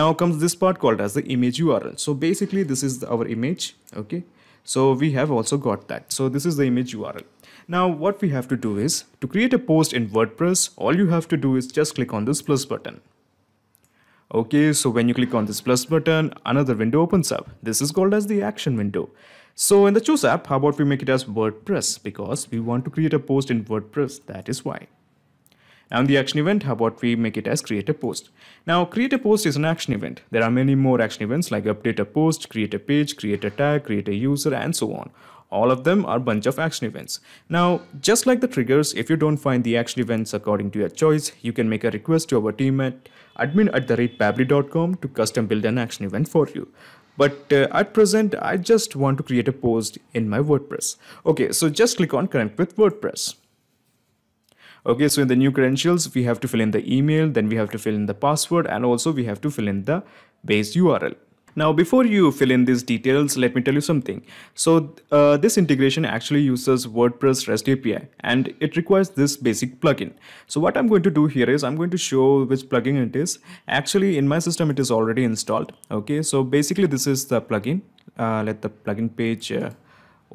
now comes this part called as the image url so basically this is our image okay so we have also got that so this is the image url now what we have to do is to create a post in wordpress all you have to do is just click on this plus button okay so when you click on this plus button another window opens up this is called as the action window so in the choose app, how about we make it as WordPress because we want to create a post in WordPress. That is why. And the action event, how about we make it as create a post. Now create a post is an action event. There are many more action events like update a post, create a page, create a tag, create a user and so on. All of them are bunch of action events. Now, just like the triggers, if you don't find the action events according to your choice, you can make a request to our team at admin at the to custom build an action event for you but uh, at present I just want to create a post in my WordPress. Okay, so just click on connect with WordPress. Okay, so in the new credentials, we have to fill in the email, then we have to fill in the password and also we have to fill in the base URL. Now, before you fill in these details, let me tell you something. So uh, this integration actually uses WordPress REST API and it requires this basic plugin. So what I'm going to do here is I'm going to show which plugin it is. Actually, in my system, it is already installed. Okay, so basically this is the plugin. Uh, let the plugin page uh,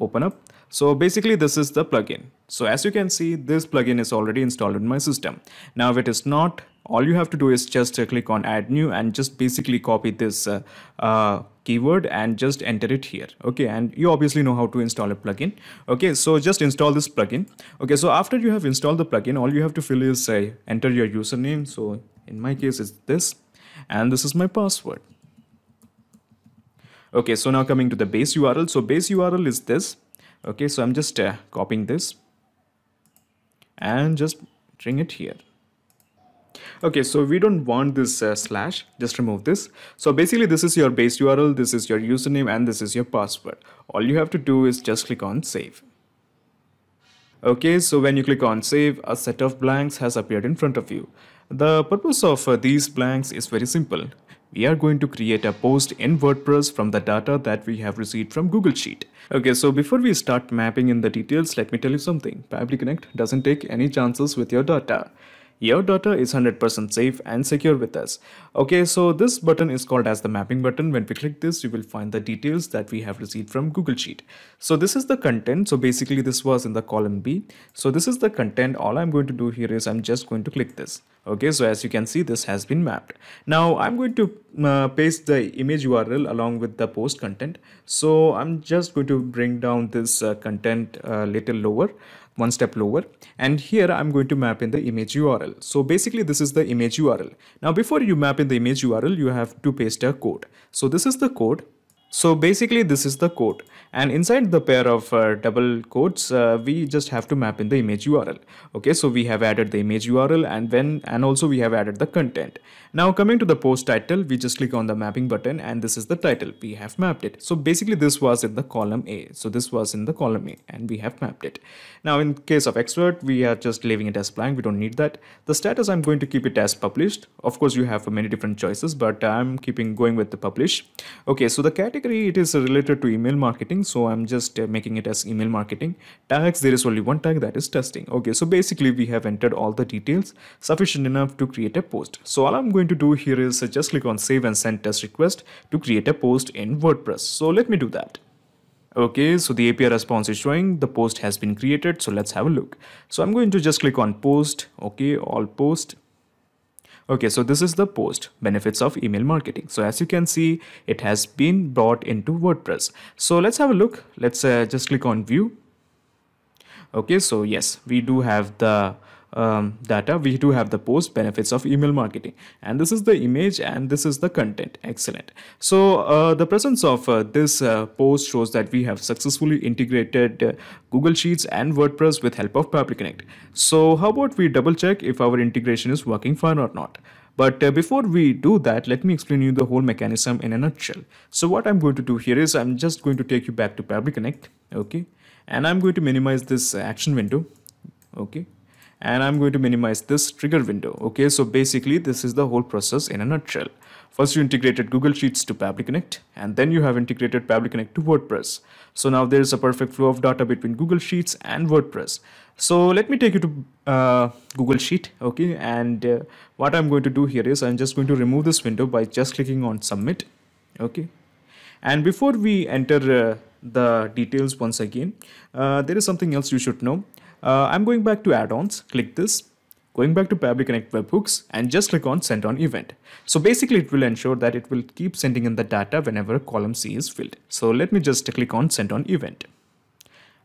open up. So basically this is the plugin. So as you can see, this plugin is already installed in my system. Now if it is not, all you have to do is just uh, click on add new and just basically copy this uh, uh, keyword and just enter it here okay and you obviously know how to install a plugin okay so just install this plugin okay so after you have installed the plugin all you have to fill is uh, enter your username so in my case it's this and this is my password okay so now coming to the base url so base url is this okay so i'm just uh, copying this and just bring it here okay so we don't want this uh, slash just remove this so basically this is your base url this is your username and this is your password all you have to do is just click on save okay so when you click on save a set of blanks has appeared in front of you the purpose of uh, these blanks is very simple we are going to create a post in WordPress from the data that we have received from Google Sheet. Okay, so before we start mapping in the details, let me tell you something. Public Connect doesn't take any chances with your data your data is 100% safe and secure with us. Okay, so this button is called as the mapping button. When we click this, you will find the details that we have received from Google Sheet. So this is the content. So basically this was in the column B. So this is the content. All I'm going to do here is I'm just going to click this. Okay, so as you can see, this has been mapped. Now I'm going to uh, paste the image URL along with the post content. So I'm just going to bring down this uh, content a uh, little lower one step lower and here I'm going to map in the image URL. So basically this is the image URL. Now before you map in the image URL you have to paste a code. So this is the code. So basically this is the code and inside the pair of uh, double quotes uh, we just have to map in the image URL okay so we have added the image URL and when and also we have added the content now coming to the post title we just click on the mapping button and this is the title we have mapped it so basically this was in the column A so this was in the column A and we have mapped it now in case of expert we are just leaving it as blank we don't need that the status I'm going to keep it as published of course you have many different choices but I'm keeping going with the publish okay so the category it is related to email marketing marketing so i'm just uh, making it as email marketing tags there is only one tag that is testing okay so basically we have entered all the details sufficient enough to create a post so all i'm going to do here is uh, just click on save and send test request to create a post in wordpress so let me do that Okay, so the API response is showing the post has been created. So let's have a look. So I'm going to just click on post. Okay, all post Okay, so this is the post benefits of email marketing. So as you can see, it has been brought into WordPress. So let's have a look. Let's uh, just click on view. Okay, so yes, we do have the um, data, we do have the post benefits of email marketing. And this is the image and this is the content. Excellent. So uh, the presence of uh, this uh, post shows that we have successfully integrated uh, Google Sheets and WordPress with help of Public Connect. So how about we double check if our integration is working fine or not. But uh, before we do that, let me explain you the whole mechanism in a nutshell. So what I'm going to do here is I'm just going to take you back to Public Connect, okay? And I'm going to minimize this action window, okay? and I'm going to minimize this trigger window. Okay, so basically this is the whole process in a nutshell. First you integrated Google Sheets to Public Connect and then you have integrated Public Connect to WordPress. So now there is a perfect flow of data between Google Sheets and WordPress. So let me take you to uh, Google Sheet okay and uh, what I'm going to do here is I'm just going to remove this window by just clicking on submit okay and before we enter uh, the details once again uh, there is something else you should know uh, I'm going back to add-ons, click this, going back to Public Connect webhooks and just click on send on event. So basically it will ensure that it will keep sending in the data whenever column C is filled. So let me just click on send on event.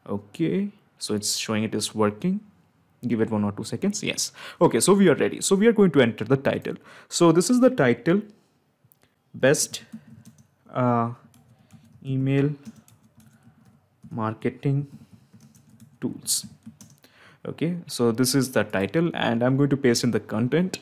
Okay, so it's showing it is working. Give it one or two seconds. Yes. Okay, so we are ready. So we are going to enter the title. So this is the title best uh, email marketing tools okay so this is the title and i'm going to paste in the content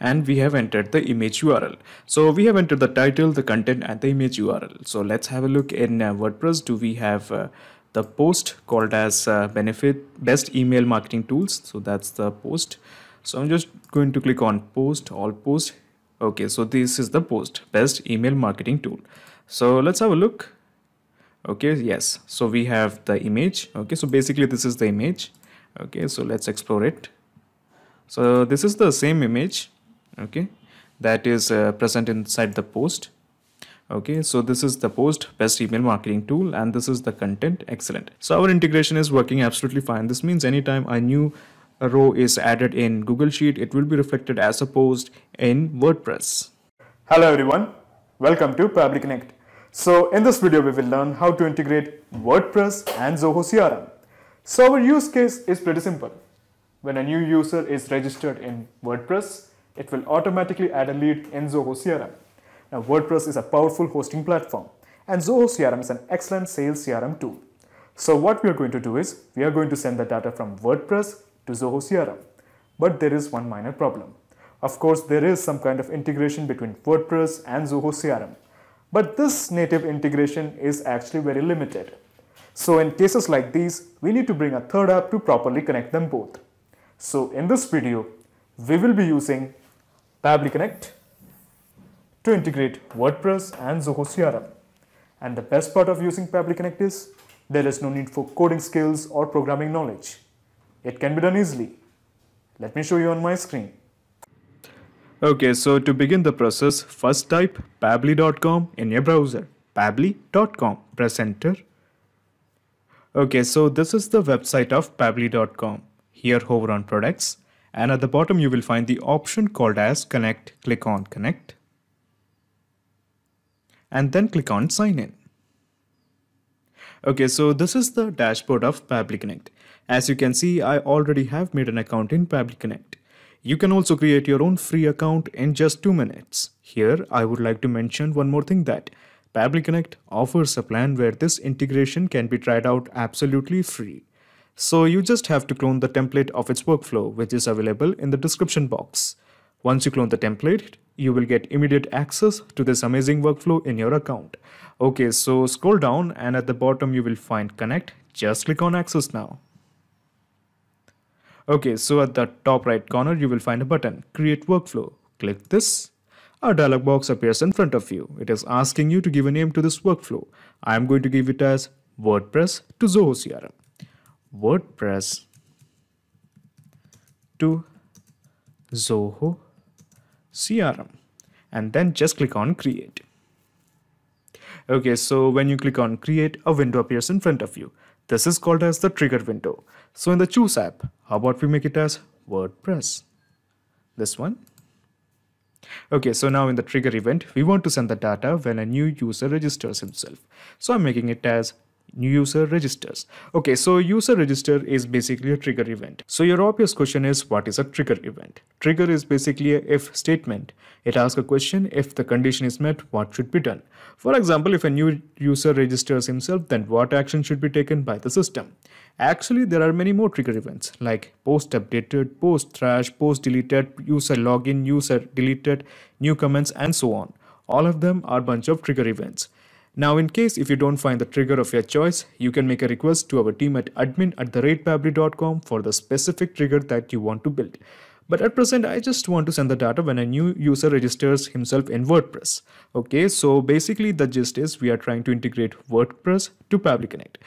and we have entered the image url so we have entered the title the content and the image url so let's have a look in uh, wordpress do we have uh, the post called as uh, benefit best email marketing tools so that's the post so i'm just going to click on post all post okay so this is the post best email marketing tool so let's have a look okay yes so we have the image okay so basically this is the image okay so let's explore it so this is the same image okay that is uh, present inside the post okay so this is the post best email marketing tool and this is the content excellent so our integration is working absolutely fine this means anytime a new row is added in google sheet it will be reflected as a post in wordpress hello everyone welcome to public connect so in this video we will learn how to integrate wordpress and zoho crm so our use case is pretty simple. When a new user is registered in WordPress, it will automatically add a lead in Zoho CRM. Now WordPress is a powerful hosting platform and Zoho CRM is an excellent sales CRM tool. So what we are going to do is, we are going to send the data from WordPress to Zoho CRM. But there is one minor problem. Of course, there is some kind of integration between WordPress and Zoho CRM. But this native integration is actually very limited. So in cases like these, we need to bring a third app to properly connect them both. So in this video, we will be using Pably Connect to integrate WordPress and Zoho CRM. And the best part of using Pably Connect is there is no need for coding skills or programming knowledge. It can be done easily. Let me show you on my screen. Okay, so to begin the process, first type pably.com in your browser. pably.com, press enter. Okay, so this is the website of pably.com. Here hover on products and at the bottom you will find the option called as connect. Click on connect and then click on sign in. Okay, so this is the dashboard of Pably Connect. As you can see, I already have made an account in Pably Connect. You can also create your own free account in just 2 minutes. Here, I would like to mention one more thing that Public Connect offers a plan where this integration can be tried out absolutely free. So you just have to clone the template of its workflow which is available in the description box. Once you clone the template, you will get immediate access to this amazing workflow in your account. Okay, so scroll down and at the bottom you will find connect. Just click on access now. Okay, so at the top right corner you will find a button create workflow. Click this a dialog box appears in front of you. It is asking you to give a name to this workflow. I am going to give it as WordPress to Zoho CRM. WordPress to Zoho CRM and then just click on create. Okay, so when you click on create, a window appears in front of you. This is called as the trigger window. So in the choose app, how about we make it as WordPress? This one Okay, so now in the trigger event, we want to send the data when a new user registers himself. So I'm making it as New user registers okay so user register is basically a trigger event so your obvious question is what is a trigger event trigger is basically a if statement it asks a question if the condition is met what should be done for example if a new user registers himself then what action should be taken by the system actually there are many more trigger events like post updated post trash post deleted user login user deleted new comments and so on all of them are bunch of trigger events now in case if you don't find the trigger of your choice, you can make a request to our team at admin at for the specific trigger that you want to build. But at present, I just want to send the data when a new user registers himself in WordPress. Okay, so basically the gist is we are trying to integrate WordPress to Pabli Connect.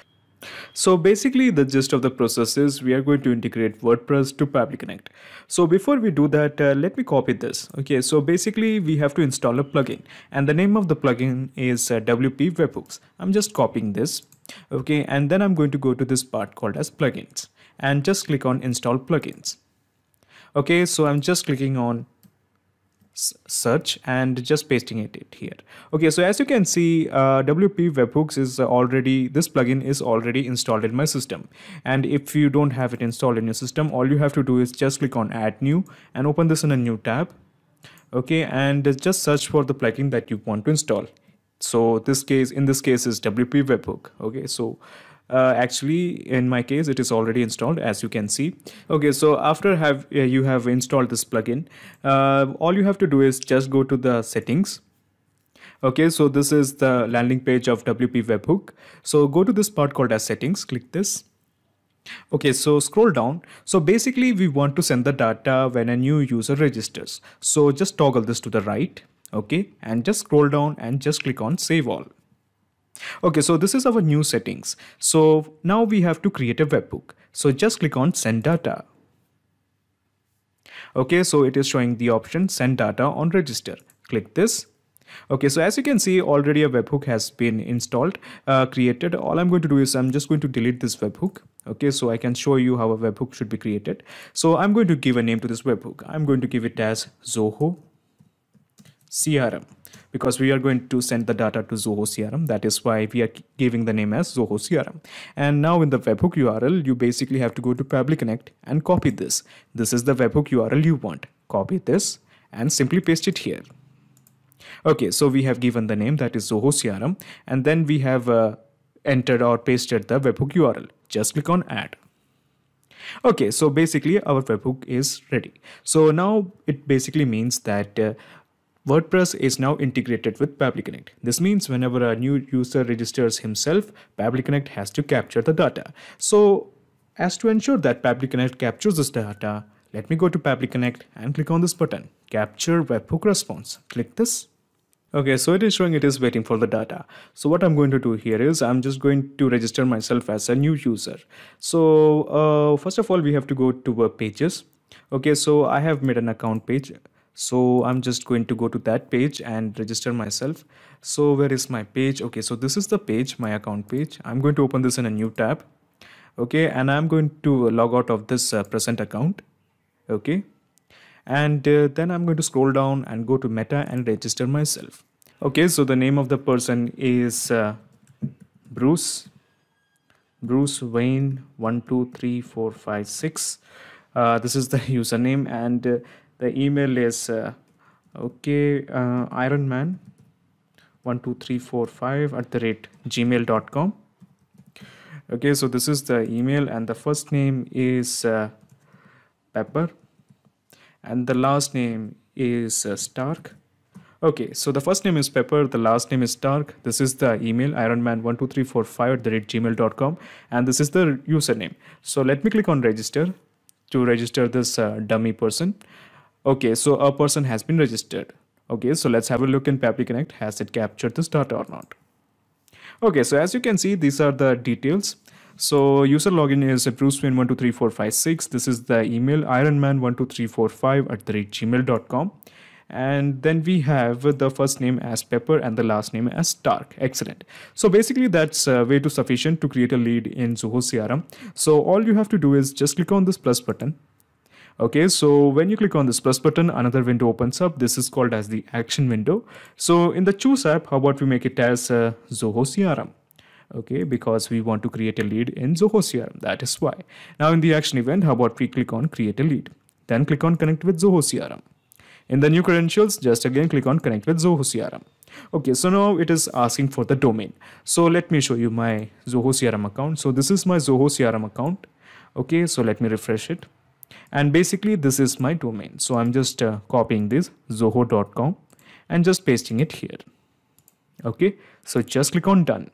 So basically the gist of the process is we are going to integrate WordPress to Public Connect. So before we do that, uh, let me copy this. Okay, so basically we have to install a plugin and the name of the plugin is uh, WP Webhooks. I'm just copying this. Okay, and then I'm going to go to this part called as plugins and just click on install plugins. Okay, so I'm just clicking on search and just pasting it, it here. Okay, so as you can see, uh, WP Webhooks is already, this plugin is already installed in my system. And if you don't have it installed in your system, all you have to do is just click on add new and open this in a new tab. Okay, and just search for the plugin that you want to install. So this case, in this case is WP Webhook. Okay, so uh, actually in my case it is already installed as you can see okay so after have uh, you have installed this plugin uh, all you have to do is just go to the settings okay so this is the landing page of WP webhook so go to this part called as settings click this Okay, so scroll down. So basically we want to send the data when a new user registers. So just toggle this to the right. Okay, and just scroll down and just click on save all. Okay, so this is our new settings. So now we have to create a webhook. So just click on send data. Okay, so it is showing the option send data on register. Click this. Okay, so as you can see, already a webhook has been installed, uh, created. All I'm going to do is I'm just going to delete this webhook. Okay, so I can show you how a webhook should be created. So I'm going to give a name to this webhook. I'm going to give it as Zoho CRM because we are going to send the data to Zoho CRM. That is why we are giving the name as Zoho CRM. And now in the webhook URL, you basically have to go to Public Connect and copy this. This is the webhook URL you want. Copy this and simply paste it here. Okay, so we have given the name that is Zoho CRM and then we have uh, entered or pasted the webhook URL. Just click on add. Okay, so basically our webhook is ready. So now it basically means that uh, WordPress is now integrated with PabliConnect. This means whenever a new user registers himself, PabliConnect has to capture the data. So as to ensure that PabliConnect captures this data, let me go to PabliConnect and click on this button, Capture Webhook Response. Click this. Okay, so it is showing it is waiting for the data. So what I'm going to do here is I'm just going to register myself as a new user. So uh, first of all, we have to go to web pages. Okay, so I have made an account page so i'm just going to go to that page and register myself so where is my page okay so this is the page my account page i'm going to open this in a new tab okay and i'm going to log out of this uh, present account okay and uh, then i'm going to scroll down and go to meta and register myself okay so the name of the person is uh, bruce bruce wayne 123456 uh, this is the username and uh, the email is uh, okay uh, iron man 12345 at the rate gmail.com okay so this is the email and the first name is uh, pepper and the last name is uh, stark okay so the first name is pepper the last name is stark this is the email ironman12345 at the rate gmail.com and this is the username so let me click on register to register this uh, dummy person Okay, so a person has been registered. Okay, so let's have a look in Papi Connect. Has it captured this data or not? Okay, so as you can see, these are the details. So user login is brucewin123456. This is the email ironman12345 at the rate gmail.com. And then we have the first name as Pepper and the last name as Stark. Excellent. So basically that's uh, way too sufficient to create a lead in Zoho CRM. So all you have to do is just click on this plus button okay so when you click on this plus button another window opens up this is called as the action window so in the choose app how about we make it as uh, zoho crm okay because we want to create a lead in zoho crm that is why now in the action event how about we click on create a lead then click on connect with zoho crm in the new credentials just again click on connect with zoho crm okay so now it is asking for the domain so let me show you my zoho crm account so this is my zoho crm account okay so let me refresh it and basically this is my domain so i'm just uh, copying this zoho.com and just pasting it here okay so just click on done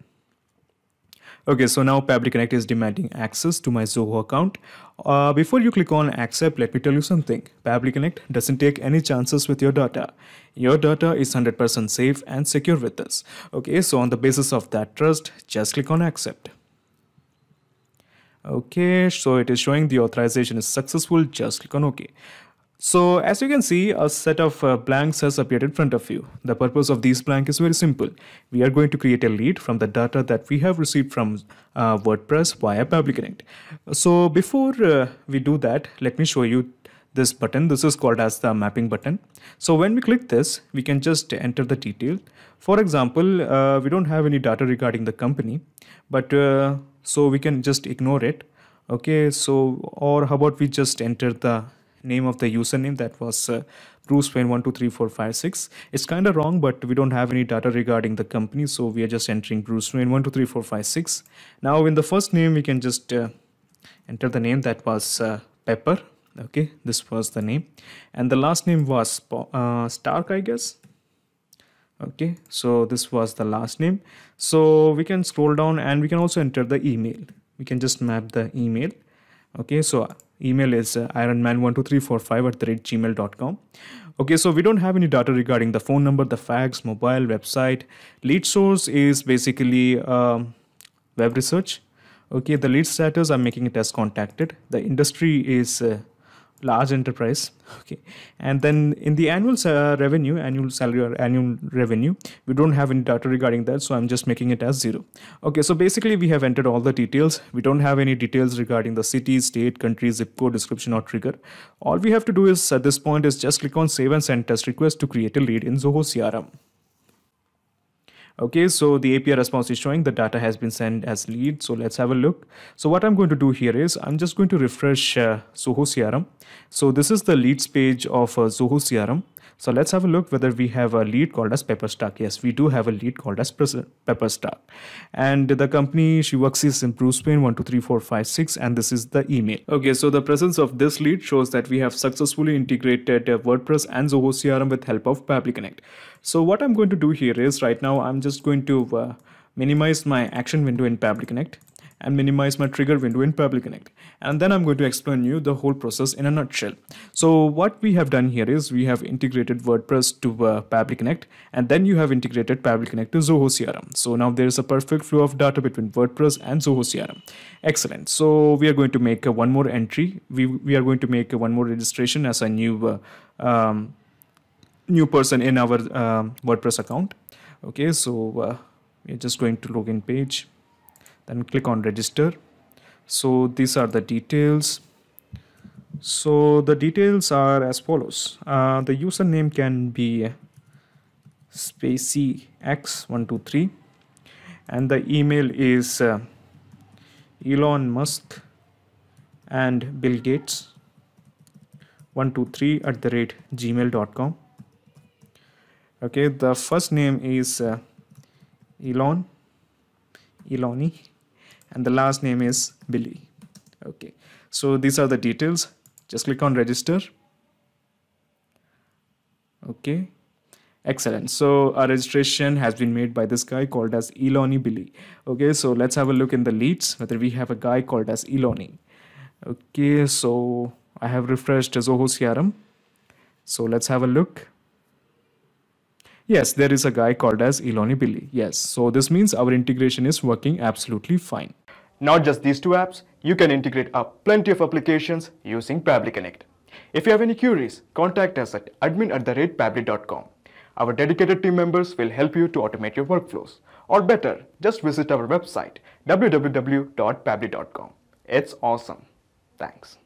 okay so now public connect is demanding access to my zoho account uh, before you click on accept let me tell you something public connect doesn't take any chances with your data your data is 100% safe and secure with us okay so on the basis of that trust just click on accept okay so it is showing the authorization is successful just click on ok so as you can see, a set of uh, blanks has appeared in front of you. The purpose of these blank is very simple. We are going to create a lead from the data that we have received from uh, WordPress via Public Connect. So before uh, we do that, let me show you this button. This is called as the mapping button. So when we click this, we can just enter the detail. For example, uh, we don't have any data regarding the company, but uh, so we can just ignore it okay so or how about we just enter the name of the username that was uh, Bruce Wayne 123456. It's kind of wrong, but we don't have any data regarding the company, so we are just entering Bruce Wayne 123456. Now, in the first name, we can just uh, enter the name that was uh, Pepper. Okay, this was the name, and the last name was uh, Stark, I guess okay so this was the last name so we can scroll down and we can also enter the email we can just map the email okay so email is uh, ironman12345 at gmail.com okay so we don't have any data regarding the phone number the fax mobile website lead source is basically um, web research okay the lead status i'm making it as contacted the industry is uh, large enterprise okay and then in the annual uh, revenue annual salary or annual revenue we don't have any data regarding that so i'm just making it as zero okay so basically we have entered all the details we don't have any details regarding the city state country zip code description or trigger all we have to do is at this point is just click on save and send test request to create a lead in zoho crm Okay, so the API response is showing the data has been sent as lead. So let's have a look. So what I'm going to do here is I'm just going to refresh uh, Zoho CRM. So this is the leads page of uh, Zoho CRM. So let's have a look whether we have a lead called as Pepperstock. Yes, we do have a lead called as Pepperstock, And the company she works is in Bruce Payne 123456 and this is the email. Okay, so the presence of this lead shows that we have successfully integrated uh, WordPress and Zoho CRM with help of Public Connect. So what I'm going to do here is right now I'm just going to uh, minimize my action window in Public Connect and minimize my trigger window in Public Connect and then I'm going to explain you the whole process in a nutshell. So what we have done here is we have integrated WordPress to uh, Connect and then you have integrated Public Connect to Zoho CRM. So now there is a perfect flow of data between WordPress and Zoho CRM. Excellent. So we are going to make uh, one more entry. We, we are going to make uh, one more registration as a new uh, um, new person in our uh, WordPress account. Okay, so uh, we're just going to login page, then click on register. So these are the details. So the details are as follows. Uh, the username can be spaceyx123 and the email is uh, Elon Musk and Bill Gates 123 at the rate gmail.com okay the first name is uh, Elon Eloni and the last name is Billy okay so these are the details just click on register okay excellent so our registration has been made by this guy called as Eloni Billy okay so let's have a look in the leads whether we have a guy called as Eloni okay so I have refreshed Zoho CRM so let's have a look Yes, there is a guy called as Billy. Yes, so this means our integration is working absolutely fine. Not just these two apps, you can integrate up plenty of applications using Pabli Connect. If you have any queries, contact us at admin at the rate Our dedicated team members will help you to automate your workflows. Or better, just visit our website www.pabli.com. It's awesome. Thanks.